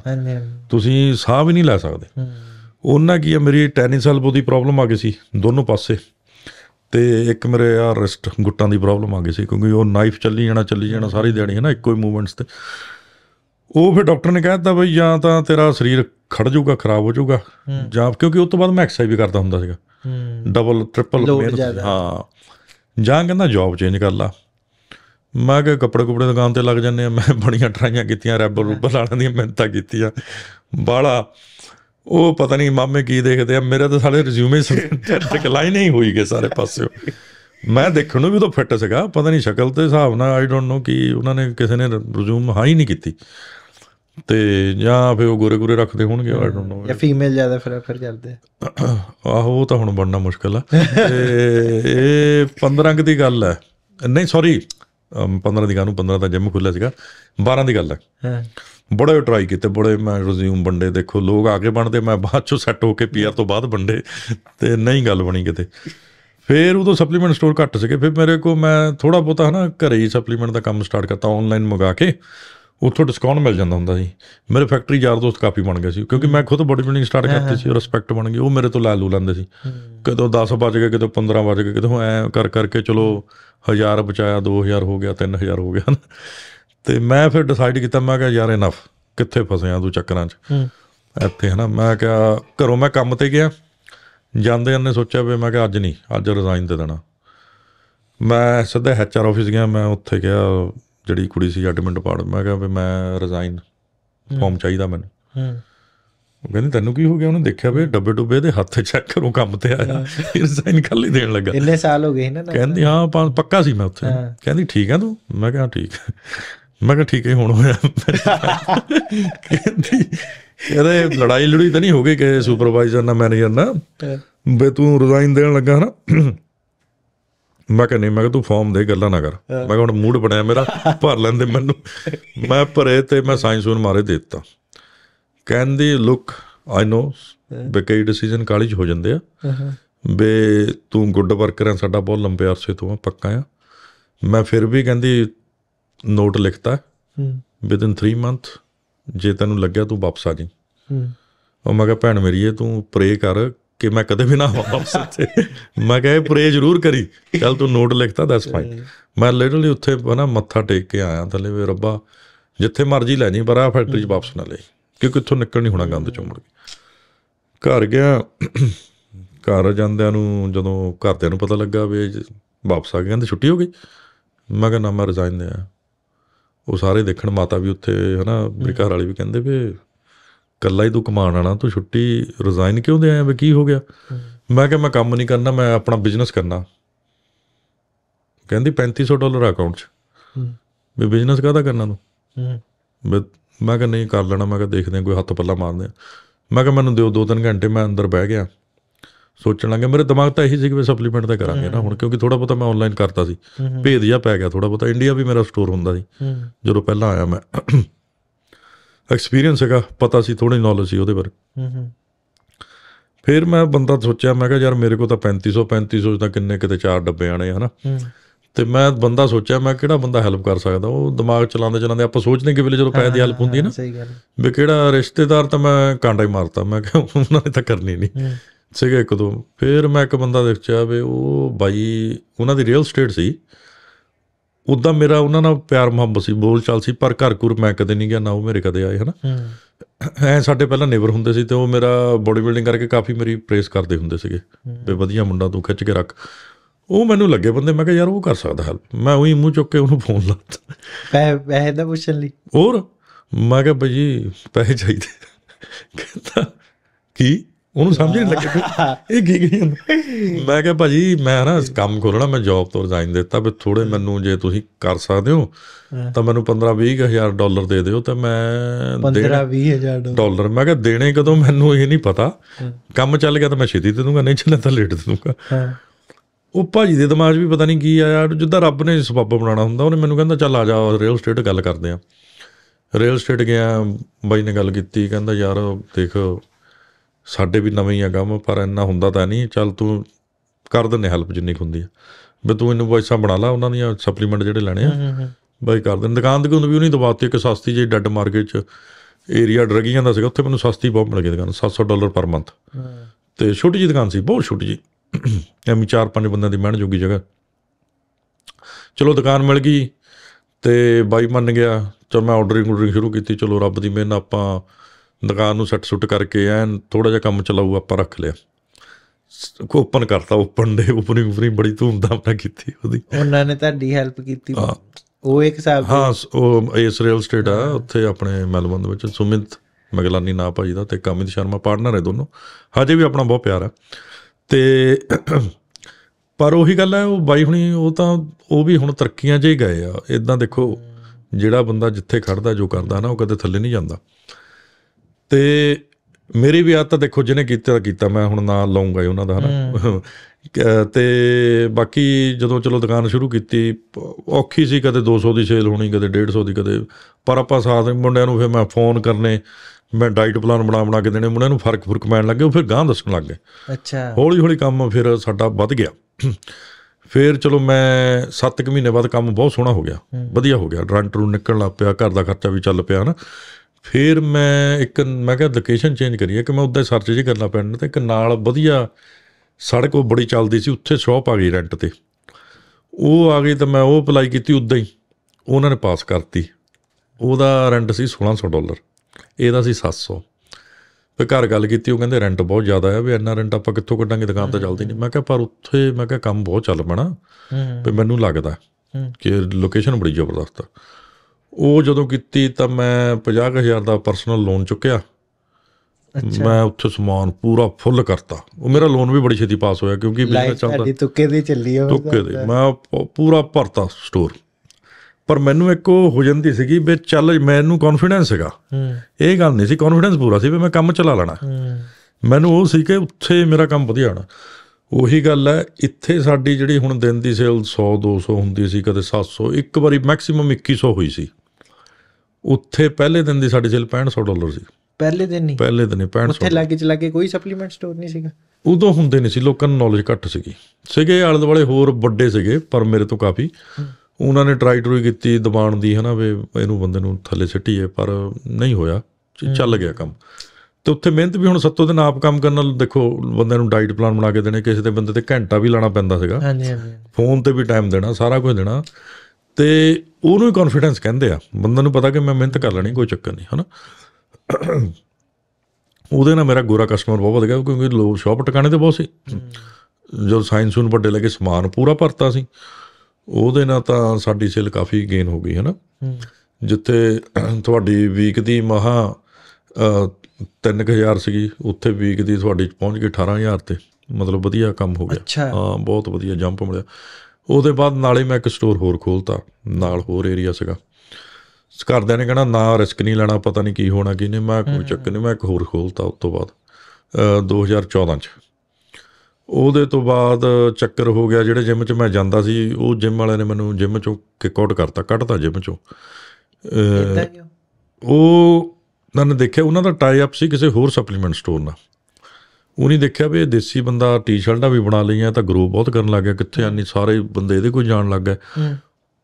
ਤੁਸੀਂ ਸਾਹ ਵੀ ਨਹੀਂ ਲੈ ਸਕਦੇ ਉਹਨਾਂ ਕੀ ਆ ਮੇਰੀ ਟੈਨਿਸ ਐਲਬੋ ਦੀ ਪ੍ਰੋਬਲਮ ਆ ਗਈ ਸੀ ਦੋਨੋਂ ਪਾਸੇ ਤੇ ਇੱਕ ਮੇਰੇ ਆ ਰਿਸਟ ਗੁੱਟਾਂ ਦੀ ਪ੍ਰੋਬਲਮ ਆ ਗਈ ਸੀ ਕਿਉਂਕਿ ਉਹ ਨਾਈਫ ਚੱਲੀ ਜਾਣਾ ਚੱਲੀ ਜਾਣਾ ਸਾਰੀ ਦਿਹਾੜੀ ਹੈ ਨਾ ਇੱਕੋ ਹੀ ਮੂਵਮੈਂਟਸ ਤੇ ਉਹ ਫਿਰ ਡਾਕਟਰ ਨੇ ਕਹਿਤਾ ਬਈ ਜਾਂ ਤਾਂ ਤੇਰਾ ਸਰੀਰ ਖੜ ਜਾਊਗਾ ਖਰਾਬ ਹੋ ਜਾਊਗਾ ਜਾਂ ਕਿਉਂਕਿ ਉਸ ਤੋਂ ਬਾਅਦ ਮੈਂ ਐਕਸਰਸਾਈਜ਼ ਵੀ ਕਰਦਾ ਹੁੰਦਾ ਸੀਗਾ ਡਬਲ ਟ੍ਰਿਪਲ ਹਾਂ ਜਾਂ ਕਹਿੰਦਾ ਜੌਬ ਚੇਂਜ ਕਰ ਲਾ ਮੈਂ ਕਿ ਕੱਪੜੇ ਕੁਪੜੇ ਦੁਕਾਨ ਤੇ ਲੱਗ ਜੰਨੇ ਆ ਮੈਂ ਬੜੀਆਂ ਟਰਾਈਆਂ ਕੀਤੀਆਂ ਰੈਬਲ ਰੂਬਲ ਵਾਲਿਆਂ ਦੀਆਂ ਮਿਹਨਤਾਂ ਕੀਤੀਆਂ ਬਾਲਾ ਉਹ ਪਤਾ ਨਹੀਂ ਮਾਮੇ ਕੀ ਦੇਖਦੇ ਆ ਮੇਰੇ ਤਾਂ ਸਾਰੇ ਰਿਜ਼ਿਊਮੇ ਲਾਈਨ ਹੀ ਹੋਈ ਗਏ ਸਾਰੇ ਪਾਸਿਓ ਮੈਂ ਦੇਖਣ ਨੂੰ ਵੀ ਤਾਂ ਫਿੱਟ ਸੀਗਾ ਪਤਾ ਨਹੀਂ ਸ਼ਕਲ ਤੇ ਹਿਸਾਬ ਨਾਲ ਆਈ ਡੋਨਟ ਨੋ ਕਿ ਉਹਨਾਂ ਨੇ ਕਿਸੇ ਨੇ ਰਿਜ਼ਿਊਮ ਹਾਈ ਨਹੀਂ ਕੀਤੀ ਤੇ ਜਾਂ ਫਿਰ ਉਹ ਗੋਰੇ ਗੋਰੇ ਰੱਖਦੇ ਹੋਣਗੇ ਆਈ ਡੋਨਟ ਨੋ ਜਾਂ ਫੀਮੇਲ ਜ਼ਿਆਦਾ ਫਿਰ ਫਿਰ ਕਰਦੇ ਆਹੋ ਉਹ ਤਾਂ ਹੁਣ ਬਣਨਾ ਮੁਸ਼ਕਲ ਆ ਤੇ ਇਹ 15 ਕਿ ਦੀ ਗੱਲ ਹੈ ਨਹੀਂ ਸੌਰੀ 15 ਦੀ ਗੱਲ ਨੂੰ 15 ਤਾਂ ਜਿਮ ਖੁੱਲਿਆ ਸੀਗਾ 12 ਦੀ ਗੱਲ ਹੈ ਹਾਂ ਬੜੇ ਟਰਾਈ ਕੀਤੇ ਬੜੇ ਮੈਂ ਰਿਜ਼ਿਊਮ ਬੰਡੇ ਦੇਖੋ ਲੋਕ ਆ ਕੇ ਬਣਦੇ ਮੈਂ ਬਾਅਦ ਚੋਂ ਸੈੱਟ ਹੋ ਕੇ ਪੀਆਰ ਤੋਂ ਬਾਅਦ ਬੰਡੇ ਤੇ ਨਹੀਂ ਗੱਲ ਬਣੀ ਕਿਤੇ ਫੇਰ ਉਦੋਂ ਸਪਲੀਮੈਂਟ ਸਟੋਰ ਘੱਟ ਸੀਗੇ ਫਿਰ ਮੇਰੇ ਕੋ ਮੈਂ ਥੋੜਾ ਬੋਤਾ ਹਨਾ ਘਰੇ ਹੀ ਸਪਲੀਮੈਂਟ ਦਾ ਕੰਮ ਸਟਾਰਟ ਕਰਤਾ ਆਨਲਾਈਨ ਮੰਗਾ ਕੇ ਉੱਥੋਂ ਡਿਸਕਾਊਂਟ ਮਿਲ ਜਾਂਦਾ ਹੁੰਦਾ ਸੀ ਮੇਰੇ ਫੈਕਟਰੀ ਯਾਰ ਦੋਸਤ ਕਾਫੀ ਬਣ ਗਏ ਸੀ ਕਿਉਂਕਿ ਮੈਂ ਖੁਦ ਬੋਡੀ ਬਿਲਡਿੰਗ ਸਟਾਰਟ ਕਰਤੀ ਸੀ ਰਿਸਪੈਕਟ ਬਣ ਗਈ ਉਹ ਮੇਰੇ ਤੋਂ ਲੈ ਲੂ ਲੈਂਦੇ ਸੀ ਕਦੋਂ 10 ਵਜ ਗਏ ਕਦੋਂ 15 ਵਜ ਗਏ ਕਦੋਂ ਐ ਕਰ ਕਰਕੇ ਚਲੋ 1000 ਬਚਾਇਆ 2000 ਹੋ ਗਿਆ 3000 ਹੋ ਗਿਆ ਤੇ ਮੈਂ ਫਿਰ ਡਿਸਾਈਡ ਕੀਤਾ ਮੈਂ ਕਿਹਾ ਯਾਰ ਇਨਫ ਕਿੱਥੇ ਫਸਿਆ ਤੂੰ ਚੱਕਰਾਂ 'ਚ ਇੱਥੇ ਹਨਾ ਮੈਂ ਕਿਹਾ ਘਰੋਂ ਮੈਂ ਕੰਮ ਤੇ ਗਿਆ ਜਾਂਦੇ ਜਾਂਦੇ ਸੋਚਿਆ ਵੀ ਮੈਂ ਕਿਹਾ ਅੱਜ ਨਹੀਂ ਅੱਜ ਰਿਜ਼ਾਈਨ ਦੇ ਦੇਣਾ ਮੈਂ ਸਿੱਧਾ ਐਚਆਰ ਆਫਿਸ ਗਿਆ ਮੈਂ ਉੱਥੇ ਗਿਆ ਜਿਹੜੀ ਕੁੜੀ ਸੀ ਐਡਮਿਨ ਡਿਪਾਰਟਮੈਂਟ ਮੈਂ ਕਿਹਾ ਵੀ ਮੈਂ ਰਿਜ਼ਾਈਨ ਫਾਰਮ ਚਾਹੀਦਾ ਮੈਨੂੰ ਹੂੰ ਉਹ ਕਹਿੰਦੇ ਤੈਨੂੰ ਕੀ ਹੋ ਗਿਆ ਉਹਨੇ ਦੇਖਿਆ ਵੀ ਡੱਬੇ ਡੁੱਬੇ ਦੇ ਹੱਥ ਚੈੱਕ ਕਰੋ ਕੰਮ ਤੇ ਆਇਆ ਰਿਜ਼ਾਈਨ ਖਾਲੀ ਦੇਣ ਲੱਗਾ ਇੰਨੇ ਸਾਲ ਹੋ ਗਏ ਨਾ ਕਹਿੰਦੀ ਹਾਂ ਪੱਕਾ ਸੀ ਮੈਂ ਉੱਥੇ ਕਹਿੰਦੀ ਠੀਕ ਆ ਤੂੰ ਮੈਂ ਕਿਹਾ ਠੀਕ ਮੈਂ ਕਿਹਾ ਠੀਕ ਹੈ ਹੁਣ ਹੋਇਆ ਕਹਿੰਦੀ ਇਹਦੇ ਲੜਾਈ ਲੜੀ ਤਾਂ ਨਹੀਂ ਹੋ ਗਈ ਕਿ ਸੁਪਰਵਾਈਜ਼ਰ ਨਾਲ ਮੈਨੇਜਰ ਨਾਲ ਬੇ ਤੂੰ ਰਿਜ਼ਾਈਨ ਦੇਣ ਲੱਗਾ ਹਨਾ ਮੈਂ ਕਹਿੰਦਾ ਮੈਂ ਕਿ ਤੂੰ ਫਾਰਮ ਦੇ ਗੱਲਾਂ ਨਾ ਕਰ ਮੈਂ ਕਿਹਾ ਹੁਣ ਮੂਡ ਬਣਿਆ ਮੇਰਾ ਭਰ ਲੈਂਦੇ ਮੈਨੂੰ ਮੈਂ ਭਰੇ ਤੇ ਮੈਂ ਸਾਇੰਸ ਨੂੰ ਮਾਰੇ ਦੇ ਦਿੱਤਾ ਕਹਿੰਦੀ ਲੁੱਕ ਆਈ ਨੋ ਬੇ ਕਈ ਡਿਸੀਜਨ ਕਾਲਜ ਹੋ ਜਾਂਦੇ ਆ ਬੇ ਤੂੰ ਗੁੱਡ ਵਰਕਰ ਹੈ ਸਾਡਾ ਬਹੁਤ ਲੰਬੇ ਅਰਸੇ ਤੋਂ ਪੱਕਾ ਆ ਮੈਂ ਫਿਰ ਵੀ ਕਹਿੰਦੀ ਨੋਟ ਲਿਖਤਾ ਵਿਦ ਇਨ 3 ਮੰਥ ਜੇ ਤੈਨੂੰ ਲੱਗਿਆ ਤੂੰ ਵਾਪਸ ਆ ਜੀ ਉਹ ਮੈਂ ਕਿਹਾ ਭੈਣ ਮੇਰੀ ਇਹ ਤੂੰ ਪ੍ਰੇ ਕਰ ਕਿ ਮੈਂ ਕਦੇ ਵੀ ਨਾ ਵਾਪਸ ਇੱਥੇ ਮੈਂ ਕਹੇ ਪ੍ਰੇ ਜ਼ਰੂਰ ਕਰੀ ਚਲ ਤੂੰ ਨੋਟ ਲਿਖਤਾ ਦੈਟਸ ਫਾਈਨ ਮੈਂ ਲਿਟਰਲੀ ਉੱਥੇ ਨਾ ਮੱਥਾ ਟੇਕ ਕੇ ਆਇਆ ਥੱਲੇ ਵੀ ਰੱਬਾ ਜਿੱਥੇ ਮਰਜ਼ੀ ਲੈ ਜੀ ਪਰ ਆ ਫੈਕਟਰੀ 'ਚ ਵਾਪਸ ਨਾ ਲੈ ਕਿਉਂਕਿ ਇੱਥੋਂ ਨਿਕਲ ਨਹੀਂ ਹੋਣਾ ਗੰਦ ਚੋਂ ਮੁੜ ਕੇ ਘਰ ਗਿਆ ਘਰ ਜਾਂਦਿਆਂ ਨੂੰ ਜਦੋਂ ਘਰਦਿਆਂ ਨੂੰ ਪਤਾ ਲੱਗਾ ਵੀ ਵਾਪਸ ਆ ਗਏ ਕਹਿੰਦੇ ਛੁੱਟੀ ਹੋ ਗਈ ਮੈਂ ਕਿਹਾ ਨਾ ਮੈਂ ਰਿਜ਼ਾਈਨ ਦੇ ਆ ਉਹ ਸਾਰੇ ਦੇਖਣ ਮਾਤਾ ਵੀ ਉੱਥੇ ਹਨਾ ਮੇਰੇ ਘਰ ਵਾਲੀ ਵੀ ਕਹਿੰਦੇ ਵੀ ਕੱਲਾ ਹੀ ਤੂੰ ਕਮਾਉਣ ਆਣਾ ਤੂੰ ਛੁੱਟੀ ਰਿਜ਼ਾਈਨ ਕਿਉਂ ਦੇ ਆਇਆ ਵੀ ਕੀ ਹੋ ਗਿਆ ਮੈਂ ਕਿਹਾ ਮੈਂ ਕੰਮ ਨਹੀਂ ਕਰਨਾ ਮੈਂ ਆਪਣਾ ਬਿਜ਼ਨਸ ਕਰਨਾ ਕਹਿੰਦੀ 3500 ਡਾਲਰ ਅਕਾਊਂਟ 'ਚ ਵੀ ਬਿਜ਼ਨਸ ਕਾਹਦਾ ਕਰਨਾ ਤੂੰ ਮੈਂ ਕਿਹਾ ਨਹੀਂ ਕਰ ਲੈਣਾ ਮੈਂ ਕਿਹਾ ਦੇਖਦੇ ਆ ਕੋਈ ਹੱਥ ਪੱਲਾ ਮਾਰਦੇ ਆ ਮੈਂ ਕਿਹਾ ਮੈਨੂੰ ਦਿਓ 2-3 ਘੰਟੇ ਮੈਂ ਅੰਦਰ ਬਹਿ ਗਿਆ ਸੋਚਣ ਲੱਗਾ ਮੇਰੇ ਦਿਮਾਗ ਤਾਂ ਇਹੀ ਸੀ ਕਿ ਮੈਂ ਸਪਲੀਮੈਂਟ ਤਾਂ ਕਰਾਂਗੇ ਨਾ ਹੁਣ ਕਿਉਂਕਿ ਥੋੜਾ ਬਹੁਤਾ ਮੈਂ ਆਨਲਾਈਨ ਕਰਤਾ ਸੀ ਭੇਦ ਜਾ ਪੈ ਗਿਆ ਥੋੜਾ ਬਹੁਤਾ ਇੰਡੀਆ ਵੀ ਮੇਰਾ ਸਟੋਰ ਹੁੰਦਾ ਸੀ ਜਦੋਂ ਪਹਿਲਾਂ ਆਇਆ ਮੈਂ ਐਕਸਪੀਰੀਅੰਸ ਹੈਗਾ ਪਤਾ ਸੀ ਥੋੜੀ ਨੌਲੇਜ ਸੀ ਉਹਦੇ ਬਾਰੇ ਹੂੰ ਹੂੰ ਫਿਰ ਮੈਂ ਬੰਦਾ ਸੋਚਿਆ ਮੈਂ ਕਿਹਾ ਯਾਰ ਮੇਰੇ ਕੋਲ ਤਾਂ 3500 3500 ਤਾਂ ਕਿੰਨੇ ਕਿਤੇ ਚਾਰ ਡੱਬੇ ਆਣੇ ਹਨਾ ਤੇ ਮੈਂ ਬੰਦਾ ਸੋਚਿਆ ਮੈਂ ਕਿਹੜਾ ਬੰਦਾ ਹੈਲਪ ਕਰ ਸਕਦਾ ਉਹ ਦਿਮਾਗ ਚਲਾਉਂਦੇ ਚਲਾਉਂਦੇ ਆਪਾਂ ਸੋਚਦੇ ਕਿ ਵੇਲੇ ਜਦੋਂ ਪੈਸੇ ਦੀ ਹੈਲਪ ਹੁੰਦੀ ਹੈ ਨਾ ਸਹੀ ਗੱਲ ਵੀ ਕਿਹੜਾ ਰਿਸ਼ਤੇਦਾਰ ਤਾਂ ਮੈਂ ਕਾਂਡਾ ਹੀ ਮਾਰਤਾ ਮੈਂ ਕਿਹਾ ਉਹਨਾਂ ਨੇ ਤਾਂ ਕਰਨੀ ਨਹੀਂ ਸੀਗਾ ਇੱਕ ਦੋ ਫਿਰ ਮੈਂ ਇੱਕ ਬੰਦਾ ਦੇਖਿਆ ਵੀ ਉਹ ਬਾਈ ਉਹਨਾਂ ਦੀ ਰੀਅਲ ਸਟੇਟ ਸੀ ਉਦਾਂ ਮੇਰਾ ਉਹਨਾਂ ਨਾਲ ਪਿਆਰ ਮੁਹੱਬਤ ਸੀ ਬੋਲ ਚਾਲ ਸੀ ਪਰ ਘਰ ਘੁਰ ਮੈਂ ਕਦੇ ਨਹੀਂ ਗਿਆ ਨਾ ਉਹ ਮੇਰੇ ਕਦੇ ਆਏ ਹਨਾ ਐ ਸਾਡੇ ਪਹਿਲਾਂ ਨੇਬਰ ਹੁੰਦੇ ਸੀ ਤੇ ਉਹ ਮੇਰਾ ਬੋਡੀ ਬਿਲਡਿੰਗ ਕਰਕੇ ਕਾਫੀ ਮੇਰੀ ਪ੍ਰੇਸ ਕਰਦੇ ਹੁੰਦੇ ਸੀਗੇ ਵੀ ਵਧੀਆ ਮੁੰਡਾ ਤੂੰ ਖਿੱਚ ਕੇ ਰੱਖ ਉਹ ਮੈਨੂੰ ਲੱਗੇ ਬੰਦੇ ਮੈਂ ਕਿਹਾ ਯਾਰ ਉਹ ਕਰ ਸਕਦਾ ਹੈਲਪ ਮੈਂ ਉਹੀ ਮੂੰਹ ਚੁੱਕ ਕੇ ਉਹਨੂੰ ਫੋਨ ਲਾਤਾ ਪੈ ਪੈਸੇ ਦਾ ਪੁੱਛਣ ਲਈ ਹੋਰ ਮੈਂ ਕਿਹਾ ਭਾਜੀ ਪੈਸੇ ਚਾਹੀਦੇ ਕਹਿੰਦਾ ਕੀ ਉਹਨੂੰ ਸਮਝ ਨਹੀਂ ਲੱਗਿਆ ਇਹ ਕੀ ਕੀ ਹੁੰਦਾ ਮੈਂ ਕਿਹਾ ਭਾਜੀ ਮੈਂ ਨਾ ਕੰਮ ਖੋਲਣਾ ਮੈਂ ਜੌਬ ਤੋਂ ਰਿਜ਼ਾਈਨ ਦਿੱਤਾ ਵੀ ਥੋੜੇ ਮੈਨੂੰ ਜੇ ਤੁਸੀਂ ਕਰ ਸਕਦੇ ਹੋ ਤਾਂ ਮੈਨੂੰ 15 20000 ਡਾਲਰ ਦੇ ਦਿਓ ਤਾਂ ਮੈਂ 15 20000 ਡਾਲਰ ਮੈਂ ਕਿਹਾ ਦੇਣੇ ਕਦੋਂ ਮੈਨੂੰ ਇਹ ਨਹੀਂ ਪਤਾ ਕੰਮ ਚੱਲ ਗਿਆ ਤਾਂ ਮੈਂ ਛੇਤੀ ਦੇ ਦੂੰਗਾ ਨਹੀਂ ਚੱਲਿਆ ਤਾਂ ਲੇਟ ਦੇ ਦੂੰਗਾ ਉਹ ਭਾਜੀ ਦੇ ਦਿਮਾਗ 'ਚ ਵੀ ਪਤਾ ਨਹੀਂ ਕੀ ਆਇਆ ਜਿੱਦਾਂ ਰੱਬ ਨੇ ਸਬੱਬ ਬਣਾਉਣਾ ਹੁੰਦਾ ਉਹਨੇ ਮੈਨੂੰ ਕਹਿੰਦਾ ਚੱਲ ਆ ਜਾ ਰੀਅਲ ਸਟੇਟ ਗੱਲ ਕਰਦੇ ਆ ਰੀਅਲ ਸਟੇਟ ਗਿਆ ਬਾਈ ਨੇ ਗੱਲ ਕੀਤੀ ਕਹਿੰਦਾ ਯਾਰ ਦੇਖ ਸਾਡੇ ਵੀ ਨਵੇਂ ਹੀ ਆ ਕੰਮ ਪਰ ਇੰਨਾ ਹੁੰਦਾ ਤਾਂ ਨਹੀਂ ਚੱਲ ਤੂੰ ਕਰ ਦਿੰਨੇ ਹੈਲਪ ਜਿੰਨੀ ਹੁੰਦੀ ਆ ਵੀ ਤੂੰ ਇਹਨੂੰ ਵੈਸਾ ਬਣਾ ਲਾ ਉਹਨਾਂ ਦੀਆਂ ਸਪਲੀਮੈਂਟ ਜਿਹੜੇ ਲੈਣੇ ਆ ਬਾਈ ਕਰ ਦਿੰਦੇ ਦੁਕਾਨ ਦੇ ਕੋਲ ਵੀ ਉਹਨੇ ਦਵਾਤੀ ਇੱਕ ਸਸਤੀ ਜਿਹੀ ਡੱਡ ਮਾਰਕੀਟ ਚ ਏਰੀਆ ਡਰਗੀਆਂ ਦਾ ਸੀਗਾ ਉੱਥੇ ਮੈਨੂੰ ਸਸਤੀ ਬਹੁਤ ਮਿਲ ਗਈ ਦੁਕਾਨ 700 ਡਾਲਰ ਪਰ ਮੰਥ ਤੇ ਛੋਟੀ ਜਿਹੀ ਦੁਕਾਨ ਸੀ ਬਹੁਤ ਛੋਟੀ ਜੀ ਐਮੀ ਚਾਰ ਪੰਜ ਬੰਦਿਆਂ ਦੀ ਮਹਿਣ ਜੋਗੀ ਜਗ੍ਹਾ ਚਲੋ ਦੁਕਾਨ ਮਿਲ ਗਈ ਤੇ ਬਾਈ ਮੰਨ ਗਿਆ ਚਲ ਮੈਂ ਆਰਡਰਿੰਗ ਆਰਡਰਿੰਗ ਸ਼ੁਰੂ ਕੀਤੀ ਚਲੋ ਰੱਬ ਦੀ ਮਿਹਰ ਨਾਲ ਆਪਾਂ ਦੁਕਾਨ ਨੂੰ ਸੱਟ ਸੁੱਟ ਕਰਕੇ ਐਨ ਥੋੜਾ ਜਿਹਾ ਕੰਮ ਚਲਾਊ ਆਪਾਂ ਰੱਖ ਲਿਆ ਕੋ ਓਪਨ ਕਰਤਾ ਓਪਨ ਦੇ ਓਪਨਿੰਗ ਓਪਨਿੰਗ ਬੜੀ ਧਾਮ ਨਾਲ ਕੀਤੀ ਉਹਦੀ ਉਹਨਾਂ ਨੇ ਤੁਹਾਡੀ ਹੈਲਪ ਕੀਤੀ ਉਹ ਇੱਕ ਸਾਹਿਬ ਹਾਂ ਉਹ ਇਸ ਰੀਅਲ ਸਟੇਟ ਆ ਉੱਥੇ ਆਪਣੇ ਮੈਲਬਨ ਦੇ ਵਿੱਚ ਸੁਮਿਤ ਮਗਲਾਨੀ ਨਾ ਭਾਈ ਦਾ ਤੇ ਕਮਿਤ ਸ਼ਰਮਾ ਪਾਰਟਨਰ ਹੈ ਦੋਨੋਂ ਹਜੇ ਵੀ ਆਪਣਾ ਬਹੁਤ ਪਿਆਰ ਆ ਤੇ ਪਰ ਉਹੀ ਗੱਲ ਹੈ ਉਹ ਬਾਈ ਹੁਣੀ ਉਹ ਤਾਂ ਉਹ ਵੀ ਹੁਣ ਤਰੱਕੀਆਂ 'ਚ ਹੀ ਗਏ ਆ ਇਦਾਂ ਦੇਖੋ ਜਿਹੜਾ ਬੰਦਾ ਜਿੱਥੇ ਖੜਦਾ ਜੋ ਕਰਦਾ ਨਾ ਉਹ ਕਦੇ ਥੱਲੇ ਨਹੀਂ ਜਾਂਦਾ ਤੇ ਮੇਰੀ ਵੀ ਆਤਾ ਦੇਖੋ ਜਿਹਨੇ ਕੀਤਾ ਕੀਤਾ ਮੈਂ ਹੁਣ ਨਾਂ ਲਾਉਂਗਾ ਉਹਨਾਂ ਦਾ ਹਨਾ ਤੇ ਬਾਕੀ ਜਦੋਂ ਚਲੋ ਦੁਕਾਨ ਸ਼ੁਰੂ ਕੀਤੀ ਔਖੀ ਸੀ ਕਦੇ 200 ਦੀ ਸੇਲ ਹੋਣੀ ਕਦੇ 150 ਦੀ ਕਦੇ ਪਰ ਆਪਾਂ ਸਾਥ ਮੁੰਡਿਆਂ ਨੂੰ ਫਿਰ ਮੈਂ ਫੋਨ ਕਰਨੇ ਮੈਂ ਡਾਈਟ ਪਲਾਨ ਬਣਾ ਬਣਾ ਕੇ ਦੇਣੇ ਮੁੰਡਿਆਂ ਨੂੰ ਫਰਕ ਫੁਰਕ ਪੈਣ ਲੱਗੇ ਉਹ ਫਿਰ ਗਾਂ ਦੱਸਣ ਲੱਗ ਗਏ ਅੱਛਾ ਹੌਲੀ ਹੌਲੀ ਕੰਮ ਫਿਰ ਸਾਡਾ ਵੱਧ ਗਿਆ ਫਿਰ ਚਲੋ ਮੈਂ 7 ਕੁ ਮਹੀਨੇ ਬਾਅਦ ਕੰਮ ਬਹੁਤ ਸੋਹਣਾ ਹੋ ਗਿਆ ਵਧੀਆ ਹੋ ਗਿਆ ਰੰਟ ਰੂ ਨਿਕਲਣ ਲੱਗ ਪਿਆ ਘਰ ਦਾ ਖਰਚਾ ਵੀ ਚੱਲ ਪਿਆ ਹਨਾ ਫਿਰ ਮੈਂ ਇੱਕ ਮੈਂ ਕਿਹਾ ਲੋਕੇਸ਼ਨ ਚੇਂਜ ਕਰੀਏ ਕਿ ਮੈਂ ਉੱਧਰ ਸਰਚ ਜੀ ਕਰਨਾ ਪੈਣਾ ਤੇ ਇੱਕ ਨਾਲ ਵਧੀਆ ਸੜਕ ਉਹ ਬੜੀ ਚੱਲਦੀ ਸੀ ਉੱਥੇ ਸ਼ਾਪ ਆ ਗਈ ਰੈਂਟ ਤੇ ਉਹ ਆ ਗਈ ਤਾਂ ਮੈਂ ਉਹ ਅਪਲਾਈ ਕੀਤੀ ਉੱਦਾਂ ਹੀ ਉਹਨਾਂ ਨੇ ਪਾਸ ਕਰਤੀ ਉਹਦਾ ਰੈਂਟ ਸੀ 1600 ਡਾਲਰ ਇਹਦਾ ਸੀ 700 ਫਿਰ ਘਰ ਗੱਲ ਕੀਤੀ ਉਹ ਕਹਿੰਦੇ ਰੈਂਟ ਬਹੁਤ ਜ਼ਿਆਦਾ ਹੈ ਵੀ ਇੰਨਾ ਰੈਂਟ ਆਪਾਂ ਕਿੱਥੋਂ ਕੱਢਾਂਗੇ ਦੁਕਾਨ ਤਾਂ ਚੱਲਦੀ ਨਹੀਂ ਮੈਂ ਕਿਹਾ ਪਰ ਉੱਥੇ ਮੈਂ ਕਿਹਾ ਕੰਮ ਬਹੁਤ ਚੱਲ ਪਣਾ ਵੀ ਮੈਨੂੰ ਲੱਗਦਾ ਕਿ ਲੋਕੇਸ਼ਨ ਬੜੀ ਜ਼ਬਰਦਸਤ ਆ ਉਹ ਜਦੋਂ ਕੀਤੀ ਤਾਂ ਮੈਂ 50000 ਦਾ ਪਰਸਨਲ ਲੋਨ ਚੁੱਕਿਆ ਮੈਂ ਉੱਥੇ ਸਮਾਨ ਪੂਰਾ ਫੁੱਲ ਕਰਤਾ ਉਹ ਮੇਰਾ ਲੋਨ ਵੀ ਬੜੀ ਛੇਤੀ ਪਾਸ ਹੋਇਆ ਕਿਉਂਕਿ ਬਿਜ਼ਨਸ ਚੱਲਦਾ ਸਾਡੀ ਤੁੱਕੇ ਦੀ ਚੱਲੀ ਉਹ ਤੁੱਕੇ ਦੀ ਮੈਂ ਪੂਰਾ ਭਰਤਾ ਸਟੋਰ ਪਰ ਮੈਨੂੰ ਇੱਕ ਉਹ ਹੋ ਜਾਂਦੀ ਸੀਗੀ ਵੀ ਚੱਲ ਮੈਨੂੰ ਕੌਨਫੀਡੈਂਸ ਹੈਗਾ ਇਹ ਗੱਲ ਨਹੀਂ ਸੀ ਕੌਨਫੀਡੈਂਸ ਪੂਰਾ ਸੀ ਵੀ ਮੈਂ ਕੰਮ ਚਲਾ ਲੈਣਾ ਮੈਨੂੰ ਉਹ ਸੀ ਕਿ ਉੱਥੇ ਮੇਰਾ ਕੰਮ ਵਧੀਆ ਹੋਣਾ ਉਹੀ ਗੱਲ ਹੈ ਇੱਥੇ ਸਾਡੀ ਜਿਹੜੀ ਹੁਣ ਦਿਨ ਦੀ ਸੇਲ 100 200 ਹੁੰਦੀ ਸੀ ਕਦੇ 700 ਇੱਕ ਵਾਰੀ ਮੈਕਸਿਮਮ 2100 ਹੋਈ ਸੀ ਉੱਥੇ ਪਹਿਲੇ ਦਿਨ ਦੀ ਸਾਡੇ ਸੇਲ 6500 ਡਾਲਰ ਸੀ ਪਹਿਲੇ ਦਿਨ ਨਹੀਂ ਪਹਿਲੇ ਦਿਨ ਨਹੀਂ 6500 ਉੱਥੇ ਲੱਗੇ ਚ ਲੱਗੇ ਕੋਈ ਸਪਲੀਮੈਂਟ ਸਟੋਰ ਨਹੀਂ ਸੀਗਾ ਉਦੋਂ ਹੁੰਦੇ ਨਹੀਂ ਸੀ ਲੋਕਾਂ ਨੂੰ ਨੌਲੇਜ ਘੱਟ ਸੀਗੀ ਸੀਗੇ ਆਲੇ ਦੁਆਲੇ ਹੋਰ ਵੱਡੇ ਸੀਗੇ ਪਰ ਮੇਰੇ ਤੋਂ ਕਾਫੀ ਉਹਨਾਂ ਨੇ ਟਰਾਈ ਟਰੂਈ ਕੀਤੀ ਦਬਾਣ ਦੀ ਹਨਾ ਵੇ ਇਹਨੂੰ ਬੰਦੇ ਨੂੰ ਥੱਲੇ ਸਿੱਟੀਏ ਪਰ ਨਹੀਂ ਹੋਇਆ ਚੱਲ ਗਿਆ ਕੰਮ ਤੇ ਉੱਥੇ ਮਿਹਨਤ ਵੀ ਹੁਣ ਸੱਤੋ ਦਿਨ ਆਪ ਕੰਮ ਕਰਨ ਨਾਲ ਦੇਖੋ ਬੰਦੇ ਨੂੰ ਡਾਈਟ ਪਲਾਨ ਬਣਾ ਕੇ ਦੇਣੇ ਕਿਸੇ ਦੇ ਬੰਦੇ ਤੇ ਘੰਟਾ ਵੀ ਲਾਣਾ ਪੈਂਦਾ ਸੀਗਾ ਹਾਂਜੀ ਹਾਂਜੀ ਫੋਨ ਤੇ ਵੀ ਟਾਈਮ ਦੇਣਾ ਸਾਰਾ ਕੁਝ ਦੇਣਾ ਤੇ ਉਹਨੂੰ ਹੀ ਕੌਨਫੀਡੈਂਸ ਕਹਿੰਦੇ ਆ ਬੰਦੇ ਨੂੰ ਪਤਾ ਕਿ ਮੈਂ ਮਿਹਨਤ ਕਰ ਲੈਣੀ ਕੋਈ ਚੱਕਰ ਨਹੀਂ ਹਨਾ ਉਹਦੇ ਨਾਲ ਮੇਰਾ ਗੋਰਾ ਕਸਟਮਰ ਬਹੁਤ ਵਧ ਗਿਆ ਕਿਉਂਕਿ ਲੋਕ ਸ਼ਾਪ ਟਿਕਾਣੇ ਤੇ ਬਹੁਤ ਸੀ ਜਦੋਂ ਸਾਇੰਸ ਨੂੰ ਵੱਡੇ ਲੱਗੇ ਸਮਾਨ ਪੂਰਾ ਭਰਤਾ ਸੀ ਉਹਦੇ ਨਾਲ ਤਾਂ ਸਾਡੀ ਸੇਲ ਕਾਫੀ ਗੇਨ ਹੋ ਗਈ ਹਨਾ ਜਿੱਥੇ ਤੁਹਾਡੀ ਵੀਕ ਦੀ ਮਹਾ 3000 ਸੀਗੀ ਉੱਥੇ ਵੀਕ ਦੀ ਤੁਹਾਡੀ ਪਹੁੰਚ ਗਈ 18000 ਤੇ ਮਤਲਬ ਵਧੀਆ ਕੰਮ ਹੋ ਗਿਆ ਹਾਂ ਬਹੁਤ ਵਧੀਆ ਜੰਪ ਮਿਲਿਆ ਉਹਦੇ ਬਾਅਦ ਨਾਲੇ ਮੈਂ ਇੱਕ ਸਟੋਰ ਹੋਰ ਖੋਲਤਾ ਨਾਲ ਹੋਰ ਏਰੀਆ ਸੀਗਾ ਘਰਦਿਆਂ ਨੇ ਕਹਿਣਾ ਨਾ ਰਿਸਕ ਨਹੀਂ ਲੈਣਾ ਪਤਾ ਨਹੀਂ ਕੀ ਹੋਣਾ ਕੀ ਨਹੀਂ ਮੈਂ ਕੋਈ ਚੱਕ ਨਹੀਂ ਮੈਂ ਇੱਕ ਹੋਰ ਖੋਲਤਾ ਉਸ ਤੋਂ ਬਾਅਦ 2014 ਚ ਉਹਦੇ ਤੋਂ ਬਾਅਦ ਚੱਕਰ ਹੋ ਗਿਆ ਜਿਹੜੇ ਜਿਮ 'ਚ ਮੈਂ ਜਾਂਦਾ ਸੀ ਉਹ ਜਿਮ ਵਾਲਿਆਂ ਨੇ ਮੈਨੂੰ ਜਿਮ 'ਚੋਂ ਕਿਕ ਆਊਟ ਕਰਤਾ ਕੱਢਤਾ ਜਿਮ 'ਚੋਂ ਉਹ ਨਾ ਨੇ ਦੇਖਿਆ ਉਹਨਾਂ ਦਾ ਟਾਈ ਅਪ ਸੀ ਕਿਸੇ ਹੋਰ ਸਪਲੀਮੈਂਟ ਸਟੋਰ ਨਾਲ ਉਹਨੇ ਦੇਖਿਆ ਵੀ ਇਹ ਦੇਸੀ ਬੰਦਾ ਟੀ-ਸ਼ਰਟਾਂ ਵੀ ਬਣਾ ਲਈਆਂ ਤਾਂ ਗਰੂਪ ਬਹੁਤ ਕਰਨ ਲੱਗ ਗਿਆ ਕਿੱਥੇ ਆਨੀ ਸਾਰੇ ਬੰਦੇ ਇਹਦੇ ਕੋਲ ਜਾਣ ਲੱਗ ਗਏ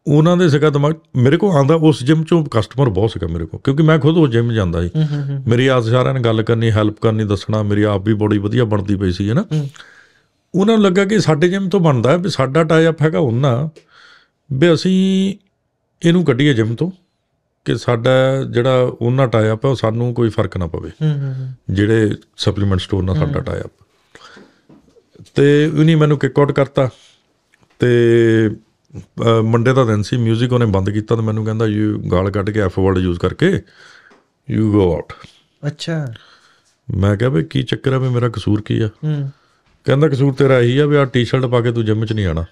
ਉਹਨਾਂ ਦੇ ਸਿਕਾ ਦਿਮਾਗ ਮੇਰੇ ਕੋ ਆਂਦਾ ਉਸ ਜਿਮ ਚੋਂ ਕਸਟਮਰ ਬਹੁਤ ਸਿਕਾ ਮੇਰੇ ਕੋ ਕਿਉਂਕਿ ਮੈਂ ਖੁਦ ਉਹ ਜਿਮ ਜਾਂਦਾ ਸੀ ਮੇਰੀ ਆਸ ਸਾਰਿਆਂ ਨੇ ਗੱਲ ਕਰਨੀ ਹੈਲਪ ਕਰਨੀ ਦੱਸਣਾ ਮੇਰੀ ਆਪ ਵੀ ਬੋਡੀ ਵਧੀਆ ਬਣਦੀ ਪਈ ਸੀ ਹੈ ਨਾ ਉਹਨਾਂ ਨੂੰ ਲੱਗਾ ਕਿ ਸਾਡੇ ਜਿਮ ਤੋਂ ਬਣਦਾ ਵੀ ਸਾਡਾ ਟਾਈ ਅਪ ਹੈਗਾ ਉਹਨਾਂ ਵੀ ਅਸੀਂ ਇਹਨੂੰ ਕੱਢੀਏ ਜਿਮ ਤੋਂ ਕਿ ਸਾਡਾ ਜਿਹੜਾ ਉਹਨਾਂ ਟਾਈ ਅਪ ਉਹ ਸਾਨੂੰ ਕੋਈ ਫਰਕ ਨਾ ਪਵੇ ਜਿਹੜੇ ਸਪਲੀਮੈਂਟ ਸਟੋਰ ਨਾਲ ਸਾਡਾ ਟਾਇਆ ਅਪ ਤੇ ਉਹਨੇ ਮੈਨੂੰ ਕਿਕ ਆਊਟ ਕਰਤਾ ਤੇ ਮੰਡੇ ਦਾ ਦਿਨ ਸੀ 뮤직 ਉਹਨੇ ਬੰਦ ਕੀਤਾ ਤੇ ਮੈਨੂੰ ਕਹਿੰਦਾ ਯੂ ਗਾਲ ਕੱਢ ਕੇ ਐਫ ਵਰਡ ਯੂਜ਼ ਕਰਕੇ ਯੂ ਗੋ ਆਊਟ ਅੱਛਾ ਮੈਂ ਕਿਹਾ ਵੀ ਕੀ ਚੱਕਰ ਹੈ ਵੀ ਮੇਰਾ ਕਸੂਰ ਕੀ ਆ ਹੂੰ ਕਹਿੰਦਾ ਕਸੂਰ ਤੇਰਾ ਇਹੀ ਆ ਵੀ ਆ ਟੀ-ਸ਼ਰਟ ਪਾ ਕੇ ਤੂੰ ਜਿਮ 'ਚ ਨਹੀਂ ਆਣਾ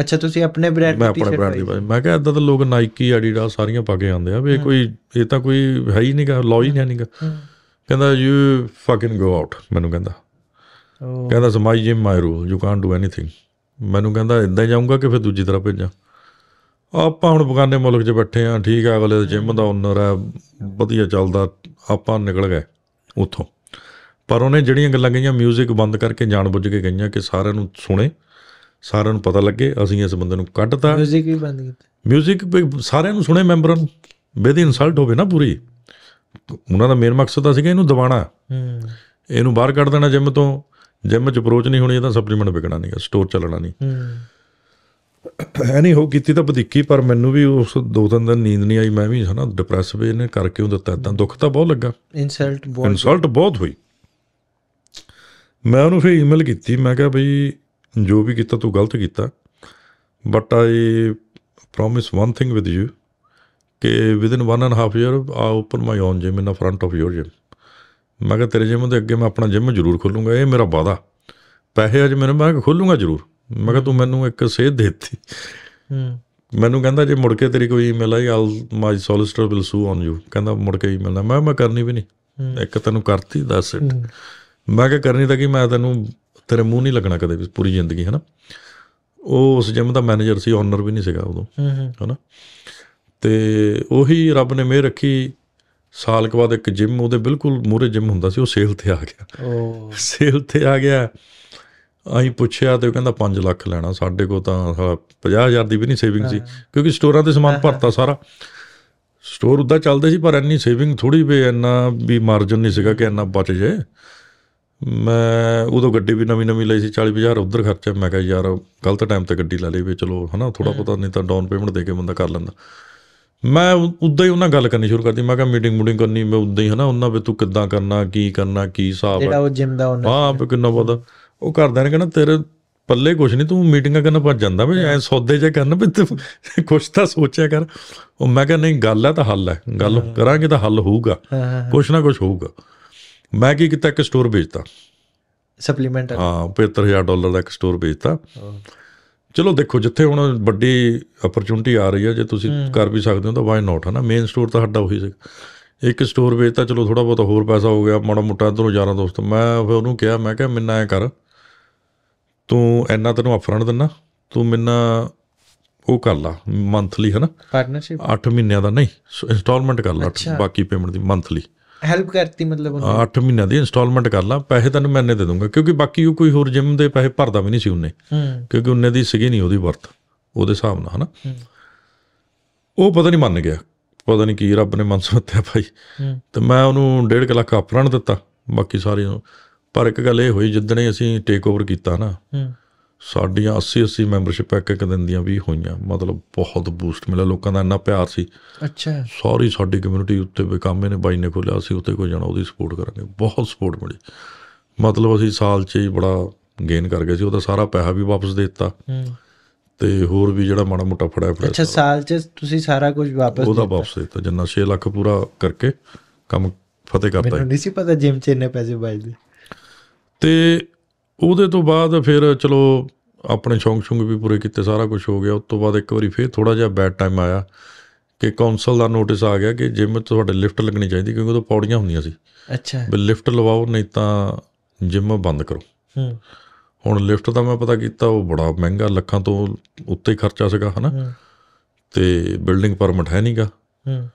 ਅੱਛਾ ਤੁਸੀਂ ਆਪਣੇ ਬ੍ਰਾਂਡ ਦੀ ਟੀ-ਸ਼ਰਟ ਪਾਈ ਦੀ ਮੈਂ ਕਿਹਾ ਇਦਾਂ ਤਾਂ ਲੋਕ ਨਾਈਕੀ ਐਡੀਡਾਸ ਸਾਰੀਆਂ ਪਾ ਕੇ ਆਉਂਦੇ ਆ ਵੀ ਕੋਈ ਇਹ ਤਾਂ ਕੋਈ ਹੈ ਹੀ ਨਹੀਂਗਾ ਲੋ ਹੀ ਨਹੀਂਗਾ ਕਹਿੰਦਾ ਯੂ ਫੱਕਿੰਗ ਗੋ ਆਊਟ ਮੈਨੂੰ ਕਹਿੰਦਾ ਕਹਿੰਦਾ so my gym my rule you can't do anything ਮੈਨੂੰ ਕਹਿੰਦਾ ਇਦਾਂ ਹੀ ਜਾਊਂਗਾ ਕਿ ਫਿਰ ਦੂਜੀ ਤਰ੍ਹਾਂ ਭੇਜਾਂ ਆਪਾਂ ਹੁਣ ਬਗਾਨੇ ਮੁਲਕ 'ਚ ਬੈਠੇ ਆ ਠੀਕ ਆ ਅਗਲੇ ਜਿਮ ਦਾ ਓਨਰ ਆ ਵਧੀਆ ਚੱਲਦਾ ਆਪਾਂ ਨਿਕਲ ਗਏ ਉੱਥੋਂ ਪਰ ਉਹਨੇ ਜਿਹੜੀਆਂ ਗੱਲਾਂ ਗਈਆਂ 뮤직 ਬੰਦ ਕਰਕੇ ਜਾਣ ਬੁੱਝ ਕੇ ਗਈਆਂ ਕਿ ਸਾਰਿਆਂ ਨੂੰ ਸੁਣੇ ਸਾਰਿਆਂ ਨੂੰ ਪਤਾ ਲੱਗੇ ਅਸੀਂ ਇਸ ਬੰਦੇ ਨੂੰ ਕੱਢਤਾ ਮਿਊਜ਼ਿਕ ਵੀ ਬੰਦ ਕੀਤਾ ਮਿਊਜ਼ਿਕ ਸਾਰਿਆਂ ਨੂੰ ਸੁਣੇ ਮੈਂਬਰਾਂ ਨੂੰ ਬੇਦੀ ਇਨਸਲਟ ਹੋਵੇ ਨਾ ਪੂਰੀ ਉਹਨਾਂ ਦਾ ਮੇਨ ਮਕਸਦ ਤਾਂ ਸੀਗਾ ਇਹਨੂੰ ਦਬਾਣਾ ਹੂੰ ਇਹਨੂੰ ਬਾਹਰ ਕੱਢ ਦੇਣਾ ਜਿਮ ਤੋਂ ਜਿਮ ਚ ਅਪਰੋਚ ਨਹੀਂ ਹੋਣੀ ਇਹਦਾ ਸਪਲੀਮੈਂਟ ਵਿਕਣਾ ਨਹੀਂਗਾ ਸਟੋਰ ਚੱਲਣਾ ਨਹੀਂ ਐ ਨਹੀਂ ਹੋ ਕੀਤੀ ਤਾਂ ਬਧਿੱਕੀ ਪਰ ਮੈਨੂੰ ਵੀ ਉਸ ਦੋ ਤਿੰਨ ਦਿਨ ਨੀਂਦ ਨਹੀਂ ਆਈ ਮੈਂ ਵੀ ਹਨਾ ਡਿਪਰੈਸ ਵੀ ਇਹਨੇ ਕਰਕੇ ਉਹ ਦਿੱਤਾ ਤਾਂ ਦੁੱਖ ਤਾਂ ਬਹੁਤ ਲੱਗਾ ਇਨਸਲਟ ਬਹੁਤ ਇਨਸਲਟ ਬਹੁਤ ਹੋਈ ਮੈਂ ਉਹਨੂੰ ਫੇਰ ਈਮੇਲ ਕੀਤੀ ਮੈਂ ਕਿਹਾ ਬਈ ਜੋ ਵੀ ਕੀਤਾ ਤੂੰ ਗਲਤ ਕੀਤਾ but I promise one thing with you ਕਿ within 1 and half year I open my own gym in front of your gym ਮੈਂ ਕਿਹਾ ਤੇਰੇ ਜਿਮ ਦੇ ਅੱਗੇ ਮੈਂ ਆਪਣਾ ਜਿਮ ਜ਼ਰੂਰ ਖੋਲੂੰਗਾ ਇਹ ਮੇਰਾ ਵਾਦਾ ਪੈਸੇ ਅੱਜ ਮੈਨੂੰ ਮੈਂ ਖੋਲੂੰਗਾ ਜ਼ਰੂਰ ਮੈਂ ਕਿਹਾ ਤੂੰ ਮੈਨੂੰ ਇੱਕ ਸੇਧ ਦੇ ਦਿੱਤੀ ਹੂੰ ਮੈਨੂੰ ਕਹਿੰਦਾ ਜੇ ਮੁੜ ਕੇ ਤੇਰੀ ਕੋਈ ਈਮੇਲ ਆਈ all my solicitor will sue on you ਕਹਿੰਦਾ ਮੁੜ ਕੇ ਈਮੇਲ ਨਾ ਮੈਂ ਮੈਂ ਕਰਨੀ ਵੀ ਨਹੀਂ ਇੱਕ ਤੈਨੂੰ ਕਰਤੀ ਦੱਸ ਇਟ ਮੈਂ ਕਿਹਾ ਕਰਨੀ ਤਾਂ ਕਿ ਮੈਂ ਤੈਨੂੰ ਤੇਰੇ ਮੂੰਹ ਨਹੀਂ ਲੱਗਣਾ ਕਦੇ ਵੀ ਪੂਰੀ ਜ਼ਿੰਦਗੀ ਹਨਾ ਉਹ ਉਸ ਜਿਮ ਦਾ ਮੈਨੇਜਰ ਸੀ ਓਨਰ ਵੀ ਨਹੀਂ ਸੀਗਾ ਉਦੋਂ ਹਨਾ ਤੇ ਉਹੀ ਰੱਬ ਨੇ ਮਿਹਰ ਰੱਖੀ ਸਾਲ ਕੁ ਬਾਅਦ ਇੱਕ ਜਿਮ ਉਹਦੇ ਬਿਲਕੁਲ ਮੂਰੇ ਜਿਮ ਹੁੰਦਾ ਸੀ ਉਹ ਸੇਲ ਤੇ ਆ ਗਿਆ ਉਹ ਸੇਲ ਤੇ ਆ ਗਿਆ ਆਈ ਪੁੱਛਿਆ ਤੇ ਉਹ ਕਹਿੰਦਾ 5 ਲੱਖ ਲੈਣਾ ਸਾਡੇ ਕੋ ਤਾਂ 50000 ਦੀ ਵੀ ਨਹੀਂ ਸੇਵਿੰਗ ਸੀ ਕਿਉਂਕਿ ਸਟੋਰਾਂ ਤੇ ਸਮਾਨ ਭਰਤਾ ਸਾਰਾ ਸਟੋਰ ਉਦਾਂ ਚੱਲਦੇ ਸੀ ਪਰ ਇੰਨੀ ਸੇਵਿੰਗ ਥੋੜੀ ਵੀ ਇੰਨਾ ਵੀ ਮਾਰਜਨ ਨਹੀਂ ਸੀਗਾ ਕਿ ਇੰਨਾ ਬਚ ਜਾਏ ਮੈਂ ਉਦੋਂ ਗੱਡੀ ਵੀ ਨਵੀਂ ਨਵੀਂ ਲਈ ਸੀ 40 ਉਧਰ ਖਰਚਾ ਮੈਂ ਕਿਹਾ ਯਾਰ ਗਲਤ ਟਾਈਮ ਤੇ ਗੱਡੀ ਲੈ ਲਈ ਵੀ ਚਲੋ ਹਨਾ ਥੋੜਾ ਪਤਾ ਨਹੀਂ ਤਾਂ ਡਾਊਨ ਪੇਮੈਂਟ ਦੇ ਕੇ ਬੰਦਾ ਕਰ ਲੈਂਦਾ ਮੈਂ ਉਦਾਂ ਹੀ ਉਹਨਾਂ ਗੱਲ ਕਰਨੀ ਸ਼ੁਰੂ ਕਰਦੀ ਮੈਂ ਕਿਹਾ ਮੀਟਿੰਗ ਮੂਡਿੰਗ ਕਰਨੀ ਮੈਂ ਉਦਾਂ ਹੀ ਹਨਾ ਉਹਨਾਂ ਵੀ ਤੂੰ ਕਿੱਦਾਂ ਕਰਨਾ ਕੀ ਕਰਨਾ ਕੀ ਹਿਸਾਬ ਜਿਹੜਾ ਉਹ ਜਿਮ ਦਾ ਉਹਨਾਂ ਹਾਂ ਵੀ ਕਿੰਨਾ ਪਤਾ ਉਹ ਕਰਦਾ ਨੇ ਕਹਿੰਦਾ ਤੇਰੇ ਪੱਲੇ ਕੁਛ ਨਹੀਂ ਤੂੰ ਮੀਟਿੰਗਾਂ ਕਰਨ ਭੱਜ ਜਾਂਦਾ ਵੀ ਐ ਸੌਦੇ ਜੇ ਕਰਨ ਵੀ ਕੁਛ ਤਾਂ ਸੋਚਿਆ ਕਰ ਉਹ ਮੈਂ ਕਿਹਾ ਨਹੀਂ ਗੱਲ ਹੈ ਤਾਂ ਹੱਲ ਹੈ ਗੱਲ ਕਰਾਂਗੇ ਤਾਂ ਹੱਲ ਹੋਊਗਾ ਕੁਛ ਨਾ ਕੁਛ ਹੋਊਗਾ ਮੈਂ ਕੀ ਕੀਤਾ ਇੱਕ ਸਟੋਰ ਵੇਚਤਾ ਸਪਲੀਮੈਂਟ ਹਾਂ 75000 ਡਾਲਰ ਦਾ ਇੱਕ ਸਟੋਰ ਵੇਚਤਾ ਚਲੋ ਦੇਖੋ ਜਿੱਥੇ ਹੁਣ ਵੱਡੀ ਓਪਰਚੁਨਿਟੀ ਆ ਰਹੀ ਹੈ ਜੇ ਤੁਸੀਂ ਕਰ ਵੀ ਸਕਦੇ ਹੋ ਤਾਂ ਵਾਈ ਨਾਟ ਹਨਾ ਮੇਨ ਸਟੋਰ ਤਾਂ ਸਾਡਾ ਉਹੀ ਸੀ ਇੱਕ ਸਟੋਰ ਵੇਚਤਾ ਚਲੋ ਥੋੜਾ ਬਹੁਤ ਹੋਰ ਪੈਸਾ ਹੋ ਗਿਆ ਮਾੜਾ ਮੋਟਾ ਇਧਰੋਂ ਯਾਰਾਂ ਦੋਸਤ ਮੈਂ ਫਿਰ ਉਹਨੂੰ ਕਿਹਾ ਮੈਂ ਕਿਹਾ ਮਿੰਨਾ ਐ ਕਰ ਤੂੰ ਐਨਾ ਤੈਨੂੰ ਅਫਰੰਡ ਦਿੰਨਾ ਤੂੰ ਮਿੰਨਾ ਉਹ ਕਰ ਲਾ ਮੰਥਲੀ ਹਨਾ ਪਾਰਟਨਰਸ਼ਿਪ 8 ਮਹੀਨਿਆਂ ਦਾ ਨਹੀਂ ਇਨਸਟਾਲਮੈਂਟ ਕਰ ਲਾ ਬਾਕੀ ਪੇਮੈਂਟ ਦੀ ਮੰਥਲੀ ਹੈਲਪ ਕਰਤੀ ਮਤਲਬ ਉਹਨੇ 8 ਮਹੀਨਾ ਦੀ ਇਨਸਟਾਲਮੈਂਟ ਕਰ ਲਾ ਪੈਸੇ ਤੈਨੂੰ ਮੈਂ ਨੇ ਦੇ ਦੂੰਗਾ ਕਿਉਂਕਿ ਬਾਕੀ ਉਹ ਕੋਈ ਹੋਰ ਜਿਮ ਦੇ ਪੈਸੇ ਭਰਦਾ ਵੀ ਨਹੀਂ ਸੀ ਉਹਨੇ ਕਿਉਂਕਿ ਉਹਨੇ ਦੀ ਸੀਗੀ ਨਹੀਂ ਉਹਦੀ ਵਰਤ ਉਹਦੇ ਹਿਸਾਬ ਨਾਲ ਹਨਾ ਉਹ ਪਤਾ ਨਹੀਂ ਮੰਨ ਗਿਆ ਪਤਾ ਨਹੀਂ ਕੀ ਰੱਬ ਨੇ ਮਨਸੋਤਿਆ ਭਾਈ ਤੇ ਮੈਂ ਉਹਨੂੰ 1.5 ਲੱਖ ਆਪਰਣ ਦਿੱਤਾ ਬਾਕੀ ਸਾਰੇ ਨੂੰ ਪਰ ਇੱਕ ਗੱਲ ਇਹ ਹੋਈ ਜਿੱਦਣੇ ਅਸੀਂ ਟੇਕ ਓਵਰ ਕੀਤਾ ਨਾ ਸਾਡੀਆਂ 80 80 ਮੈਂਬਰਸ਼ਿਪ ਇੱਕ ਇੱਕ ਦਿਨ ਦੀਆਂ ਵੀ ਹੋਈਆਂ ਮਤਲਬ ਬਹੁਤ ਬੂਸਟ ਮਿਲਿਆ ਲੋਕਾਂ ਦਾ ਇੰਨਾ ਪਿਆਰ ਸੀ ਅੱਛਾ ਸੌਰੀ ਸਾਡੀ ਕਮਿਊਨਿਟੀ ਉੱਤੇ ਕੰਮ ਨੇ ਬਾਈ ਨੇ ਖੋਲਿਆ ਅਸੀਂ ਉੱਤੇ ਕੋਈ ਜਾਣਾ ਉਹਦੀ ਸਪੋਰਟ ਕਰਾਂਗੇ ਬਹੁਤ ਸਪੋਰਟ ਮਿਲੀ ਮਤਲਬ ਅਸੀਂ ਸਾਲ 'ਚ ਹੀ ਬੜਾ ਗੇਨ ਕਰ ਗਏ ਸੀ ਉਹਦਾ ਸਾਰਾ ਪੈਸਾ ਵੀ ਵਾਪਸ ਦੇ ਦਿੱਤਾ ਤੇ ਹੋਰ ਵੀ ਜਿਹੜਾ ਮਾੜਾ ਮੋਟਾ ਫੜਿਆ ਫੜਿਆ ਅੱਛਾ ਸਾਲ 'ਚ ਤੁਸੀਂ ਸਾਰਾ ਕੁਝ ਵਾਪਸ ਉਹਦਾ ਵਾਪਸ ਦਿੱਤਾ ਜਿੰਨਾ 6 ਲੱਖ ਪੂਰਾ ਕਰਕੇ ਕੰਮ ਫਤਿਹ ਕਰਤਾ ਮੈਨੂੰ ਨਹੀਂ ਸੀ ਪਤਾ ਜਿਮ 'ਚ ਇੰਨੇ ਪੈਸੇ ਬਚਦੇ ਤੇ ਉਹਦੇ ਤੋਂ ਬਾਅਦ ਫਿਰ ਚਲੋ ਆਪਣੇ ਸ਼ੌਂਕ ਸ਼ੁੰਗ ਵੀ ਪੂਰੇ ਕੀਤੇ ਸਾਰਾ ਕੁਝ ਹੋ ਗਿਆ ਉਸ ਤੋਂ ਬਾਅਦ ਇੱਕ ਵਾਰੀ ਫਿਰ ਥੋੜਾ ਜਿਹਾ ਬੈਡ ਟਾਈਮ ਆਇਆ ਕਿ ਕਾਉਂਸਲ ਦਾ ਨੋਟਿਸ ਆ ਗਿਆ ਕਿ ਜਿਮ ਤੁਹਾਡੇ ਲਿਫਟ ਲੱਗਣੀ ਚਾਹੀਦੀ ਕਿਉਂਕਿ ਉਦੋਂ ਪੌੜੀਆਂ ਹੁੰਦੀਆਂ ਸੀ ਅੱਛਾ ਵੀ ਲਿਫਟ ਲਵਾਓ ਨਹੀਂ ਤਾਂ ਜਿਮ ਬੰਦ ਕਰੋ ਹੂੰ ਹੁਣ ਲਿਫਟ ਦਾ ਮੈਂ ਪਤਾ ਕੀਤਾ ਉਹ ਬੜਾ ਮਹਿੰਗਾ ਲੱਖਾਂ ਤੋਂ ਉੱਤੇ ਖਰਚਾ ਸੀਗਾ ਹਨਾ ਤੇ ਬਿਲਡਿੰਗ ਪਰਮਿਟ ਹੈ ਨਹੀਂਗਾ ਹੂੰ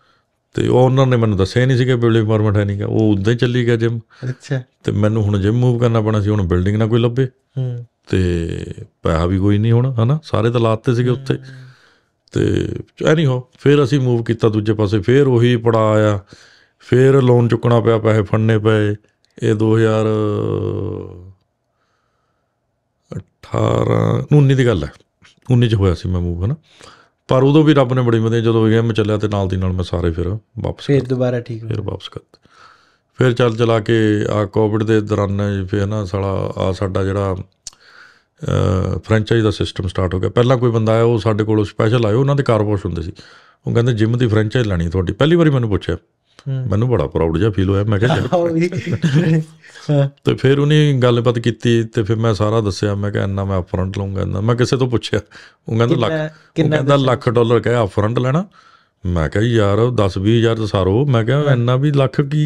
ਤੇ ਉਹ ਉਹਨਾਂ ਨੇ ਮੈਨੂੰ ਦੱਸਿਆ ਨਹੀਂ ਸੀਗਾ ਬਿਲਡਿੰਗ ਪਰਮਿਟ ਹੈ ਨਹੀਂਗਾ ਉਹ ਉਦਾਂ ਹੀ ਚੱਲੀ ਗਿਆ ਜਿਮ ਅੱਛਾ ਤੇ ਮੈਨੂੰ ਹੁਣ ਜਿਮ ਮੂਵ ਕਰਨਾ ਪੈਣਾ ਸੀ ਹੁਣ ਬਿਲਡਿੰਗ ਨਾ ਕੋਈ ਲੱਭੇ ਹੂੰ ਤੇ ਪੈਸਾ ਵੀ ਕੋਈ ਨਹੀਂ ਹੋਣਾ ਹਨਾ ਸਾਰੇ ਤਾਂ ਲਾਤੇ ਸੀਗੇ ਉੱਥੇ ਤੇ ਐ ਨਹੀਂ ਹੋ ਫਿਰ ਅਸੀਂ ਮੂਵ ਕੀਤਾ ਦੂਜੇ ਪਾਸੇ ਫਿਰ ਉਹੀ ਪੜਾ ਆਇਆ ਫਿਰ ਲੋਨ ਚੁੱਕਣਾ ਪਿਆ ਪੈਸੇ ਫੜਨੇ ਪਏ ਇਹ 2000 18 19 ਦੀ ਗੱਲ ਹੈ 19 ਚ ਹੋਇਆ ਸੀ ਮੈਂ ਮੂਵ ਹਨਾ ਪਰ ਉਦੋਂ ਵੀ ਰੱਬ ਨੇ ਬੜੀ ਮਦਦ ਜਦੋਂ ਐਮ ਚੱਲਿਆ ਤੇ ਨਾਲ ਦੀ ਨਾਲ ਮੈਂ ਸਾਰੇ ਫਿਰ ਵਾਪਸ ਫਿਰ ਦੁਬਾਰਾ ਠੀਕ ਫਿਰ ਵਾਪਸ ਕਰ ਫਿਰ ਚੱਲ ਚਲਾ ਕੇ ਆ ਕੋਵਿਡ ਦੇ ਦੌਰਾਨ ਫਿਰ ਨਾ ਸਾਲਾ ਆ ਸਾਡਾ ਜਿਹੜਾ ਫਰੈਂਚਾਈਜ਼ ਦਾ ਸਿਸਟਮ ਸਟਾਰਟ ਹੋ ਗਿਆ ਪਹਿਲਾਂ ਕੋਈ ਬੰਦਾ ਆਇਆ ਉਹ ਸਾਡੇ ਕੋਲੋਂ ਸਪੈਸ਼ਲ ਆਇਆ ਉਹਨਾਂ ਦੇ ਕਾਰਪੋਰੇਸ਼ਨ ਹੁੰਦੇ ਸੀ ਉਹ ਕਹਿੰਦੇ ਜਿਮ ਦੀ ਫਰੈਂਚਾਈਜ਼ ਲੈਣੀ ਤੁਹਾਡੀ ਪਹਿਲੀ ਵਾਰੀ ਮੈਨੂੰ ਪੁੱਛਿਆ ਮੈਨੂੰ ਬੜਾ ਪ੍ਰਾਊਡ ਜਿਹਾ ਫੀਲ ਹੋਇਆ ਮੈਂ ਕਿਹਾ ਤੇ ਫਿਰ ਉਹਨੇ ਗੱਲਬਾਤ ਕੀਤੀ ਤੇ ਫਿਰ ਮੈਂ ਸਾਰਾ ਦੱਸਿਆ ਮੈਂ ਕਿਹਾ ਇੰਨਾ ਮੈਂ ਅਪਫਰੰਟ ਲਵਾਂਗਾ ਇੰਨਾ ਮੈਂ ਕਿਸੇ ਤੋਂ ਪੁੱਛਿਆ ਉਹ ਕਹਿੰਦਾ ਲੱਖ ਕਹਿੰਦਾ ਲੱਖ ਡਾਲਰ ਕਹੇ ਅਪਫਰੰਟ ਲੈਣਾ ਮੈਂ ਕਿਹਾ ਯਾਰ 10 20000 ਤਾਂ ਸਾਰੋ ਮੈਂ ਕਿਹਾ ਇੰਨਾ ਵੀ ਲੱਖ ਕੀ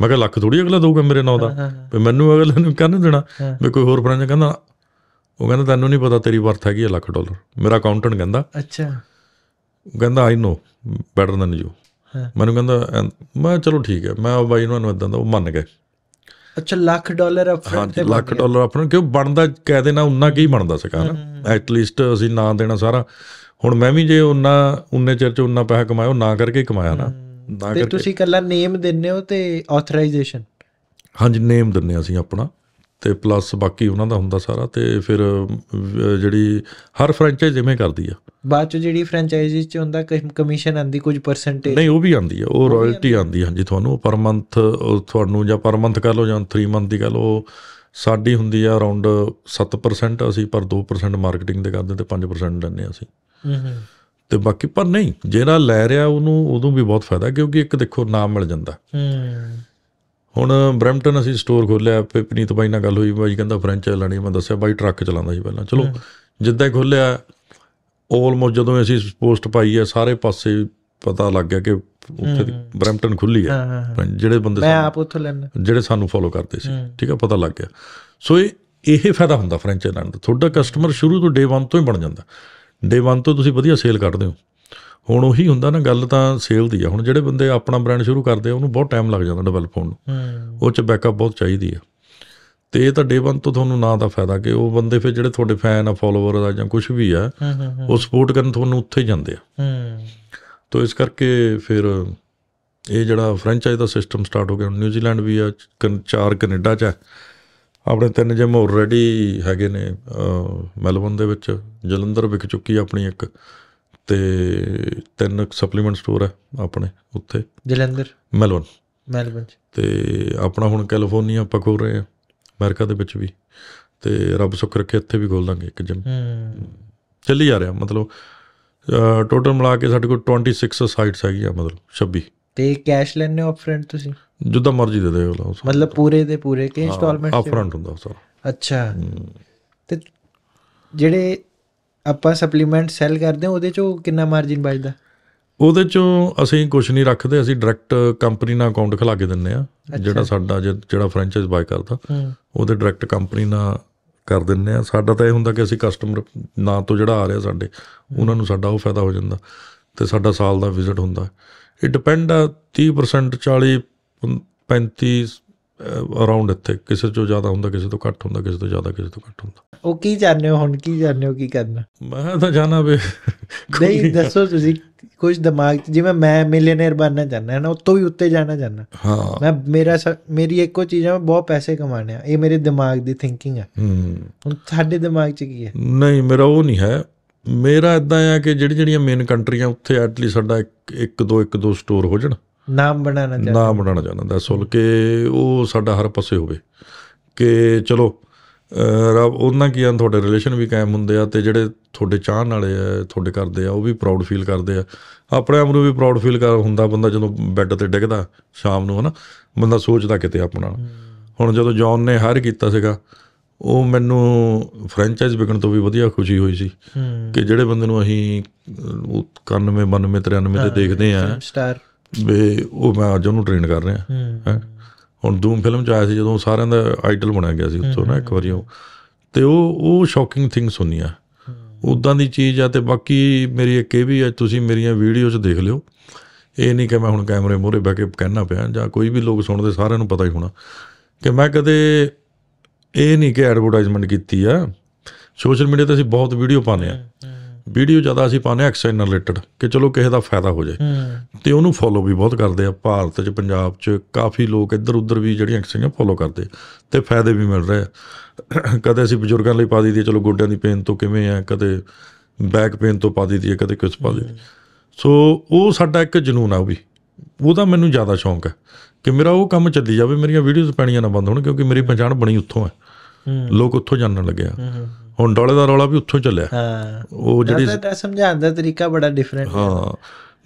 ਮੈਂ ਕਿਹਾ ਲੱਖ ਥੋੜੀ ਅਗਲਾ ਦਊਗਾ ਮੇਰੇ ਨਾਂ ਦਾ ਵੀ ਮੈਨੂੰ ਅਗਲੇ ਨੂੰ ਕੰਨ ਦੇਣਾ ਵੀ ਕੋਈ ਹੋਰ ਫਰੈਂਡ ਕਹਿੰਦਾ ਉਹ ਕਹਿੰਦਾ ਤੈਨੂੰ ਨਹੀਂ ਪਤਾ ਤੇਰੀ ਵਰਥ ਹੈਗੀ ਲੱਖ ਡਾਲਰ ਮੇਰਾ ਅਕਾਊਂਟੈਂਟ ਕਹਿੰਦਾ ਅੱਛਾ ਕਹਿੰਦਾ ਆਈ ਨੋ ਬੈਟਰ ਦਨ ਯੂ ਮੈਨੂੰ ਕਹਿੰਦਾ ਮੈਂ ਚਲੋ ਠੀਕ ਹੈ ਮੈਂ ਬਾਈ ਨੂੰ ਨੂੰ ਇਦਾਂ ਦਾ ਉਹ ਮੰਨ ਗਏ ਅੱਛਾ ਲੱਖ ਡਾਲਰ ਅਪਫਰੰਟ ਤੇ ਲੱਖ ਡਾਲਰ ਆਪਣਾ ਕਿਉਂ ਬਣਦਾ ਕਹਿ ਦੇਣਾ ਉਨਾ ਕੀ ਬਣਦਾ ਸਕਾ ਨਾ ਐਟ ਲੀਸਟ ਅਸੀਂ ਨਾਂ ਦੇਣਾ ਸਾਰਾ ਹੁਣ ਮੈਂ ਵੀ ਜੇ ਉਨਾ ਉਨੇ ਚਿਰ ਚ ਉਨਾ ਪੈਸਾ ਕਮਾਇਆ ਉਹ ਨਾ ਕਰਕੇ ਕਮਾਇਆ ਨਾ ਤੇ ਤੁਸੀਂ ਕੱਲਾ ਨੇਮ ਦਿੰਨੇ ਹੋ ਤੇ ਆਥੋਰਾਈਜੇਸ਼ਨ ਹਾਂਜੀ ਨੇਮ ਦਿੰਨੇ ਅਸੀਂ ਆਪਣਾ ਤੇ ਪਲੱਸ ਬਾਕੀ ਉਹਨਾਂ ਦਾ ਹੁੰਦਾ ਸਾਰਾ ਤੇ ਫਿਰ ਜਿਹੜੀ ਹਰ ਫਰੈਂਚਾਈਜ਼ ਜਿਵੇਂ ਕਰਦੀ ਆ ਬਾਅਦ ਚ ਜਿਹੜੀ ਫਰੈਂਚਾਈਜ਼ੀ ਚ ਹੁੰਦਾ ਕਮਿਸ਼ਨ ਆਂਦੀ ਕੁਝ ਪਰਸੈਂਟੇਜ ਨਹੀਂ ਉਹ ਵੀ ਆਂਦੀ ਆ ਉਹ ਰਾਇਲਟੀ ਆਂਦੀ ਹਾਂਜੀ ਤੁਹਾਨੂੰ ਪਰ ਮੰਥ ਤੁਹਾਨੂੰ ਜਾਂ ਪਰ ਮੰਥ ਕਰ ਲਓ ਜਾਂ 3 ਮੰਥ ਦੀ ਕਰ ਲਓ ਸਾਡੀ ਹੁੰਦੀ ਆ ਅਰਾਊਂਡ 7% ਅਸੀਂ ਪਰ 2% ਮਾਰਕੀਟਿੰਗ ਦੇ ਕਰਦੇ ਤੇ 5% ਲੈਂਦੇ ਆ ਅਸੀਂ ਹੂੰ ਤੇ ਬਾਕੀ ਪਰ ਨਹੀਂ ਜਿਹੜਾ ਲੈ ਰਿਹਾ ਉਹਨੂੰ ਉਦੋਂ ਵੀ ਬਹੁਤ ਫਾਇਦਾ ਕਿਉਂਕਿ ਇੱਕ ਦੇਖੋ ਨਾਮ ਮਿਲ ਜਾਂਦਾ ਹੂੰ ਹੁਣ ਬ੍ਰੈਂਪਟਨ ਅਸੀਂ ਸਟੋਰ ਖੋਲਿਆ ਪਨੀਤ ਬਾਈ ਨਾਲ ਗੱਲ ਹੋਈ ਬਾਈ ਕਹਿੰਦਾ ਫਰੈਂਚਾਈਜ਼ ਲੈਣੀ ਮੈਂ ਦੱਸਿਆ ਬਾਈ ਟਰੱਕ ਚਲਾਉਂਦਾ ਸੀ ਪਹਿਲਾਂ ਚਲੋ ਜਿੱਦਾਂ ਖੋਲਿਆ ਆਲਮੋਸਟ ਜਦੋਂ ਅਸੀਂ ਪੋਸਟ ਪਾਈ ਹੈ ਸਾਰੇ ਪਾਸੇ ਪਤਾ ਲੱਗ ਗਿਆ ਕਿ ਉੱਥੇ ਬ੍ਰੈਂਪਟਨ ਖੁੱਲੀ ਹੈ ਜਿਹੜੇ ਬੰਦੇ ਮੈਂ ਆਪ ਉੱਥੋਂ ਲੈਣਾ ਜਿਹੜੇ ਸਾਨੂੰ ਫੋਲੋ ਕਰਦੇ ਸੀ ਠੀਕ ਹੈ ਪਤਾ ਲੱਗ ਗਿਆ ਸੋ ਇਹ ਇਹ ਫਾਇਦਾ ਹੁੰਦਾ ਫਰੈਂਚਾਈਜ਼ ਲੈਣ ਦਾ ਤੁਹਾਡਾ ਕਸਟਮਰ ਸ਼ੁਰੂ ਤੋਂ ਡੇ 1 ਤੋਂ ਹੀ ਬਣ ਜਾਂਦਾ ਡੇ 1 ਤੋਂ ਤੁਸੀਂ ਵਧੀਆ ਸੇਲ ਕਰਦੇ ਹੋ ਹੁਣ ਉਹੀ ਹੁੰਦਾ ਨਾ ਗੱਲ ਤਾਂ ਸੇਲ ਦੀ ਆ ਹੁਣ ਜਿਹੜੇ ਬੰਦੇ ਆਪਣਾ ਬ੍ਰਾਂਡ ਸ਼ੁਰੂ ਕਰਦੇ ਆ ਉਹਨੂੰ ਬਹੁਤ ਟਾਈਮ ਲੱਗ ਜਾਂਦਾ ਡਿਵੈਲਪ ਹੋਣ ਨੂੰ ਉਹ ਚ ਬੈਕਅਪ ਬਹੁਤ ਚਾਹੀਦੀ ਆ ਤੇ ਇਹ ਤਾਂ ਡੇ 1 ਤੋਂ ਤੁਹਾਨੂੰ ਨਾਂ ਦਾ ਫਾਇਦਾ ਕਿ ਉਹ ਬੰਦੇ ਫਿਰ ਜਿਹੜੇ ਤੁਹਾਡੇ ਫੈਨ ਆ ਫਾਲੋਅਰ ਆ ਜਾਂ ਕੁਝ ਵੀ ਆ ਉਹ ਸਪੋਰਟ ਕਰਨ ਤੁਹਾਨੂੰ ਉੱਥੇ ਹੀ ਜਾਂਦੇ ਆ ਤੋਂ ਇਸ ਕਰਕੇ ਫਿਰ ਇਹ ਜਿਹੜਾ ਫਰੈਂਚਾਈਜ਼ ਦਾ ਸਿਸਟਮ ਸਟਾਰਟ ਹੋ ਗਿਆ ਨਿਊਜ਼ੀਲੈਂਡ ਵੀ ਆ ਚਾਰ ਕੈਨੇਡਾ ਚ ਆਪਣੇ ਤਿੰਨ ਜਿਮ ਆਲਰੇਡੀ ਹੈਗੇ ਨੇ ਮੈਲਬਨ ਦੇ ਵਿੱਚ ਜਲੰਧਰ ਵਿਖ ਚੁੱਕੀ ਆਪਣੀ ਇੱਕ ਤੇ ਤਿੰਨ ਸਪਲੀਮੈਂਟ ਸਟੋਰ ਹੈ ਆਪਣੇ ਉੱਥੇ ਜਲੰਧਰ ਮੈਲਬਨ ਮੈਲਬਨ ਤੇ ਆਪਣਾ ਹੁਣ ਕੈਲੀਫੋਰਨੀਆ ਆਪਾਂ ਖੋਲ ਰਹੇ ਆ ਅਮਰੀਕਾ ਦੇ ਵਿੱਚ ਵੀ ਤੇ ਰੱਬ ਸੁੱਖ ਰੱਖੇ ਇੱਥੇ ਵੀ ਖੋਲ ਲਾਂਗੇ ਇੱਕ ਜਿਮ ਚੱਲੀ ਜਾ ਰਿਹਾ ਮਤਲਬ ਟੋਟਲ ਮਿਲਾ ਕੇ ਸਾਡੇ ਕੋਲ 26 ਸਾਈਟਸ ਹੈਗੀਆਂ ਮਤਲਬ 26 ਤੇ ਕੈਸ਼ ਲੈਣੇ ਹੋ ਫਰੰਟ ਤੁਸੀਂ ਜਿੱਦਾਂ ਮਰਜ਼ੀ ਦੇ ਦੇਓ ਲਾ ਮਤਲਬ ਪੂਰੇ ਦੇ ਪੂਰੇ ਕੇ ਇਨਸਟਾਲਮੈਂਟ ਅਪਫਰੰਟ ਹੁੰਦਾ ਸਰ ਅੱਛਾ ਤੇ ਜਿਹੜੇ ਆਪਾਂ ਸਪਲੀਮੈਂਟ ਸੈਲ ਕਰਦੇ ਹਾਂ ਉਹਦੇ ਚੋਂ ਕਿੰਨਾ ਮਾਰਜਿਨ ਬਚਦਾ ਉਹਦੇ ਚੋਂ ਅਸੀਂ ਕੁਝ ਨਹੀਂ ਰੱਖਦੇ ਅਸੀਂ ਡਾਇਰੈਕਟ ਕੰਪਨੀ ਨਾਲ ਅਕਾਊਂਟ ਖਲਾ ਕੇ ਦਿੰਨੇ ਆ ਜਿਹੜਾ ਸਾਡਾ ਜਿਹੜਾ ਫਰੈਂਚਾਈਜ਼ ਬਾਏ ਕਰਦਾ ਉਹਦੇ ਡਾਇਰੈਕਟ ਕੰਪਨੀ ਨਾਲ ਕਰ ਦਿੰਨੇ ਆ ਸਾਡਾ ਤਾਂ ਇਹ ਹੁੰਦਾ ਕਿ ਅਸੀਂ ਕਸਟਮਰ ਨਾਂ ਤੋਂ ਜਿਹੜਾ ਆ ਰਿਹਾ ਸਾਡੇ ਉਹਨਾਂ ਨੂੰ ਸਾਡਾ ਉਹ ਫਾਇਦਾ ਹੋ ਜਾਂਦਾ ਤੇ ਸਾਡਾ ਸਾਲ ਦਾ ਵਿਜ਼ਿਟ ਹੁੰਦਾ ਇਹ ਡਿਪੈਂਡ ਆ 30% 40 35 ਅਰਾਊਂਡ ਇੱਥੇ ਕਿਸੇ ਤੋਂ ਜ਼ਿਆਦਾ ਹੁੰਦਾ ਕਿਸੇ ਤੋਂ ਘੱਟ ਹੁੰਦਾ ਕਿਸੇ ਤੋਂ ਜ਼ਿਆਦਾ ਕਿਸੇ ਤੋਂ ਘੱਟ ਹੁੰਦਾ ਉਹ ਕੀ ਜਾਣਦੇ ਹੋ ਹੁਣ ਕੀ ਜਾਣਦੇ ਹੋ ਕੀ ਕਰਨਾ ਮੈਂ ਤਾਂ ਜਾਣਾ ਵੇ ਨਹੀਂ ਦੱਸੋ ਤੁਸੀਂ ਕੁਝ ਦਿਮਾਗ ਜਿਵੇਂ ਮੈਂ ਮਿਲੀਅਨਰ ਬਣਨਾ ਚਾਹੁੰਦਾ ਹੈ ਨਾ ਉਤੋਂ ਵੀ ਉੱਤੇ ਜਾਣਾ ਚਾਹਨਾ ਹਾਂ ਮੈਂ ਮੇਰਾ ਮੇਰੀ ਇੱਕੋ ਚੀਜ਼ ਹੈ ਮੈਂ ਬਹੁਤ ਪੈਸੇ ਕਮਾਣੇ ਆ ਇਹ ਮੇਰੇ ਦਿਮਾਗ ਦੀ ਥਿੰਕਿੰਗ ਹੈ ਹੁਣ ਸਾਡੇ ਦਿਮਾਗ 'ਚ ਕੀ ਹੈ ਨਹੀਂ ਮੇਰਾ ਉਹ ਨਹੀਂ ਹੈ ਮੇਰਾ ਇਦਾਂ ਆ ਕਿ ਜਿਹੜੀ ਜਿਹੜੀਆਂ ਮੇਨ ਕੰਟਰੀਆਂ ਉੱਥੇ ਐਟਲੀ ਸਾਡਾ ਇੱਕ ਦੋ ਇੱਕ ਦੋ ਸਟੋਰ ਹੋ ਜਾਣ ਨਾਮ ਬਣਾਉਣਾ ਚਾਹੁੰਦਾ ਨਾਮ ਬਣਾਉਣਾ ਚਾਹੁੰਦਾ ਦਸੋਲ ਕਿ ਉਹ ਸਾਡਾ ਹਰ ਪਾਸੇ ਹੋਵੇ ਕਿ ਚਲੋ ਰੱਬ ਉਹਨਾਂ ਕੀ ਆ ਤੁਹਾਡੇ ਰਿਲੇਸ਼ਨ ਵੀ ਕਾਇਮ ਹੁੰਦੇ ਆ ਤੇ ਜਿਹੜੇ ਤੁਹਾਡੇ ਚਾਹਣ ਵਾਲੇ ਆ ਤੁਹਾਡੇ ਕਰਦੇ ਆ ਉਹ ਵੀ ਪ੍ਰਾਊਡ ਫੀਲ ਕਰਦੇ ਆ ਆਪਣੇ ਆਪ ਨੂੰ ਵੀ ਪ੍ਰਾਊਡ ਫੀਲ ਕਰ ਹੁੰਦਾ ਬੰਦਾ ਜਦੋਂ ਬੈੱਡ ਤੇ ਡਿੱਗਦਾ ਸ਼ਾਮ ਨੂੰ ਹਨਾ ਬੰਦਾ ਸੋਚਦਾ ਕਿਤੇ ਆਪਣਾ ਹੁਣ ਜਦੋਂ ਜੌਨ ਨੇ ਹਾਇਰ ਕੀਤਾ ਸੀਗਾ ਉਹ ਮੈਨੂੰ ਫਰੈਂਚਾਈਜ਼ ਵਿਕਣ ਤੋਂ ਵੀ ਵਧੀਆ ਖੁਸ਼ੀ ਹੋਈ ਸੀ ਕਿ ਜਿਹੜੇ ਬੰਦੇ ਨੂੰ ਅਸੀਂ 91 92 93 ਤੇ ਦੇਖਦੇ ਆ ਸਟਾਰ ਵੇ ਉਹ ਮੈਂ ਅੱਜ ਉਹਨੂੰ ਟ੍ਰੇਨ ਕਰ ਰਿਹਾ ਹੈ ਹੁਣ ਦੂਮ ਫਿਲਮ ਚ ਆਇਆ ਸੀ ਜਦੋਂ ਸਾਰਿਆਂ ਦਾ ਆਈਡਲ ਬਣਿਆ ਗਿਆ ਸੀ ਉੱਥੋਂ ਨਾ ਇੱਕ ਵਾਰੀ ਉਹ ਤੇ ਉਹ ਉਹ ਸ਼ੌਕਿੰਗ ਥਿੰਗਸ ਹੁੰਦੀਆਂ ਉਦਾਂ ਦੀ ਚੀਜ਼ ਆ ਤੇ ਬਾਕੀ ਮੇਰੀ ਇੱਕ ਇਹ ਵੀ ਹੈ ਤੁਸੀਂ ਮੇਰੀਆਂ ਵੀਡੀਓ ਚ ਦੇਖ ਲਿਓ ਇਹ ਨਹੀਂ ਕਿ ਮੈਂ ਹੁਣ ਕੈਮਰੇ ਮੋਰੇ ਬਹਿ ਕੇ ਕਹਿਣਾ ਪਿਆ ਜਾਂ ਕੋਈ ਵੀ ਲੋਕ ਸੁਣਦੇ ਸਾਰਿਆਂ ਨੂੰ ਪਤਾ ਹੀ ਹੋਣਾ ਕਿ ਮੈਂ ਕਦੇ ਇਹ ਨਹੀਂ ਕਿ ਐਡਵਰਟਾਈਜ਼ਮੈਂਟ ਕੀਤੀ ਆ ਸੋਸ਼ਲ ਮੀਡੀਆ ਤੇ ਅਸੀਂ ਬਹੁਤ ਵੀਡੀਓ ਪਾਉਂਦੇ ਆ ਵੀਡੀਓ ਜ਼ਿਆਦਾ ਅਸੀਂ ਪਾਉਂਦੇ ਐਕਸਾਈਜ਼ ਨਾਲ ਰਿਲੇਟਡ ਕਿ ਚਲੋ ਕਿਸੇ ਦਾ ਫਾਇਦਾ ਹੋ ਜਾਏ ਤੇ ਉਹਨੂੰ ਫੋਲੋ ਵੀ ਬਹੁਤ ਕਰਦੇ ਆ ਭਾਰਤ 'ਚ ਪੰਜਾਬ 'ਚ ਕਾਫੀ ਲੋਕ ਇੱਧਰ ਉੱਧਰ ਵੀ ਜਿਹੜੀਆਂ ਐਕਸਾਈਜ਼ਾਂ ਫੋਲੋ ਕਰਦੇ ਤੇ ਫਾਇਦੇ ਵੀ ਮਿਲ ਰਹੇ ਆ ਕਦੇ ਅਸੀਂ ਬਜ਼ੁਰਗਾਂ ਲਈ ਪਾ ਦਈਏ ਚਲੋ ਗੋਡਿਆਂ ਦੀ ਪੇਨ ਤੋਂ ਕਿਵੇਂ ਆ ਕਦੇ ਬੈਕ ਪੇਨ ਤੋਂ ਪਾ ਦਈਏ ਕਦੇ ਕੁਝ ਪਾ ਦਈਏ ਸੋ ਉਹ ਸਾਡਾ ਇੱਕ ਜਨੂਨ ਆ ਉਹ ਵੀ ਉਹਦਾ ਮੈਨੂੰ ਜ਼ਿਆਦਾ ਸ਼ੌਂਕ ਹੈ ਕਿ ਮੇਰਾ ਉਹ ਕੰਮ ਚੱਲੀ ਜਾਵੇ ਮੇਰੀਆਂ ਵੀਡੀਓਜ਼ ਪੈਣੀਆਂ ਨਾ ਬੰਦ ਹੋਣ ਕਿਉਂਕਿ ਮੇਰੀ ਪਛਾਣ ਬਣੀ ਉੱਥੋਂ ਹੈ ਲੋਕ ਉੱਥੋਂ ਜਾਣਨ ਲੱਗਿਆ ਹੁਣ ਡੋਲੇ ਦਾ ਰੌਲਾ ਵੀ ਉੱਥੋਂ ਚੱਲਿਆ ਹਾਂ ਉਹ ਜਿਹੜੀ ਸਮਝਾਉਣ ਦਾ ਤਰੀਕਾ ਬੜਾ ਡਿਫਰੈਂਟ ਹਾਂ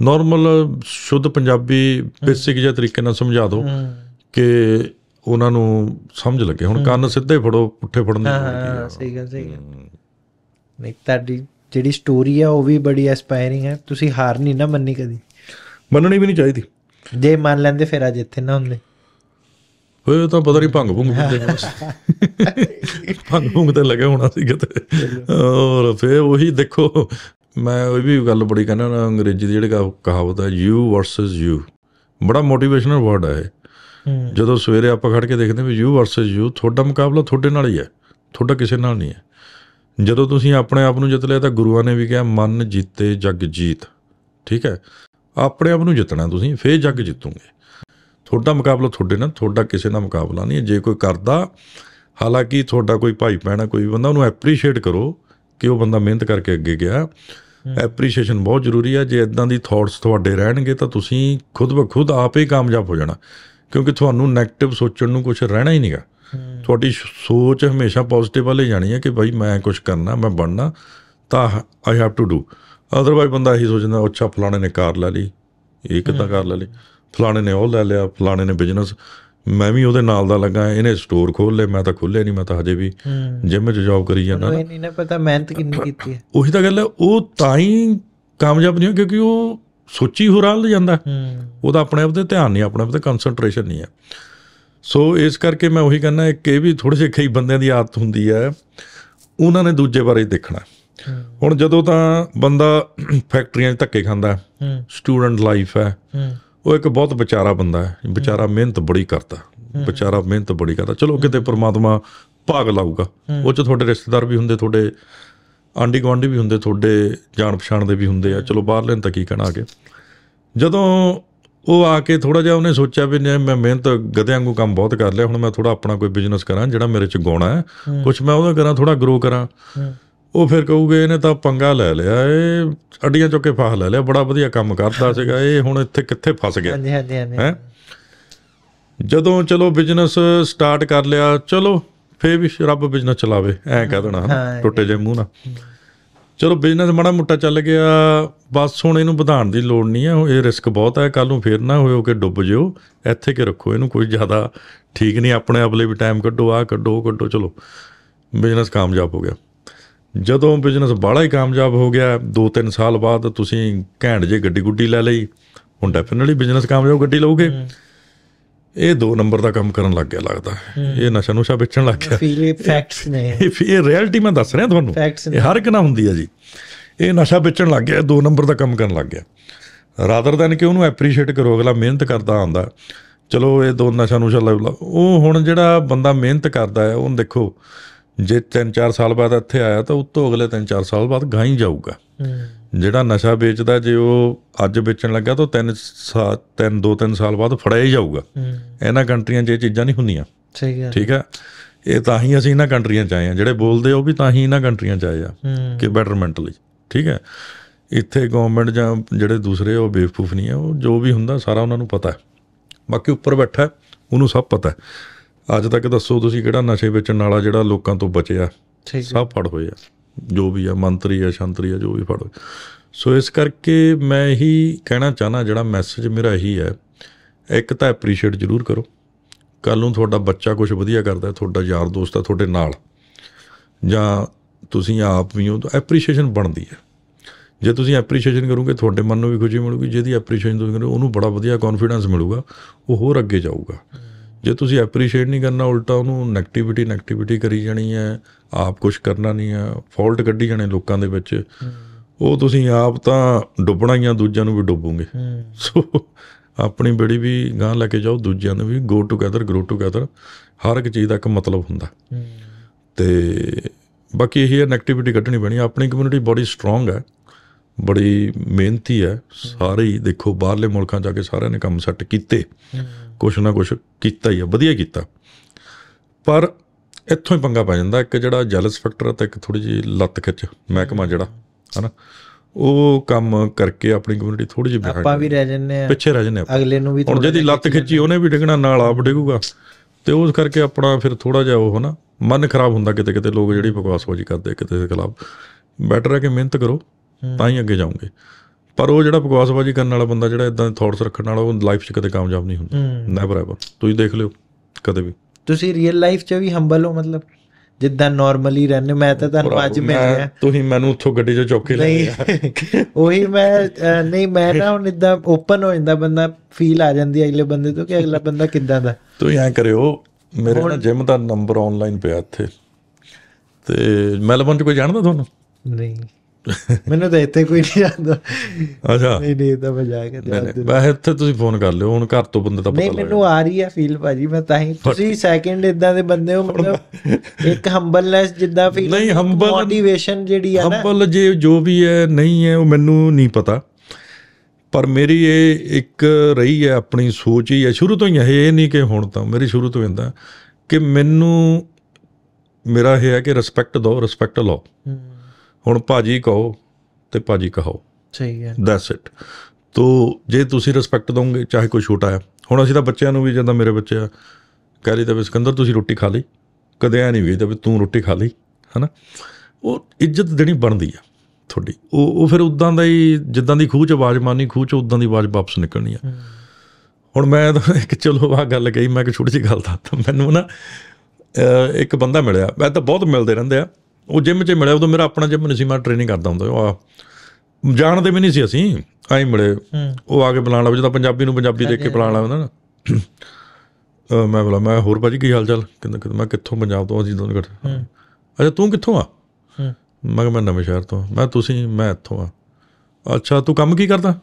ਨਾਰਮਲ ਸ਼ੁੱਧ ਪੰਜਾਬੀ ਬੇਸਿਕ ਜਿਹਾ ਤਰੀਕੇ ਨਾਲ ਸਮਝਾ ਦਿਓ ਕਿ ਉਹਨਾਂ ਨੂੰ ਸਮਝ ਲੱਗੇ ਹੁਣ ਕੰਨ ਸਿੱਧੇ ਫੜੋ ਪੁੱਠੇ ਫੜਨ ਦੀ ਹਾਂ ਸਹੀ ਗੱਲ ਸਹੀ ਗੱਲ ਨਹੀਂ ਤੁਹਾਡੀ ਜਿਹੜੀ ਸਟੋਰੀ ਆ ਉਹ ਵੀ ਬੜੀ ਐਸਪਾਇਰਿੰਗ ਹੈ ਤੁਸੀਂ ਹਾਰ ਨਹੀਂ ਨਾ ਮੰਨੀ ਕਦੀ ਮੰਨਣੀ ਵੀ ਨਹੀਂ ਚਾਹੀਦੀ ਜੇ ਮੰਨ ਲੈਂਦੇ ਫਿਰ ਅੱਜ ਇੱਥੇ ਨਾ ਹੁੰਦੇ ਓਏ ਤਾਂ ਪਤਾ ਨਹੀਂ ਭੰਗ ਭੁੰਗ ਭੰਗ ਭੁੰਗ ਤੇ ਲੱਗਾ ਹੋਣਾ ਸੀ ਕਿਤੇ ਔਰ ਫੇ ਉਹੀ ਦੇਖੋ ਮੈਂ ਉਹ ਵੀ ਗੱਲ ਬੜੀ ਕਹਿੰਦਾ ਨਾ ਅੰਗਰੇਜ਼ੀ ਦੀ ਜਿਹੜੀ ਕਹਾਵਤ ਹੈ ਯੂ ਵਰਸਸ ਯੂ ਬੜਾ ਮੋਟੀਵੇਸ਼ਨਲ ਵਰਡ ਹੈ ਜਦੋਂ ਸਵੇਰੇ ਆਪਾਂ ਖੜ ਕੇ ਦੇਖਦੇ ਹਾਂ ਵੀ ਯੂ ਵਰਸਸ ਯੂ ਤੁਹਾਡਾ ਮੁਕਾਬਲਾ ਤੁਹਾਡੇ ਨਾਲ ਹੀ ਹੈ ਤੁਹਾਡਾ ਕਿਸੇ ਨਾਲ ਨਹੀਂ ਹੈ ਜਦੋਂ ਤੁਸੀਂ ਆਪਣੇ ਆਪ ਨੂੰ ਜਿੱਤ ਲਿਆ ਤਾਂ ਗੁਰੂਆਂ ਨੇ ਵੀ ਕਿਹਾ ਮਨ ਜਿੱਤੇ ਜਗ ਜੀਤ ਠੀਕ ਹੈ ਆਪਣੇ ਆਪ ਨੂੰ ਜਿੱਤਣਾ ਤੁਸੀਂ ਫੇਰ ਜੱਗ ਜਿੱਤੋਗੇ ਤੁਹਾਡਾ ਮੁਕਾਬਲਾ ਤੁਹਾਡੇ ਨਾਲ ਤੁਹਾਡਾ ਕਿਸੇ ਨਾਲ ਮੁਕਾਬਲਾ ਨਹੀਂ ਜੇ ਕੋਈ ਕਰਦਾ ਹਾਲਾਂਕਿ ਤੁਹਾਡਾ ਕੋਈ ਭਾਈ ਪੈਣਾ ਕੋਈ ਬੰਦਾ ਉਹਨੂੰ ਐਪਰੀਸ਼ੀਏਟ ਕਰੋ ਕਿ ਉਹ ਬੰਦਾ ਮਿਹਨਤ ਕਰਕੇ ਅੱਗੇ ਗਿਆ ਐਪਰੀਸ਼ੀਏਸ਼ਨ ਬਹੁਤ ਜ਼ਰੂਰੀ ਹੈ ਜੇ ਇਦਾਂ ਦੀ ਥਾਟਸ ਤੁਹਾਡੇ ਰਹਿਣਗੇ ਤਾਂ ਤੁਸੀਂ ਖੁਦ ਬਖੁਦ ਆਪੇ ਕਾਮਯਾਬ ਹੋ ਜਾਣਾ ਕਿਉਂਕਿ ਤੁਹਾਨੂੰ 네ਗੇਟਿਵ ਸੋਚਣ ਨੂੰ ਕੁਝ ਰਹਿਣਾ ਹੀ ਨਹੀਂਗਾ ਤੁਹਾਡੀ ਸੋਚ ਹਮੇਸ਼ਾ ਪੋਜ਼ਿਟਿਵ ਵਾਲੀ ਜਾਣੀ ਹੈ ਕਿ ਭਾਈ ਮੈਂ ਕੁਝ ਕਰਨਾ ਮੈਂ ਬਣਨਾ ਤਾਂ I have to do otherwise ਬੰਦਾ ਇਹੀ ਸੋਚਦਾ ਅੱਛਾ ਫਲਾਣੇ ਨੇ ਕਾਰ ਲੈ ਲਈ ਇਹ ਕਿਦਾਂ ਕਾਰ ਲੈ ਲਈ ਫਲਾਣੇ ਨੇ ਉਹ ਲੈ ਲਿਆ ਫਲਾਣੇ ਨੇ ਬਿਜ਼ਨਸ ਮੈਂ ਵੀ ਉਹਦੇ ਨਾਲ ਦਾ ਲੱਗਾ ਇਹਨੇ ਸਟੋਰ ਖੋਲ ਲੇ ਮੈਂ ਤਾਂ ਖੁੱਲੇ ਨਹੀਂ ਮੈਂ ਤਾਂ ਹਜੇ ਵੀ ਜਿਮ 'ਚ ਜੌਬ ਕਰੀ ਜਾਂਦਾ ਨਾ ਨਹੀਂ ਨਾ ਪਤਾ ਮਿਹਨਤ ਕਿੰਨੀ ਕੀਤੀ ਹੈ ਉਹੀ ਤਾਂ ਗੱਲ ਹੈ ਉਹ ਤਾਂ ਹੀ ਕਾਮਯਾਬ ਨਹੀਂ ਕਿਉਂਕਿ ਉਹ ਸੋਚੀ ਹੁਰਾਲ ਜਾਂਦਾ ਉਹਦਾ ਆਪਣੇ ਆਪ ਤੇ ਧਿਆਨ ਨਹੀਂ ਆਪਣੇ ਆਪ ਤੇ ਕਨਸੈਂਟਰੇਸ਼ਨ ਨਹੀਂ ਹੈ ਸੋ ਇਸ ਕਰਕੇ ਮੈਂ ਉਹੀ ਕਹਿੰਦਾ ਇੱਕ ਇਹ ਵੀ ਥੋੜੇ ਜਿਹੇ ਕਈ ਬੰਦਿਆਂ ਦੀ ਆਦਤ ਹੁੰਦੀ ਹੈ ਉਹਨਾਂ ਨੇ ਦੂਜੇ ਬਾਰੇ ਦੇਖਣਾ ਹੁਣ ਜਦੋਂ ਤਾਂ ਬੰਦਾ ਫੈਕਟਰੀਆਂ 'ਚ ਧੱਕੇ ਖਾਂਦਾ ਸਟੂਡੈਂਟ ਲਾਈਫ ਹੈ ਉਹ ਇੱਕ ਬਹੁਤ ਵਿਚਾਰਾ ਬੰਦਾ ਹੈ ਵਿਚਾਰਾ ਮਿਹਨਤ ਬੜੀ ਕਰਦਾ ਵਿਚਾਰਾ ਮਿਹਨਤ ਬੜੀ ਕਰਦਾ ਚਲੋ ਕਿਤੇ ਪ੍ਰਮਾਤਮਾ ਭਾਗ ਲਾਊਗਾ ਉਹ ਚ ਤੁਹਾਡੇ ਰਿਸ਼ਤੇਦਾਰ ਵੀ ਹੁੰਦੇ ਤੁਹਾਡੇ ਆਂਡੀ ਗਵਾਂਡੀ ਵੀ ਹੁੰਦੇ ਤੁਹਾਡੇ ਜਾਣ ਪਛਾਣ ਦੇ ਵੀ ਹੁੰਦੇ ਆ ਚਲੋ ਬਾਹਰ ਲੈਣ ਤਾਂ ਕੀ ਕਹਣਾ ਅਗੇ ਜਦੋਂ ਉਹ ਆ ਕੇ ਥੋੜਾ ਜਿਹਾ ਉਹਨੇ ਸੋਚਿਆ ਵੀ ਨਹੀਂ ਮੈਂ ਮਿਹਨਤ ਗਧਿਆਂ ਵਾਂਗੂ ਕੰਮ ਬਹੁਤ ਕਰ ਲਿਆ ਹੁਣ ਮੈਂ ਥੋੜਾ ਆਪਣਾ ਕੋਈ ਬਿਜ਼ਨਸ ਕਰਾਂ ਜਿਹੜਾ ਮੇਰੇ ਚ ਗੋਣਾ ਹੈ ਕੁਝ ਮੈਂ ਉਹਦਾ ਕਰਾਂ ਥੋੜਾ ਗਰੋ ਕਰਾਂ ਉਹ ਫਿਰ ਕਹੂਗੇ ਇਹਨੇ ਤਾਂ ਪੰਗਾ ਲੈ ਲਿਆ ਇਹ ਅੱਡੀਆਂ ਚੁੱਕ ਕੇ ਫਸ ਲੈ ਲਿਆ ਬੜਾ ਵਧੀਆ ਕੰਮ ਕਰਦਾ ਸੀਗਾ ਇਹ ਹੁਣ ਇੱਥੇ ਕਿੱਥੇ ਫਸ ਗਿਆ ਹਾਂਜੀ ਹਾਂਜੀ ਹਾਂਜੀ ਜਦੋਂ ਚਲੋ ਬਿਜ਼ਨਸ ਸਟਾਰਟ ਕਰ ਲਿਆ ਚਲੋ ਫੇਰ ਵੀ ਰੱਬ ਬਿਜ਼ਨਸ ਚਲਾਵੇ ਐ ਕਹਿ ਦੇਣਾ ਟੁੱਟੇ ਜੇ ਮੂੰਹ ਨਾ ਚਲੋ ਬਿਜ਼ਨਸ ਮਾੜਾ ਮੁੱਟਾ ਚੱਲ ਗਿਆ ਬਸ ਹੁਣ ਇਹਨੂੰ ਵਧਾਉਣ ਦੀ ਲੋੜ ਨਹੀਂ ਹੈ ਇਹ ਰਿਸਕ ਬਹੁਤ ਹੈ ਕੱਲ ਨੂੰ ਫੇਰ ਨਾ ਹੋਇਓ ਕਿ ਡੁੱਬ ਜਿਓ ਇੱਥੇ ਕਿ ਰੱਖੋ ਇਹਨੂੰ ਕੋਈ ਜ਼ਿਆਦਾ ਠੀਕ ਨਹੀਂ ਆਪਣੇ ਆਪ ਲਈ ਵੀ ਟਾਈਮ ਕੱਢੋ ਆ ਕੱਢੋ ਕੱਢੋ ਚਲੋ ਬਿਜ਼ਨਸ ਕਾਮਯਾਬ ਹੋ ਗਿਆ ਜਦੋਂ ਬਿਜ਼ਨਸ ਬਾਲਾ ਹੀ ਕਾਮਯਾਬ ਹੋ ਗਿਆ 2-3 ਸਾਲ ਬਾਅਦ ਤੁਸੀਂ ਘੈਂਟ ਜੇ ਗੱਡੀ ਗੁੱਡੀ ਲੈ ਲਈ ਹੁਣ ਡੈਫੀਨਿਟਲੀ ਬਿਜ਼ਨਸ ਕਾਮਯਾਬ ਗੱਡੀ ਲਓਗੇ ਇਹ 2 ਨੰਬਰ ਦਾ ਕੰਮ ਕਰਨ ਲੱਗ ਗਿਆ ਲੱਗਦਾ ਇਹ ਨਸ਼ਾ ਨੁਸ਼ਾ ਵੇਚਣ ਲੱਗ ਗਿਆ ਇਹ ਫੈਕਟਸ ਨੇ ਇਹ ਰਿਐਲਿਟੀ ਮੈਂ ਦੱਸ ਰਿਹਾ ਤੁਹਾਨੂੰ ਇਹ ਹਰ ਇੱਕ ਨਾ ਹੁੰਦੀ ਹੈ ਜੀ ਇਹ ਨਸ਼ਾ ਵੇਚਣ ਲੱਗ ਗਿਆ 2 ਨੰਬਰ ਦਾ ਕੰਮ ਕਰਨ ਲੱਗ ਗਿਆ ਰਾਦਰ ਦੈਨ ਕਿ ਉਹਨੂੰ ਐਪਰੀਸ਼ੀਏਟ ਕਰੋ ਅਗਲਾ ਮਿਹਨਤ ਕਰਦਾ ਆਂਦਾ ਚਲੋ ਇਹ ਦੋ ਨਸ਼ਾ ਨੁਸ਼ਾ ਲੈ ਉਹ ਹੁਣ ਜਿਹੜਾ ਬੰਦਾ ਮਿਹਨਤ ਕਰਦਾ ਹੈ ਉਹਨੂੰ ਦੇਖੋ ਜੇ 3-4 ਸਾਲ ਬਾਅਦ ਇੱਥੇ ਆਇਆ ਤਾਂ ਉਤੋਂ ਅਗਲੇ 3-4 ਸਾਲ ਬਾਅਦ ਗਾਂ ਹੀ ਜਾਊਗਾ ਜਿਹੜਾ ਨਸ਼ਾ ਵੇਚਦਾ ਜੇ ਉਹ ਅੱਜ ਵੇਚਣ ਲੱਗਾ ਤਾਂ 3 3 2-3 ਸਾਲ ਬਾਅਦ ਫੜਿਆ ਹੀ ਜਾਊਗਾ ਇਹਨਾਂ ਕੰਟਰੀਆਂ 'ਚ ਇਹ ਚੀਜ਼ਾਂ ਨਹੀਂ ਹੁੰਦੀਆਂ ਠੀਕ ਹੈ ਠੀਕ ਹੈ ਇਹ ਤਾਂ ਹੀ ਅਸੀਂ ਇਹਨਾਂ ਕੰਟਰੀਆਂ 'ਚ ਆਏ ਆ ਜਿਹੜੇ ਬੋਲਦੇ ਉਹ ਵੀ ਤਾਂ ਹੀ ਇਹਨਾਂ ਕੰਟਰੀਆਂ 'ਚ ਆਏ ਆ ਕਿ ਬੈਟਰਮੈਂਟ ਲਈ ਠੀਕ ਹੈ ਇੱਥੇ ਗਵਰਨਮੈਂਟ ਜਾਂ ਜਿਹੜੇ ਦੂਸਰੇ ਉਹ ਬੇਫੂਫ ਨਹੀਂ ਆ ਉਹ ਜੋ ਵੀ ਹੁੰਦਾ ਸਾਰਾ ਉਹਨਾਂ ਨੂੰ ਪਤਾ ਹੈ ਬਾਕੀ ਉੱਪਰ ਬੈਠਾ ਉਹਨੂੰ ਸਭ ਪਤਾ ਹੈ ਅੱਜ ਤੱਕ ਦੱਸੋ ਤੁਸੀਂ ਕਿਹੜਾ ਨਸ਼ੇ ਵਿੱਚ ਨਾਲਾ ਜਿਹੜਾ ਲੋਕਾਂ ਤੋਂ ਬਚਿਆ ਸਭ ਫੜ ਹੋਏ ਆ ਜੋ ਵੀ ਆ ਮੰਤਰੀ ਆ ਸ਼ੰਤਰੀ ਆ ਜੋ ਵੀ ਫੜ ਹੋਏ ਸੋ ਇਸ ਕਰਕੇ ਮੈਂ ਇਹੀ ਕਹਿਣਾ ਚਾਹਨਾ ਜਿਹੜਾ ਮੈਸੇਜ ਮੇਰਾ ਇਹੀ ਹੈ ਇੱਕ ਤਾਂ ਐਪਰੀਸ਼ੀਏਟ ਜ਼ਰੂਰ ਕਰੋ ਕੱਲ ਨੂੰ ਤੁਹਾਡਾ ਬੱਚਾ ਕੁਝ ਵਧੀਆ ਕਰਦਾ ਤੁਹਾਡਾ ਯਾਰ ਦੋਸਤ ਆ ਤੁਹਾਡੇ ਨਾਲ ਜਾਂ ਤੁਸੀਂ ਆਪ ਵੀ ਹੋ ਤਾਂ ਐਪਰੀਸ਼ੀਏਸ਼ਨ ਬਣਦੀ ਹੈ ਜੇ ਤੁਸੀਂ ਐਪਰੀਸ਼ੀਏਸ਼ਨ ਕਰੋਗੇ ਤੁਹਾਡੇ ਮਨ ਨੂੰ ਵੀ ਖੁਸ਼ੀ ਮਿਲੂਗੀ ਜਿਹਦੀ ਐਪਰੀਸ਼ੀਏਸ਼ਨ ਤੁਸੀਂ ਕਰੋ ਉਹਨੂੰ ਬੜਾ ਵਧੀਆ ਕੌਨਫੀਡੈਂਸ ਮਿਲੂਗਾ ਉਹ ਹੋਰ ਅੱਗੇ ਜਾਊਗਾ ਜੇ ਤੁਸੀਂ ਐਪਰੀਸ਼ੀਏਟ ਨਹੀਂ ਕਰਨਾ ਉਲਟਾ ਉਹਨੂੰ 네ਗੇਟਿਵਿਟੀ 네ਗੇਟਿਵਿਟੀ ਕਰੀ ਜਾਣੀ ਹੈ ਆਪ ਕੁਝ ਕਰਨਾ ਨਹੀਂ ਹੈ ਫਾਲਟ ਕੱਢੀ ਜਾਣੇ ਲੋਕਾਂ ਦੇ ਵਿੱਚ ਉਹ ਤੁਸੀਂ ਆਪ ਤਾਂ ਡੁੱਬਣਾ ਹੀ ਆ ਦੂਜਿਆਂ ਨੂੰ ਵੀ ਡੁੱਬੋਗੇ ਸੋ ਆਪਣੀ ਬੜੀ ਵੀ ਗਾਂ ਲੈ ਕੇ ਜਾਓ ਦੂਜਿਆਂ ਨੂੰ ਵੀ ਗੋ ਟੂਗੇਦਰ ਗਰੋ ਟੂਗੇਦਰ ਹਰ ਇੱਕ ਚੀਜ਼ ਦਾ ਇੱਕ ਮਤਲਬ ਹੁੰਦਾ ਤੇ ਬਾਕੀ ਇਹ ਹੈ ਨੈਗੇਟਿਵਿਟੀ ਕੱਢਣੀ ਪੈਣੀ ਆਪਣੀ ਕਮਿਊਨਿਟੀ ਬੜੀ ਸਟਰੋਂਗ ਹੈ ਬੜੀ ਮਿਹਨਤੀ ਹੈ ਸਾਰੇ ਹੀ ਦੇਖੋ ਬਾਹਰਲੇ ਮੁਲਕਾਂ ਜਾ ਕੇ ਸਾਰਿਆਂ ਨੇ ਕੰਮ ਸੈੱਟ ਕੀਤੇ ਕੁਛ ਨਾ ਕੁਛ ਕੀਤਾ ਹੀ ਆ ਵਧੀਆ ਕੀਤਾ ਪਰ ਇੱਥੋਂ ਹੀ ਪੰਗਾ ਪੈ ਜਾਂਦਾ ਇੱਕ ਜਿਹੜਾ ਜੈਲਸ ਫੈਕਟਰ ਤੇ ਇੱਕ ਥੋੜੀ ਜੀ ਲੱਤ ਖਿੱਚ ਮਹਿਕਮਾ ਜਿਹੜਾ ਹਨਾ ਉਹ ਕੰਮ ਕਰਕੇ ਆਪਣੀ ਕਮਿਊਨਿਟੀ ਥੋੜੀ ਜਿਹੀ ਬਿਹਾਈਂਡ ਆਪਾਂ ਵੀ ਰਹਿ ਜੰਨੇ ਆ ਪਿੱਛੇ ਰਹਿ ਜੰਨੇ ਆ ਅਗਲੇ ਨੂੰ ਵੀ ਹੁਣ ਦੀ ਲੱਤ ਖਿੱਚੀ ਉਹਨੇ ਵੀ ਡਿਗਣਾ ਨਾਲ ਆਪ ਡਿਗੂਗਾ ਤੇ ਉਸ ਕਰਕੇ ਆਪਣਾ ਫਿਰ ਥੋੜਾ ਜਿਹਾ ਉਹ ਹਨਾ ਮਨ ਖਰਾਬ ਹੁੰਦਾ ਕਿਤੇ ਕਿਤੇ ਲੋਕ ਜਿਹੜੀ ਬਕਵਾਸ ਬਕਵਾਸਬਾਜ਼ੀ ਕਰਦੇ ਕਿਤੇ ਦੇ ਖਿਲਾਫ ਬੈਟਰ ਹੈ ਕਿ ਮਿਹਨਤ ਕਰੋ ਤਾਂ ਹੀ ਅੱਗੇ ਜਾਓਗੇ ਪਰ ਉਹ ਜਿਹੜਾ ਬਕਵਾਸਬਾਜੀ ਕਰਨ ਵਾਲਾ ਬੰਦਾ ਜਿਹੜਾ ਇਦਾਂ ਦੇ ਰੱਖਣ ਵਾਲਾ ਉਹ ਲਾਈਫ 'ਚ ਕਦੇ ਕਾਮਯਾਬ ਨਹੀਂ ਹੁੰਦਾ ਨੈਵਰ ਐਵਰ ਤੁਸੀਂ ਦੇਖ ਲਿਓ ਕਦੇ ਵੀ ਤੁਸੀਂ ਰੀਅਲ ਲਾਈਫ 'ਚ ਵੀ ਹੰਬਲ ਹੋ ਮਤਲਬ ਜਿੱਦਾਂ ਨਾਰਮਲੀ ਰਹਿੰਦੇ ਮੈਂ ਤਾਂ ਤੁਹਾਨੂੰ ਅੱਜ ਮਿਲਿਆ ਤੁਸੀਂ ਮੈਨੂੰ ਉੱਥੋਂ ਗੱਡੀ 'ਚੋਂ ਚੁੱਕ ਕੇ ਲੈ ਗਿਆ ਉਹੀ ਮੈਂ ਨਹੀਂ ਮੈਂ ਨਾ ਹੁਣ ਇਦਾਂ ਓਪਨ ਹੋ ਜਾਂਦਾ ਬੰਦਾ ਫੀਲ ਆ ਜਾਂਦੀ ਅਗਲੇ ਬੰਦੇ ਤੋਂ ਕਿ ਅਗਲਾ ਬੰਦਾ ਕਿੱਦਾਂ ਦਾ ਤੁਸੀਂ ਐ ਕਰਿਓ ਮੇਰੇ ਨਾਲ ਜਿਮ ਦਾ ਨੰਬਰ ਆਨਲਾਈਨ ਪਿਆ ਇੱਥੇ ਤੇ ਮੈਲਬਨ 'ਚ ਕੋਈ ਜਾਣਦਾ ਤੁਹਾਨੂੰ ਨਹੀਂ ਮੈਨੂੰ ਤਾਂ ਇੱਥੇ ਕੋਈ ਨਹੀਂ ਜਾਂਦਾ ਅੱਛਾ ਨਹੀਂ ਨਹੀਂ ਤਾਂ ਮੈਂ ਜਾ ਕੇ ਤੇ ਵੈਸੇ ਇੱਥੇ ਤੁਸੀਂ ਫੋਨ ਕਰ ਲਿਓ ਹੁਣ ਘਰ ਤੋਂ ਬੰਦੇ ਦਾ ਪਤਾ ਲੱਗ ਨਹੀਂ ਮੈਨੂੰ ਆ ਰਹੀ ਹੈ ਫੀਲ ਭਾਜੀ ਮੈਂ ਤਾਂ ਹੀ ਤੁਸੀਂ ਸੈਕਿੰਡ ਇਦਾਂ ਦੇ ਬੰਦੇ ਹੋ ਮਤਲਬ ਇੱਕ ਹੰਬਲਨੈਸ ਜਿੱਦਾਂ ਫੀਲ ਨਹੀਂ ਹੰਬਲ ਮੋਟੀਵੇਸ਼ਨ ਜਿਹੜੀ ਆ ਨਾ ਹੰਬਲ ਜੇ ਜੋ ਵੀ ਹੈ ਨਹੀਂ ਹੈ ਉਹ ਮੈਨੂੰ ਨਹੀਂ ਪਤਾ ਪਰ ਮੇਰੀ ਇਹ ਇੱਕ ਰਹੀ ਹੈ ਆਪਣੀ ਸੋਚ ਹੀ ਹੈ ਸ਼ੁਰੂ ਤੋਂ ਹੀ ਇਹ ਨਹੀਂ ਕਿ ਹੁਣ ਤਾਂ ਮੇਰੀ ਸ਼ੁਰੂ ਤੋਂ ਹੁੰਦਾ ਕਿ ਮੈਨੂੰ ਮੇਰਾ ਇਹ ਹੈ ਕਿ ਰਿਸਪੈਕਟ ਦੋ ਰਿਸਪੈਕਟ ਲਓ ਹੂੰ ਹੁਣ ਭਾਜੀ ਕਹੋ ਤੇ ਭਾਜੀ ਕਹੋ ਸਹੀ ਹੈ ਦੈਟਸ ਇਟ ਤੋ ਜੇ ਤੁਸੀਂ ਰਿਸਪੈਕਟ ਦੋਗੇ ਚਾਹੇ ਕੋਈ ਛੋਟਾ ਹੈ ਹੁਣ ਅਸੀਂ ਤਾਂ ਬੱਚਿਆਂ ਨੂੰ ਵੀ ਜਦੋਂ ਮੇਰੇ ਬੱਚੇ ਆ ਕਹਿ ਲਈ ਤਾਂ ਵੀ ਸਿਕੰਦਰ ਤੁਸੀਂ ਰੋਟੀ ਖਾ ਲਈ ਕਦੇ ਆ ਨਹੀਂ ਵੀ ਤਾਂ ਵੀ ਤੂੰ ਰੋਟੀ ਖਾ ਲਈ ਹਨਾ ਉਹ ਇੱਜ਼ਤ ਦੇਣੀ ਬਣਦੀ ਆ ਤੁਹਾਡੀ ਉਹ ਉਹ ਫਿਰ ਉਦਾਂ ਦਾ ਹੀ ਜਿੱਦਾਂ ਦੀ ਖੂਹ ਚ ਆਵਾਜ਼ ਮਾਨੀ ਖੂਹ ਚ ਉਦਾਂ ਦੀ ਆਵਾਜ਼ ਵਾਪਸ ਨਿਕਲਣੀ ਆ ਹੁਣ ਮੈਂ ਇੱਕ ਚਲੋ ਆ ਗੱਲ ਕਹੀ ਮੈਂ ਇੱਕ ਛੋਟੀ ਜੀ ਗੱਲ ਦੱਸਦਾ ਮੈਨੂੰ ਨਾ ਇੱਕ ਬੰਦਾ ਮਿਲਿਆ ਮੈਂ ਤਾਂ ਬਹੁਤ ਮਿਲਦੇ ਰਹਿੰਦੇ ਆ ਉਹ ਜਿਮ 'ਚ ਮਿਲਿਆ ਉਦੋਂ ਮੇਰਾ ਆਪਣਾ ਜਿਮ ਨਹੀਂ ਸੀ ਮੈਂ ਟ੍ਰੇਨਿੰਗ ਕਰਦਾ ਹੁੰਦਾ ਉਹ ਜਾਣਦੇ ਵੀ ਨਹੀਂ ਸੀ ਅਸੀਂ ਆਈ ਮਿਲੇ ਉਹ ਆ ਕੇ ਬੁਲਾਣ ਲੱਗ ਜਦੋਂ ਪੰਜਾਬੀ ਨੂੰ ਪੰਜਾਬੀ ਦੇਖ ਕੇ ਬੁਲਾਣ ਲੱਗ ਨਾ ਮੈਂ ਬੋਲਾ ਮੈਂ ਹੋਰ ਭਾਜੀ ਕੀ ਹਾਲ ਚਾਲ ਕਿੰਨਾ ਕਹਿੰਦਾ ਮੈਂ ਕਿੱਥੋਂ ਪੰਜਾਬ ਤੋਂ ਅਸੀਂ ਦੋਨੋਂ ਇਕੱਠੇ ਅੱਛਾ ਤੂੰ ਕਿੱਥੋਂ ਆ ਮੈਂ ਕਿਹਾ ਮੈਂ ਨਵੇਂ ਸ਼ਹਿਰ ਤੋਂ ਮੈਂ ਤੁਸੀਂ ਮੈਂ ਇੱਥੋਂ ਆ ਅੱਛਾ ਤੂੰ ਕੰਮ ਕੀ ਕਰਦਾ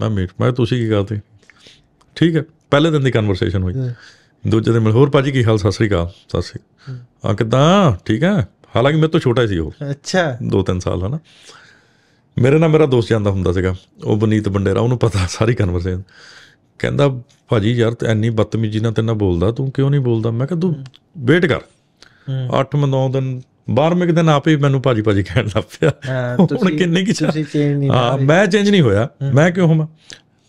ਮੈਂ ਮੀਟ ਮੈਂ ਤੁਸੀਂ ਕੀ ਕਰਦੇ ਠੀਕ ਹੈ ਪਹਿਲੇ ਦਿਨ ਦੀ ਕਨਵਰਸੇਸ਼ਨ ਹੋਈ ਦੂਜੇ ਦਿਨ ਮਿਲ ਹੋਰ ਭਾਜੀ ਕੀ ਹਾਲ ਸਸਰੀ ਕਾ ਸਸਰੀ ਆ ਕਿਦਾਂ ਠੀਕ ਹੈ ਹਾਲਾਂਕਿ ਮੇਰੇ ਤੋਂ ਛੋਟਾ ਸੀ ਉਹ ਅੱਛਾ 2-3 ਸਾਲ ਹਨਾ ਮੇਰੇ ਨਾਲ ਮੇਰਾ ਦੋਸਤ ਜਾਂਦਾ ਹੁੰਦਾ ਸੀਗਾ ਉਹ ਬਨੀਤ ਬੰਡੇਰਾ ਉਹਨੂੰ ਪਤਾ ਸਾਰੀ ਕਨਵਰਸੇਸ਼ਨ ਕਹਿੰਦਾ ਭਾਜੀ ਯਾਰ ਤੇ ਐਨੀ ਬਦਤਮੀਜੀ ਨਾਲ ਤੈਨਾਂ ਬੋਲਦਾ ਤੂੰ ਕਿਉਂ ਨਹੀਂ ਬੋਲਦਾ ਮੈਂ ਕਿਹਾ ਤੂੰ ਵੇਟ ਕਰ 8-9 ਦਿਨ 12ਵੇਂ ਦਿਨ ਆਪੇ ਮੈਨੂੰ ਭਾਜੀ ਭਾਜੀ ਕਹਿਣ ਲੱਗ ਪਿਆ ਹੁਣ ਕਿੰਨੇ ਕੀ ਤੁਸੀਂ ਚੇਂਜ ਨਹੀਂ ਹਾਂ ਮੈਂ ਚੇਂਜ ਨਹੀਂ ਹੋਇਆ ਮੈਂ ਕਿਉਂ ਹੋਵਾਂ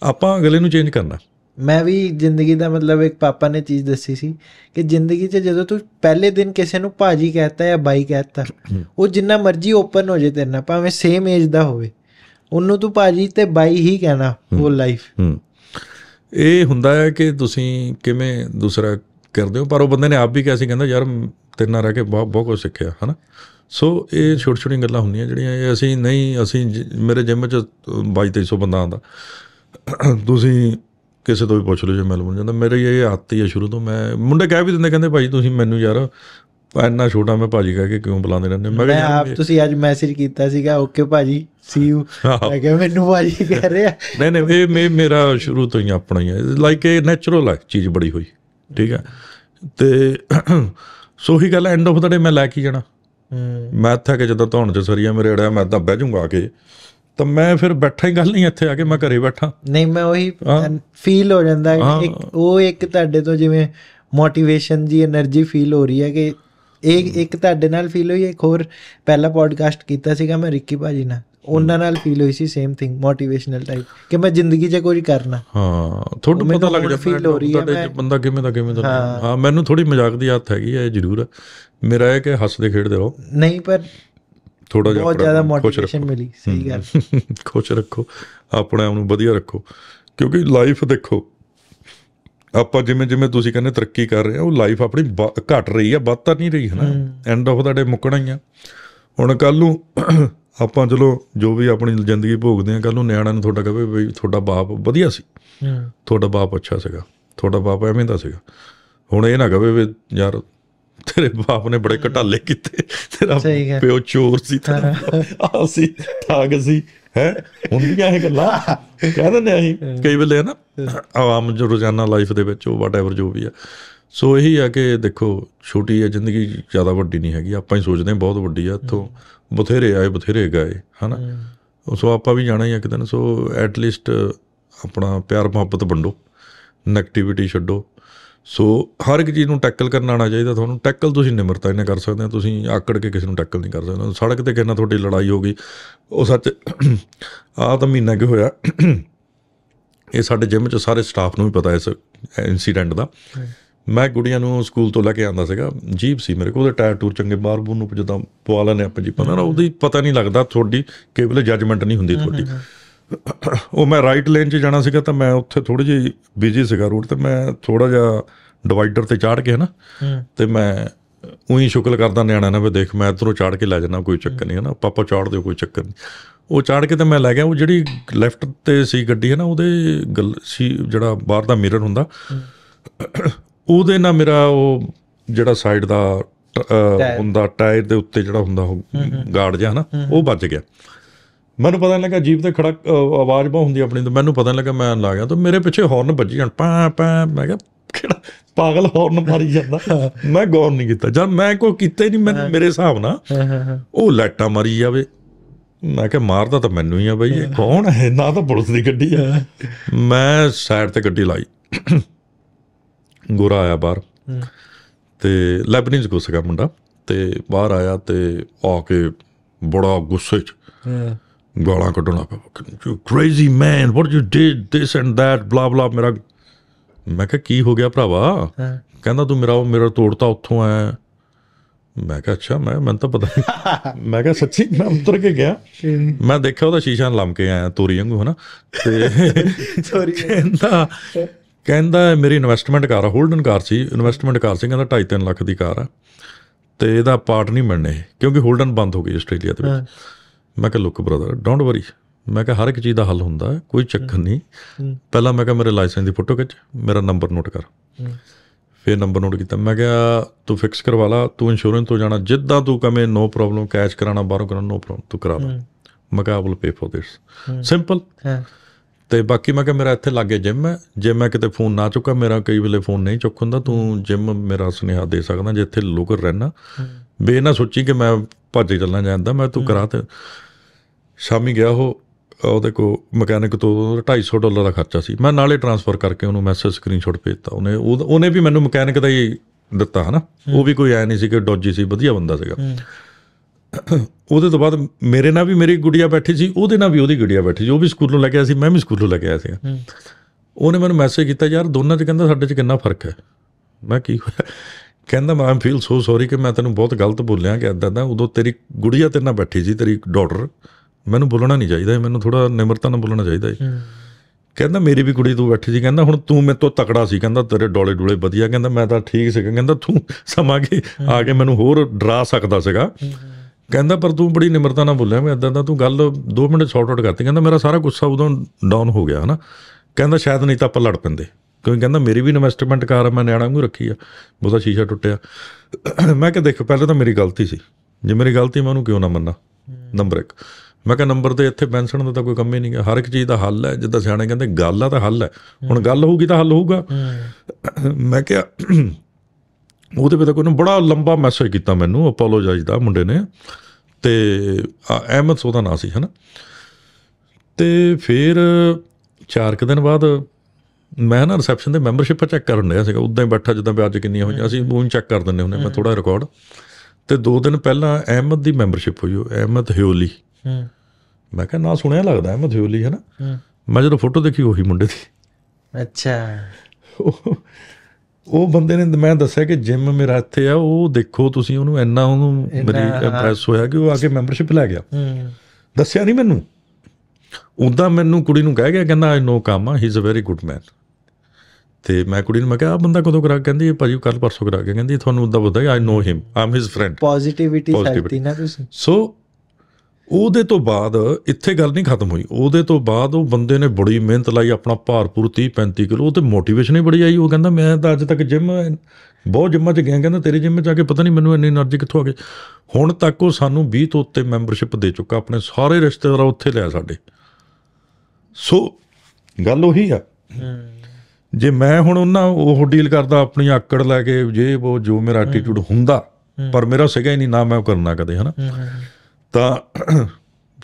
ਆਪਾਂ ਅਗਲੇ ਨੂੰ ਚੇਂਜ ਕਰਨਾ ਮੈਂ ਵੀ ਜ਼ਿੰਦਗੀ ਦਾ ਮਤਲਬ ਇੱਕ ਪਾਪਾ ਨੇ ਚੀਜ਼ ਦੱਸੀ ਸੀ ਕਿ ਜ਼ਿੰਦਗੀ 'ਚ ਜਦੋਂ ਤੂੰ ਪਹਿਲੇ ਦਿਨ ਕਿਸੇ ਨੂੰ ਭਾਜੀ ਕਹਤਾ ਜਾਂ ਬਾਈ ਕਹਤਾ ਉਹ ਜਿੰਨਾ ਮਰਜ਼ੀ ਓਪਨ ਹੋ ਜੇ ਤੇਰੇ ਨਾਲ ਭਾਵੇਂ ਸੇਮ ਏਜ ਦਾ ਹੋਵੇ ਉਹਨੂੰ ਤੂੰ ਭਾਜੀ ਤੇ ਬਾਈ ਹੀ ਕਹਿਣਾ ਉਹ ਲਾਈਫ ਇਹ ਹੁੰਦਾ ਹੈ ਕਿ ਤੁਸੀਂ ਕਿਵੇਂ ਦੂਸਰਾ ਕਰਦੇ ਹੋ ਪਰ ਉਹ ਬੰਦੇ ਨੇ ਆਪ ਵੀ ਕਿਹਾ ਸੀ ਕਹਿੰਦਾ ਯਾਰ ਤੇਰੇ ਨਾਲ ਰਹਿ ਕੇ ਬਹੁਤ ਬਹੁਤ ਕੁਝ ਸਿੱਖਿਆ ਹਨਾ ਸੋ ਇਹ ਛੋਟੀ ਛੋਟੀ ਗੱਲਾਂ ਹੁੰਦੀਆਂ ਜਿਹੜੀਆਂ ਇਹ ਅਸੀਂ ਨਹੀਂ ਅਸੀਂ ਮੇਰੇ ਜਿਮ 'ਚ 22 2300 ਬੰਦਾ ਆਂਦਾ ਤੁਸੀਂ ਕਿਸੇ ਤੋਂ ਵੀ ਪੁੱਛ ਲਓ ਜੇ ਬਣ ਜਾਂਦਾ ਮੇਰੇ ਇਹ ਆਤੀ ਹੀ ਹੈ ਸ਼ੁਰੂ ਤੋਂ ਮੈਂ ਮੁੰਡੇ ਕਹਿ ਵੀ ਦਿੰਦੇ ਕਹਿੰਦੇ ਭਾਈ ਤੁਸੀਂ ਮੈਨੂੰ ਯਾਰ ਇੰਨਾ ਛੋਟਾ ਮੈਂ ਭਾਜੀ ਕਹਿ ਕੇ ਕਿਉਂ ਬੁਲਾਉਂਦੇ ਰਹਿੰਦੇ ਮੈਂ ਕਿਹਾ ਆਪ ਤੁਸੀਂ ਅੱਜ ਮੈਸੇਜ ਕੀਤਾ ਸੀਗਾ ਓਕੇ ਭਾਜੀ ਸੀ ਯੂ ਮੈਂ ਕਿਹਾ ਮੈਨੂੰ ਭਾਜੀ ਕਹਿ ਰਿਹਾ ਨਹੀਂ ਨਹੀਂ ਇਹ ਮੇਰਾ ਸ਼ੁਰੂ ਤੋਂ ਹੀ ਆਪਣਾ ਹੀ ਹੈ ਲਾਈਕ ਇਹ ਨੇਚਰਲ ਹੈ ਚੀਜ਼ ਬੜੀ ਹੋਈ ਠੀਕ ਹੈ ਤੇ ਸੋ ਹੀ ਗੱਲ ਐਂਡ ਆਫ ਦਾ ਡੇ ਮੈਂ ਲੈ ਕੇ ਜਾਣਾ ਮੈਂ ਥੱਕ ਜਦੋਂ ਧੌਣ ਚ ਸਰੀਆ ਮੇਰੇ ਅੜਿਆ ਮੈਂ ਤਾਂ ਬਹਿ ਜਾਊਂਗਾ ਆ ਕੇ ਤਾਂ ਮੈਂ ਫਿਰ ਬੈਠਾ ਹੀ ਗੱਲ ਨਹੀਂ ਇੱਥੇ ਆ ਕੇ ਮੈਂ ਘਰੇ ਬੈਠਾ ਨਹੀਂ ਮੈਂ ਉਹੀ ਫੀਲ ਹੋ ਜਾਂਦਾ ਇੱਕ ਉਹ ਇੱਕ ਤੁਹਾਡੇ ਤੋਂ ਜਿਵੇਂ ਮੋਟੀਵੇਸ਼ਨ ਜੀ એનર્ਜੀ ਫੀਲ ਹੋ ਰਹੀ ਹੈ ਕਿ ਇੱਕ ਇੱਕ ਤੁਹਾਡੇ ਨਾਲ ਫੀਲ ਹੋਈ ਇੱਕ ਹੋਰ ਪਹਿਲਾ ਪੋਡਕਾਸਟ ਕੀਤਾ ਸੀਗਾ ਮੈਂ ਰਿੱਕੀ ਭਾਜੀ ਨਾਲ ਉਹਨਾਂ ਨਾਲ ਫੀਲ ਹੋਈ ਸੀ ਸੇਮ ਥਿੰਗ ਮੋਟੀਵੇਸ਼ਨਲ ਟਾਈਪ ਕਿ ਮੈਂ ਜ਼ਿੰਦਗੀ 'ਚ ਕੁਝ ਕਰਨਾ ਹਾਂ ਤੁਹਾਨੂੰ ਪਤਾ ਲੱਗ ਜਾਂਦਾ ਫੀਲ ਹੋ ਰਹੀ ਹੈ ਮੈਂ ਬੰਦਾ ਕਿਵੇਂ ਦਾ ਕਿਵੇਂ ਦਾ ਹਾਂ ਮੈਨੂੰ ਥੋੜੀ ਮਜ਼ਾਕ ਦੀ ਆਦਤ ਹੈਗੀ ਹੈ ਇਹ ਜ਼ਰੂਰ ਮੇਰਾ ਇਹ ਕਿ ਹੱਸਦੇ ਖੇਡਦੇ ਰਹੋ ਨਹੀਂ ਪਰ ਥੋੜਾ ਜਿਹਾ ਬਹੁਤ ਜ਼ਿਆਦਾ ਮੋਟੀਵੇਸ਼ਨ ਮਿਲੀ ਸਹੀ ਗੱਲ ਖੁਸ਼ ਰੱਖੋ ਆਪਣੇ ਆਪ ਨੂੰ ਵਧੀਆ ਰੱਖੋ ਕਿਉਂਕਿ ਲਾਈਫ ਦੇਖੋ ਆਪਾਂ ਜਿਵੇਂ ਜਿਵੇਂ ਤੁਸੀਂ ਕਹਿੰਦੇ ਤਰੱਕੀ ਕਰ ਰਹੇ ਆ ਉਹ ਲਾਈਫ ਆਪਣੀ ਘਟ ਰਹੀ ਆ ਵੱਧ ਤਾਂ ਨਹੀਂ ਰਹੀ ਹਨਾ ਐਂਡ ਆਫ ਦਾ ਡੇ ਮੁੱਕਣਾ ਹੀ ਆ ਹੁਣ ਕੱਲ ਨੂੰ ਆਪਾਂ ਚਲੋ ਜੋ ਵੀ ਆਪਣੀ ਜ਼ਿੰਦਗੀ ਭੋਗਦੇ ਆ ਕੱਲ ਨੂੰ ਨਿਆਣਾ ਨੂੰ ਤੁਹਾਡਾ ਕਹੇ ਵੀ ਤੁਹਾਡਾ ਬਾਪ ਵਧੀਆ ਸੀ ਤੁਹਾਡਾ ਬਾਪ ਅੱਛਾ ਸੀਗਾ ਤੁਹਾਡਾ ਬਾਪ ਐਵੇਂ ਦਾ ਸੀਗਾ ਹੁਣ ਇਹ ਨਾ ਕਹੇ ਵੀ ਯਾਰ ਤੇਰੇ ਬਾਪ ਨੇ ਬੜੇ ਘਟਾਲੇ ਕੀਤੇ ਤੇਰਾ ਪਿਓ ਚੋਰ ਸੀ ਤੇਰਾ ਆ ਸੀ ਠਾਗ ਸੀ ਹੈ ਹੁੰਦੀਆਂ ਇਹ ਗੱਲਾਂ ਕਹਿੰਦੇ ਨੇ ਅਸੀਂ ਕਈ ਵੇਲੇ ਨਾ ਆਵਾਮ ਜੋ ਰੋਜ਼ਾਨਾ ਲਾਈਫ ਦੇ ਵਿੱਚ ਉਹ ਵਾਟਐਵਰ ਜੋ ਵੀ ਆ ਸੋ ਇਹੀ ਆ ਕਿ ਦੇਖੋ ਛੋਟੀ ਹੈ ਜ਼ਿੰਦਗੀ ਜ਼ਿਆਦਾ ਵੱਡੀ ਨਹੀਂ ਹੈਗੀ ਆਪਾਂ ਹੀ ਸੋਚਦੇ ਬਹੁਤ ਵੱਡੀ ਆ ਇੱਥੋਂ ਬਥੇਰੇ ਆਏ ਬਥੇਰੇ ਗਏ ਹਨਾ ਸੋ ਆਪਾਂ ਵੀ ਜਾਣਾ ਹੀ ਆ ਕਿਤੇ ਨਾ ਸੋ ਐਟ ਲੀਸਟ ਆਪਣਾ ਪਿਆਰ ਮੁਹੱਬਤ ਵੰਡੋ ਨੈਗੇਟਿਵਿਟੀ ਛੱਡੋ ਸੋ ਹਰ ਇੱਕ ਚੀਜ਼ ਨੂੰ ਟੈਕਲ ਕਰਨਾ ਆਣਾ ਚਾਹੀਦਾ ਤੁਹਾਨੂੰ ਟੈਕਲ ਤੁਸੀਂ ਨਿਮਰਤਾ ਇਹਨੇ ਕਰ ਸਕਦੇ ਹੋ ਤੁਸੀਂ ਆਕੜ ਕੇ ਕਿਸੇ ਨੂੰ ਟੈਕਲ ਨਹੀਂ ਕਰ ਸਕਦੇ ਸੜਕ ਤੇ ਕਿੰਨਾ ਤੁਹਾਡੀ ਲੜਾਈ ਹੋ ਗਈ ਉਹ ਸੱਚ ਆ ਤਾਂ ਮਹੀਨਾ ਕਿ ਹੋਇਆ ਇਹ ਸਾਡੇ ਜਿਮ ਚ ਸਾਰੇ ਸਟਾਫ ਨੂੰ ਵੀ ਪਤਾ ਇਸ ਇਨਸੀਡੈਂਟ ਦਾ ਮੈਂ ਗੁੜੀਆਂ ਨੂੰ ਸਕੂਲ ਤੋਂ ਲੈ ਕੇ ਆਂਦਾ ਸੀਗਾ ਜੀਪ ਸੀ ਮੇਰੇ ਕੋਲ ਉਹਦੇ ਟਾਇਰ ਟੂਰ ਚੰਗੇ ਬਾਹਰ ਬੂਰ ਨੂੰ ਜਦੋਂ ਪਵਾ ਲੈਨੇ ਆਪਾਂ ਜੀਪਾਂ ਨਾਲ ਉਹਦੀ ਪਤਾ ਨਹੀਂ ਲੱਗਦਾ ਤੁਹਾਡੀ ਕੇਵਲ ਜੱਜਮੈਂਟ ਨਹੀਂ ਹੁੰਦੀ ਤੁਹਾਡੀ ਉਹ ਮੈਂ ਰਾਈਟ ਲੇਨ 'ਚ ਜਾਣਾ ਸੀਗਾ ਤਾਂ ਮੈਂ ਉੱਥੇ ਥੋੜੀ ਜਿਹੀ ਬਿਜੀ ਸੀਗਾ ਰੋਡ ਤੇ ਮੈਂ ਥੋੜਾ ਜਿਹਾ ਡਿਵਾਈਡਰ ਤੇ ਚਾੜ ਕੇ ਹਨਾ ਤੇ ਮੈਂ ਉਹੀ ਸ਼ੁਕਲ ਕਰਦਾ ਨਿਆਣਾ ਨਾ ਵੀ ਦੇਖ ਮੈਂ ਇਧਰੋਂ ਚਾੜ ਕੇ ਲੈ ਜਾਣਾ ਕੋਈ ਚੱਕਰ ਨਹੀਂ ਹਨਾ ਨਾ ਪਾਪਾ ਚਾੜ ਦਿਓ ਕੋਈ ਚੱਕਰ ਨਹੀਂ ਉਹ ਚਾੜ ਕੇ ਤੇ ਮੈਂ ਲੈ ਗਿਆ ਉਹ ਜਿਹੜੀ ਲੈਫਟ ਤੇ ਸੀ ਗੱਡੀ ਹਨਾ ਉਹਦੇ ਸੀ ਜਿਹੜਾ ਬਾਹਰ ਦਾ ਮਿਰਰ ਹੁੰਦਾ ਉਹਦੇ ਨਾਲ ਮੇਰਾ ਉਹ ਜਿਹੜਾ ਸਾਈਡ ਦਾ ਹੁੰਦਾ ਟਾਇਰ ਦੇ ਉੱਤੇ ਜਿਹੜਾ ਹੁੰਦਾ ਉਹ ਗਾਰਡ ਜਿਹਾ ਹਨਾ ਉਹ ਵੱਜ ਗਿਆ ਮੈਨੂੰ ਪਤਾ ਨਹੀਂ ਲੱਗਾ ਜੀਪ ਤੇ ਖੜਾ ਆਵਾਜ਼ ਬਹੁਤ ਹੁੰਦੀ ਆਪਣੀ ਤਾਂ ਮੈਨੂੰ ਪਤਾ ਨਹੀਂ ਲੱਗਾ ਮੈਂ ਲਾ ਗਿਆ ਤਾਂ ਮੇਰੇ ਪਿੱਛੇ ਹਾਰਨ ਵੱਜੀ ਜਾਣ ਪਾ ਪਾ ਮੈਂ ਕਿਹਾ ਕਿਹੜਾ ਪਾਗਲ ਹਾਰਨ ਮਾਰੀ ਜਾਂਦਾ ਮੈਂ ਗੌਰ ਨਹੀਂ ਕੀਤਾ ਜਦ ਮੈਂ ਕੋਈ ਕੀਤਾ ਹੀ ਨਹੀਂ ਮੈਂ ਮੇਰੇ ਹਿਸਾਬ ਨਾਲ ਉਹ ਲੈਟਾ ਮਾਰੀ ਜਾਵੇ ਮੈਂ ਕਿਹਾ ਮਾਰਦਾ ਤਾਂ ਮੈਨੂੰ ਹੀ ਆ ਬਈ ਇਹ ਕੌਣ ਹੈ ਨਾ ਤਾਂ ਪੁਲਿਸ ਦੀ ਗੱਡੀ ਆ ਮੈਂ ਸਾਈਡ ਤੇ ਗੱਡੀ ਲਾਈ ਗੋਰਾ ਆਇਆ ਬਾਹਰ ਤੇ ਲੈਬਨੀਜ਼ ਦਾ ਮੁੰਡਾ ਤੇ ਬਾਹਰ ਆਇਆ ਤੇ ਆ ਕੇ ਬੜਾ ਗੁੱਸੇ ਚ ਗਾਲਾਂ ਕੱਢਣਾ ਪਿਆ you crazy man what you did this and that blah blah ਮੇਰਾ ਮੈਂ ਕਿਹਾ ਕੀ ਹੋ ਗਿਆ ਭਰਾਵਾ ਕਹਿੰਦਾ ਤੂੰ ਮੇਰਾ ਮੇਰਾ ਤੋੜਤਾ ਉੱਥੋਂ ਐ ਮੈਂ ਕਿਹਾ ਅੱਛਾ ਮੈਂ ਮੈਨੂੰ ਤਾਂ ਪਤਾ ਮੈਂ ਕਿਹਾ ਸੱਚੀ ਮੈਂ ਉਤਰ ਕੇ ਗਿਆ ਮੈਂ ਦੇਖਿਆ ਉਹਦਾ ਸ਼ੀਸ਼ਾ ਲੰਮ ਕੇ ਆਇਆ ਤੋਰੀ ਵਾਂਗੂ ਹਨਾ ਤੇ ਸੌਰੀ ਕਹਿੰਦਾ ਕਹਿੰਦਾ ਮੇਰੀ ਇਨਵੈਸਟਮੈਂਟ ਕਾਰ ਆ ਹੋਲਡਨ ਕਾਰ ਸੀ ਇਨਵੈਸਟਮੈਂਟ ਕਾਰ ਸੀ ਕਹਿੰਦਾ 2.5 3 ਲੱਖ ਦੀ ਕਾਰ ਆ ਤੇ ਇਹਦਾ ਪਾਰਟ ਨਹੀਂ ਮਿਲਨੇ ਕਿਉਂਕਿ ਹੋਲਡਨ ਬੰਦ ਹੋ ਗਈ ਆਸਟ੍ਰੇਲੀਆ ਦੇ ਵਿੱਚ ਮੈਂ ਕਿਹਾ ਲੁੱਕ ਬ੍ਰਦਰ ਡੋਂਟ ਵਰੀ ਮੈਂ ਕਿਹਾ ਹਰ ਇੱਕ ਚੀਜ਼ ਦਾ ਹੱਲ ਹੁੰਦਾ ਕੋਈ ਚੱਕਰ ਨਹੀਂ ਪਹਿਲਾਂ ਮੈਂ ਕਿਹਾ ਮੇਰੇ ਲਾਇਸੈਂਸ ਦੀ ਫੋਟੋ ਖਿੱਚ ਮੇਰਾ ਨੰਬਰ ਨੋਟ ਕਰ ਫਿਰ ਨੰਬਰ ਨੋਟ ਕੀਤਾ ਮੈਂ ਕਿਹਾ ਤੂੰ ਫਿਕਸ ਕਰਵਾ ਲਾ ਤੂੰ ਇੰਸ਼ੋਰੈਂਸ ਤੋਂ ਜਾਣਾ ਜਿੱਦਾਂ ਤੂੰ ਕਮੇ ਨੋ ਪ੍ਰੋਬਲਮ ਕੈਸ਼ ਕਰਾਣਾ ਬਾਹਰੋਂ ਕਰਾਣਾ ਨੋ ਪ੍ਰੋਬਲਮ ਤੂੰ ਕਰਾ ਲਾ ਮੈਂ ਕਿਹਾ ਪੇ ਫੋਰ ਥਿਸ ਸਿੰਪਲ ਤੇ ਬਾਕੀ ਮੈਂ ਕਿਹਾ ਮੇਰਾ ਇੱਥੇ ਲੱਗੇ ਜਿਮ ਹੈ ਜੇ ਮੈਂ ਕਿਤੇ ਫੋਨ ਨਾ ਚੁੱਕਾ ਮੇਰਾ ਕਈ ਵੇਲੇ ਫੋਨ ਨਹੀਂ ਚੁੱਕ ਹੁੰਦਾ ਤੂੰ ਜਿਮ ਮੇਰਾ ਸੁਨੇਹਾ ਦੇ ਸਕਦਾ ਜੇ ਇੱਥੇ ਲੋਕਲ ਰਹਿਣਾ ਬੇ ਨਾ ਸੋਚੀ ਕਿ ਮੈਂ ਭੱਜ ਚੱਲਣਾ ਜਾਂਦਾ ਮੈਂ ਤੂੰ ਕਰਾ ਤੇ ਸ਼ਾਮੀ ਗਿਆ ਉਹ ਉਹਦੇ ਕੋ ਮਕੈਨਿਕ ਤੋਂ 250 ਡਾਲਰ ਦਾ ਖਰਚਾ ਸੀ ਮੈਂ ਨਾਲੇ ਟ੍ਰਾਂਸਫਰ ਕਰਕੇ ਉਹਨੂੰ ਮੈਸੇਜ ਸਕਰੀਨਸ਼ਾਟ ਭੇਜਤਾ ਉਹਨੇ ਉਹਨੇ ਵੀ ਮੈਨੂੰ ਮਕੈਨਿਕ ਦਾ ਹੀ ਦਿੱਤਾ ਹਨਾ ਉਹ ਵੀ ਕੋਈ ਐ ਨਹੀਂ ਸੀ ਕਿ ਡੋਜੀ ਸੀ ਵਧੀਆ ਬੰਦਾ ਸੀਗਾ ਉਹਦੇ ਤੋਂ ਬਾਅਦ ਮੇਰੇ ਨਾਲ ਵੀ ਮੇਰੀ ਗੁੜੀਆ ਬੈਠੀ ਸੀ ਉਹਦੇ ਨਾਲ ਵੀ ਉਹਦੀ ਗੁੜੀਆ ਬੈਠੀ ਸੀ ਉਹ ਵੀ ਸਕੂਲੋਂ ਲੈ ਕੇ ਆਇਆ ਸੀ ਮੈਂ ਵੀ ਸਕੂਲੋਂ ਲੈ ਕੇ ਆਇਆ ਸੀ ਉਹਨੇ ਮੈਨੂੰ ਮੈਸੇਜ ਕੀਤਾ ਯਾਰ ਦੋਨਾਂ 'ਚ ਕਹਿੰਦਾ ਸਾਡੇ 'ਚ ਕਿੰਨਾ ਫਰਕ ਹੈ ਮੈਂ ਕੀ ਹੋਇਆ ਕਹਿੰਦਾ ਮੈਂ ਫੀਲ ਸੋ ਸੌਰੀ ਕਿ ਮੈਂ ਤੈਨੂੰ ਬਹੁਤ ਗਲਤ ਬੋਲਿਆ ਕਿ ਐਦਾਂ ਦਾ ਉਦੋਂ ਤੇਰੀ ਗੁੜੀਆ ਤੇਰੇ ਨਾਲ ਬੈਠੀ ਸੀ ਤੇਰੀ ਡਾਟਰ ਮੈਨੂੰ ਬੋਲਣਾ ਨਹੀਂ ਚਾਹੀਦਾ ਮੈਨੂੰ ਥੋੜਾ ਨਿਮਰਤਾ ਨਾਲ ਬੋਲਣਾ ਚਾਹੀਦਾ ਹੈ ਕਹਿੰਦਾ ਮੇਰੀ ਵੀ ਕੁੜੀ ਤੂੰ ਬੈਠੀ ਸੀ ਕਹਿੰਦਾ ਹੁਣ ਤੂੰ ਮੇਰੇ ਤੋਂ ਤਕੜਾ ਸੀ ਕਹਿੰਦਾ ਤੇਰੇ ਡੋਲੇ ਡੂਲੇ ਵਧੀਆ ਕਹਿੰਦਾ ਮੈਂ ਤਾਂ ਠੀਕ ਸੀ ਕਹਿੰਦਾ ਤੂੰ ਸਮਾ ਕੇ ਆ ਕੇ ਮੈਨੂੰ ਹੋਰ ਡਰਾ ਸਕਦਾ ਸੀਗਾ ਕਹਿੰਦਾ ਪਰ ਤੂੰ ਬੜੀ ਨਿਮਰਤਾ ਨਾਲ ਬੋਲਿਆ ਮੈਂ ਐਦਾਂ ਦਾ ਤੂੰ ਗੱਲ 2 ਮਿੰਟ ਸ਼ਾਰਟ ਆਊਟ ਕਰਤੀ ਕਹਿੰਦਾ ਮੇਰਾ ਸਾਰਾ ਗੁੱਸਾ ਉਦੋਂ ਡਾਊਨ ਹੋ ਗਿਆ ਹਨਾ ਕਹਿੰਦਾ ਸ਼ਾਇਦ ਨਹੀਂ ਤਾਂ ਆਪਾਂ ਲੜ ਪੈਂਦੇ ਕੋਈ ਕਹਿੰਦਾ ਮੇਰੀ ਵੀ ਇਨਵੈਸਟਮੈਂਟ ਕਾਰ ਮੈਂ ਨਿਆਣਾ ਨੂੰ ਰੱਖੀ ਆ ਉਹਦਾ ਸ਼ੀਸ਼ਾ ਟੁੱਟਿਆ ਮੈਂ ਕਿਹਾ ਦੇਖ ਪਹਿਲਾਂ ਤਾਂ ਮੇਰੀ ਗਲਤੀ ਸੀ ਜੇ ਮੇਰੀ ਗਲਤੀ ਮੈਂ ਉਹਨੂੰ ਕਿਉਂ ਨਾ ਮੰਨਾਂ ਨੰਬਰ 1 ਮੈਂ ਕਿਹਾ ਨੰਬਰ ਤੇ ਇੱਥੇ ਪੈਨਸ਼ਨ ਦਾ ਤਾਂ ਕੋਈ ਕੰਮ ਹੀ ਨਹੀਂ ਹੈ ਹਰ ਇੱਕ ਚੀਜ਼ ਦਾ ਹੱਲ ਹੈ ਜਿੱਦਾਂ ਸਿਆਣੇ ਕਹਿੰਦੇ ਗੱਲ ਆ ਤਾਂ ਹੱਲ ਹੈ ਹੁਣ ਗੱਲ ਹੋਊਗੀ ਤਾਂ ਹੱਲ ਹੋਊਗਾ ਮੈਂ ਕਿਹਾ ਉਹਦੇ ਵੀ ਤਾਂ ਕੋਈ ਨਾ ਬੜਾ ਲੰਬਾ ਮੈਸੇਜ ਕੀਤਾ ਮੈਨੂੰ ਅਪੋਲੋਜਾਈਜ਼ ਦਾ ਮੁੰਡੇ ਨੇ ਤੇ ਅਹਿਮਦ ਸੋਦਾ ਨਾਂ ਸੀ ਹਨਾ ਤੇ ਫਿਰ 4 ਦਿਨ ਬਾਅਦ ਮੈਂ ਨਾ ਰਿਸੈਪਸ਼ਨ ਤੇ ਮੈਂਬਰਸ਼ਿਪ ਚੈੱਕ ਕਰਨ ਰਿਹਾ ਸੀਗਾ ਉਦਾਂ ਹੀ ਬੈਠਾ ਜਿੱਦਾਂ ਵੀ ਅੱਜ ਕਿੰਨੀਆਂ ਹੋਈਆਂ ਅਸੀਂ ਬੂਨ ਚੈੱਕ ਕਰ ਦਿੰਦੇ ਹੁੰਦੇ ਮੈਂ ਥੋੜਾ ਰਿਕਾਰਡ ਤੇ 2 ਦਿਨ ਪਹਿਲਾਂ ਅਹਿਮਦ ਦੀ ਮੈਂਬਰਸ਼ਿਪ ਹੋਈ ਉਹ ਅਹਿਮਦ ਹਿਓਲੀ ਹੂੰ ਮੈਂ ਕਿਹਾ ਨਾ ਸੁਣਿਆ ਲੱਗਦਾ ਅਹਿਮਦ ਹਿਓਲੀ ਹੈ ਨਾ ਮੈਂ ਜਦੋਂ ਫੋਟੋ ਦੇਖੀ ਉਹੀ ਮੁੰਡੇ ਦੀ ਅੱਛਾ ਉਹ ਬੰਦੇ ਨੇ ਮੈਂ ਦੱਸਿਆ ਕਿ ਜਿਮ ਮੇਰਾ ਇੱਥੇ ਆ ਉਹ ਦੇਖੋ ਤੁਸੀਂ ਉਹਨੂੰ ਇੰਨਾ ਉਹਨੂੰ ਮੇਰੀ ਇੰਪ੍ਰੈਸ ਹੋਇਆ ਕਿ ਉਹ ਆ ਕੇ ਮੈਂਬਰਸ਼ਿਪ ਲੈ ਗਿਆ ਦੱਸਿਆ ਨਹੀਂ ਮੈਨੂੰ ਉਦਾਂ ਮੈਨੂੰ ਕੁੜੀ ਨੂੰ ਕਹਿ ਗਿਆ ਕਹਿੰਦਾ I know Kama he is a very good man ਤੇ ਮੈਂ ਕੁੜੀ ਨੂੰ ਮੈਂ ਕਿਹਾ ਆ ਬੰਦਾ ਕਦੋਂ ਕਰਾ ਕਹਿੰਦੀ ਇਹ ਭਾਜੀ ਕੱਲ ਪਰਸੋਂ ਕਰਾ ਕੇ ਕਹਿੰਦੀ ਤੁਹਾਨੂੰ ਉਦਾਂ ਪਤਾ ਆਈ ਨੋ ਹਿਮ ਆਮ ਹਿਸ ਫਰੈਂਡ ਪੋਜ਼ਿਟਿਵਿਟੀ ਸਾਈਟੀ ਨਾ ਤੁਸੀਂ ਸੋ ਉਹਦੇ ਤੋਂ ਬਾਅਦ ਇੱਥੇ ਗੱਲ ਨਹੀਂ ਖਤਮ ਹੋਈ ਉਹਦੇ ਤੋਂ ਬਾਅਦ ਉਹ ਬੰਦੇ ਨੇ ਬੜੀ ਮਿਹਨਤ ਲਾਈ ਆਪਣਾ ਭਾਰਪੁਰ 30 35 ਕਿਲੋ ਤੇ ਮੋਟੀਵੇਸ਼ਨ ਹੀ ਬੜੀ ਆਈ ਉਹ ਕਹਿੰਦਾ ਮੈਂ ਤਾਂ ਅੱਜ ਤੱਕ ਜਿਮ ਬਹੁਤ ਜਿੰਮਾਂ 'ਚ ਗਿਆ ਕਹਿੰਦਾ ਤੇਰੇ ਜਿੰਮ 'ਚ ਆ ਕੇ ਪਤਾ ਨਹੀਂ ਮੈਨੂੰ ਇੰਨੀ એનર્ਜੀ ਕਿੱਥੋਂ ਆ ਗਈ ਹੁਣ ਤੱਕ ਉਹ ਸਾਨੂੰ 20 ਤੋਂ ਉੱਤੇ ਮੈਂਬਰਸ਼ਿਪ ਦੇ ਚੁੱਕਾ ਆਪਣੇ ਸਾਰੇ ਰਿਸ਼ਤੇਦਾਰ ਉੱਥੇ ਲਿਆ ਸਾਡੇ ਸੋ ਗੱਲ ਉਹੀ ਆ ਜੇ ਮੈਂ ਹੁਣ ਉਹਨਾਂ ਉਹ ਡੀਲ ਕਰਦਾ ਆਪਣੀ ਆਕੜ ਲੈ ਕੇ ਜੇ ਉਹ ਜੋ ਮੇਰਾ ਐਟੀਟਿਊਡ ਹੁੰਦਾ ਪਰ ਮੇਰਾ ਸਿਗਾ ਹੀ ਨਹੀਂ ਨਾ ਮੈਂ ਕਰਨਾ ਕਦੇ ਹਨਾ ਤਾਂ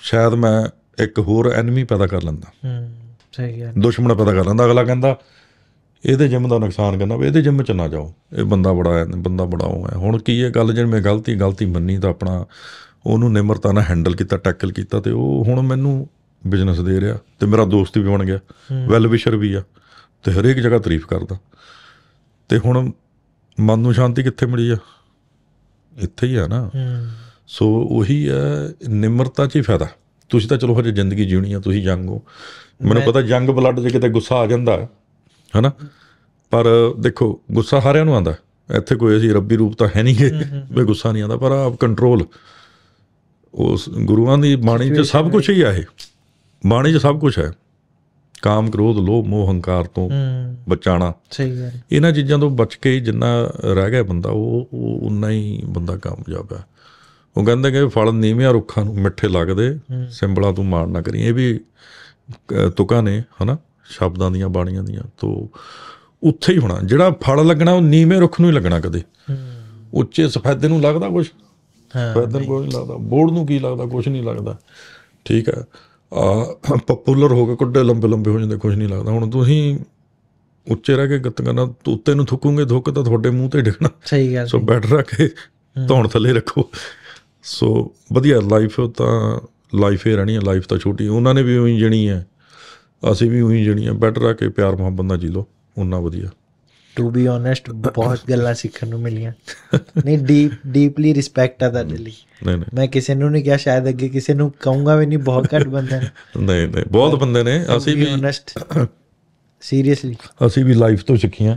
ਸ਼ਾਇਦ ਮੈਂ ਇੱਕ ਹੋਰ ਐਨਮੀ ਪੈਦਾ ਕਰ ਲੈਂਦਾ ਹੂੰ ਸਹੀ ਗੱਲ ਦੁਸ਼ਮਣ ਪੈਦਾ ਕਰ ਲੈਂਦਾ ਅਗਲਾ ਕਹਿੰਦਾ ਇਹਦੇ ਜਿੰਮ ਦਾ ਨੁਕਸਾਨ ਕਰਨਾ ਵੀ ਇਹਦੇ ਜਿੰਮ ਚ ਨਾ ਜਾਓ ਇਹ ਬੰਦਾ ਬੜਾ ਹੈ ਬੰਦਾ ਬੜਾ ਹੋਇਆ ਹੈ ਹੁਣ ਕੀ ਇਹ ਗੱਲ ਜਿਹੜੀ ਮੈਂ ਗਲਤੀ ਗਲਤੀ ਮੰਨੀ ਤਾਂ ਆਪਣਾ ਉਹਨੂੰ ਨਿਮਰਤਾ ਨਾਲ ਹੈਂਡਲ ਕੀਤਾ ਟੈਕਲ ਕੀਤਾ ਤੇ ਉਹ ਹੁਣ ਮੈਨੂੰ ਬਿਜ਼ਨਸ ਦੇ ਰਿਹਾ ਤੇ ਮੇਰਾ ਦੋਸਤ ਵੀ ਬਣ ਗਿਆ ਵੈਲ ਵਿਸ਼ਰ ਵੀ ਆ ਤੇ ਹਰੇਕ ਜਗ੍ਹਾ ਤਾਰੀਫ ਕਰਦਾ ਤੇ ਹੁਣ ਮਨ ਨੂੰ ਸ਼ਾਂਤੀ ਕਿੱਥੇ ਮਿਲੀ ਆ ਇੱਥੇ ਹੀ ਆ ਨਾ ਸੋ ਉਹੀ ਹੈ ਨਿਮਰਤਾ 'ਚ ਹੀ ਫਾਇਦਾ ਤੁਸੀਂ ਤਾਂ ਚਲੋ ਹਜੇ ਜ਼ਿੰਦਗੀ ਜੀਣੀ ਆ ਤੁਸੀਂ ਜੰਗ ਹੋ ਮੈਨੂੰ ਪਤਾ ਜੰਗ ਬਲੱਡ 'ਚ ਕਿਤੇ ਗੁੱਸਾ ਆ ਜਾਂਦਾ ਹੈ ਹਨਾ ਪਰ ਦੇਖੋ ਗੁੱਸਾ ਸਾਰਿਆਂ ਨੂੰ ਆਂਦਾ ਇੱਥੇ ਕੋਈ ਅਸੀਂ ਰੱਬੀ ਰੂਪ ਤਾਂ ਹੈ ਨਹੀਂ ਕਿ ਬੇ ਗੁੱਸਾ ਨਹੀਂ ਆਂਦਾ ਪਰ ਆਪ ਕੰਟਰੋਲ ਉਸ ਗੁਰੂਆਂ ਦੀ ਬਾਣੀ 'ਚ ਸਭ ਕੁਝ ਹੀ ਆ ਇਹ ਬਾਣੀ 'ਚ ਸਭ ਕੁਝ ਹੈ ਕਾਮ ਕ੍ਰੋਧ ਲੋਭ ਮੋਹ ਹੰਕਾਰ ਤੋਂ ਬਚਾਣਾ ਸਹੀ ਗੱਲ ਇਹਨਾਂ ਚੀਜ਼ਾਂ ਤੋਂ ਬਚ ਕੇ ਜਿੰਨਾ ਰਹਿ ਗਿਆ ਬੰਦਾ ਉਹ ਉਹ ਉਨਾ ਹੀ ਬੰਦਾ ਕਾਮਯਾਬ ਹੈ ਉਹ ਕਹਿੰਦੇ ਕਿ ਫਲ ਨੀਵੇਂ ਰੁੱਖਾਂ ਨੂੰ ਮਿੱਠੇ ਲੱਗਦੇ ਸਿੰਬਲਾਂ ਤੋਂ ਮਾਰ ਨਾ ਕਰੀ ਇਹ ਵੀ ਤੁਕਾਂ ਨੇ ਹਨਾ ਸ਼ਬਦਾਂ ਦੀਆਂ ਬਾਣੀਆਂ ਦੀਆਂ ਤੋਂ ਉੱਥੇ ਹੀ ਹੋਣਾ ਜਿਹੜਾ ਫਲ ਲੱਗਣਾ ਉਹ ਨੀਵੇਂ ਰੁੱਖ ਨੂੰ ਹੀ ਲੱਗਣਾ ਕਦੇ ਉੱਚੇ ਸਫੈਦੇ ਨੂੰ ਲੱਗਦਾ ਕੁਝ ਹਾਂ ਸਫੈਦੇ ਨੂੰ ਕੋਈ ਨਹੀਂ ਲੱਗਦਾ ਬੋੜ ਨੂੰ ਕੀ ਲੱਗਦਾ ਕੁਝ ਨਹੀਂ ਲੱਗਦਾ ਠੀਕ ਹੈ ਪਪੂਲਰ ਹੋ ਕੇ ਕੁੱਡੇ ਲੰਬੇ ਲੰਬੇ ਹੋ ਜਾਂਦੇ ਕੁਝ ਨਹੀਂ ਲੱਗਦਾ ਹੁਣ ਤੁਸੀਂ ਉੱਚੇ ਰਹਿ ਕੇ ਗੱਤ ਕਰਨਾ ਤੋਤੇ ਨੂੰ ਥੁੱਕੂਗੇ ਧੁੱਕ ਤਾਂ ਤੁਹਾਡੇ ਮੂੰਹ ਤੇ ਡਿੱਗਣਾ ਸਹੀ ਗੱਲ ਸੋ ਬੈਠ ਰੱਖ ਕੇ ਧੌਣ ਥੱਲੇ ਰੱਖੋ ਸੋ ਵਧੀਆ ਲਾਈਫ ਤਾਂ ਲਾਈਫ ਹੀ ਰਹਿਣੀ ਹੈ ਲਾਈਫ ਤਾਂ ਛੋਟੀ ਉਹਨਾਂ ਨੇ ਵੀ ਉਹੀ ਜਣੀ ਹੈ ਅਸੀਂ ਵੀ ਉਹੀ ਜਣੀ ਹੈ ਬੈਠ ਰਹਿ ਕੇ ਪਿਆਰ ਮੁਹੱਬਤ ਨਾਲ ਜੀ ਲੋ ਉਹਨਾਂ ਵਧੀਆ ਟੂ ਬੀ ਓਨੈਸਟ ਬਹੁਤ ਗੱਲਾਂ ਸਿੱਖਣ ਨੂੰ ਮਿਲੀਆਂ ਨਹੀਂ ਡੀਪ ਡੀਪਲੀ ਰਿਸਪੈਕਟ ਆ ਤੁਹਾਡੇ ਲਈ ਨਹੀਂ ਨਹੀਂ ਮੈਂ ਕਿਸੇ ਨੂੰ ਨਹੀਂ ਕਿਹਾ ਸ਼ਾਇਦ ਅੱਗੇ ਕਿਸੇ ਨੂੰ ਕਹੂੰਗਾ ਵੀ ਨਹੀਂ ਬਹੁਤ ਘੱਟ ਬੰਦੇ ਨੇ ਨਹੀਂ ਨਹੀਂ ਬਹੁਤ ਬੰਦੇ ਨੇ ਅਸੀਂ ਵੀ ਓਨੈਸਟ ਸੀਰੀਅਸਲੀ ਅਸੀਂ ਵੀ ਲਾਈਫ ਤੋਂ ਸਿੱਖੀਆਂ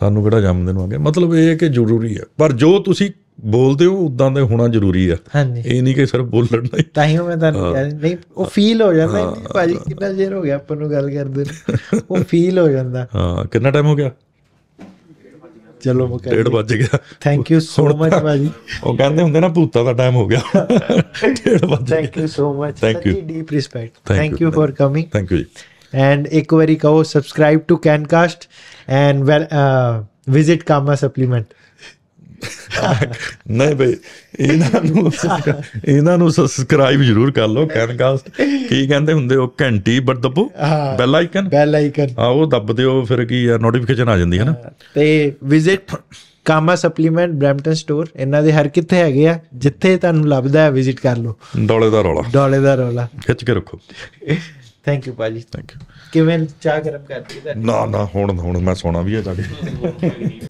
ਸਾਨੂੰ ਕਿਹੜਾ ਜੰਮਦਿਨ ਆ ਗਿਆ ਮਤਲਬ ਇਹ ਹੈ ਕਿ ਜ਼ਰੂਰੀ ਹੈ ਪਰ ਜੋ ਤੁਸੀਂ ਬੋਲਦੇ ਹੋ ਉਦਾਂ ਦੇ ਹੋਣਾ ਜ਼ਰੂਰੀ ਆ ਇਹ ਨਹੀਂ ਕਿ ਸਿਰਫ ਬੋਲਣ ਲਈ ਤਾਂ ਹੀ ਮੈਂ ਤਾਂ ਨਹੀਂ ਉਹ ਫੀਲ ਹੋ ਜਾਂਦਾ ਭਾਜੀ ਕਿੰਨਾ ਜੇਰ ਹੋ ਗਿਆ ਆਪਾਂ ਨੂੰ ਗੱਲ ਕਰਦੇ ਉਹ ਫੀਲ ਹੋ ਜਾਂਦਾ ਹਾਂ ਕਿੰਨਾ ਟਾਈਮ ਹੋ ਗਿਆ ਚਲੋ ਮੈਂ ਡੇਢ ਵੱਜ ਗਿਆ ਥੈਂਕ ਯੂ ਸੋ ਮਚ ਭਾਜੀ ਉਹ ਕਹਿੰਦੇ ਹੁੰਦੇ ਨਾ ਭੂਤਾਂ ਦਾ ਟਾਈਮ ਹੋ ਗਿਆ ਡੇਢ ਵੱਜ thank you so much thank you deep respect thank you for coming thank you ji and ਇੱਕ ਵਾਰੀ ਕਹੋ subscribe to Kancast and visit Kama supplement ਨਹੀਂ ਬਈ ਇਹਨਾਂ ਨੂੰ ਇਹਨਾਂ ਨੂੰ ਸਬਸਕ੍ਰਾਈਬ ਜਰੂਰ ਕਰ ਲਓ ਕੈਨਕਾਸਟ ਕੀ ਕਹਿੰਦੇ ਹੁੰਦੇ ਉਹ ਘੰਟੀ ਬਟ ਦਬੋ ਬੈਲ ਆਈਕਨ ਬੈਲ ਆਈਕਨ ਹਾਂ ਉਹ ਦਬ ਦਿਓ ਫਿਰ ਕੀ ਆ ਨੋਟੀਫਿਕੇਸ਼ਨ ਆ ਜਾਂਦੀ ਹੈ ਨਾ ਤੇ visit Kama supplement Brampton store ਇਹਨਾਂ ਦੇ ਹਰ ਕਿੱਥੇ ਹੈਗੇ ਆ ਜਿੱਥੇ ਤੁਹਾਨੂੰ ਲੱਭਦਾ ਹੈ ਵਿਜ਼ਿਟ ਕਰ ਲਓ ਡੋਲੇ ਦਾ ਰੋਲਾ ਡੋਲੇ ਦਾ ਰੋਲਾ ਖਿੱਚ ਕੇ ਰੱਖੋ ਥੈਂਕ ਯੂ ਪਾਜੀ ਥੈਂਕ ਯੂ ਕਿਵੇਂ ਚਾਹ ਗਰਮ ਹੈ ਨਾ ਨਾ ਹੁਣ ਹੁਣ ਮੈਂ ਸੋਣਾ ਵੀ ਹੈ ਜਾ ਕੇ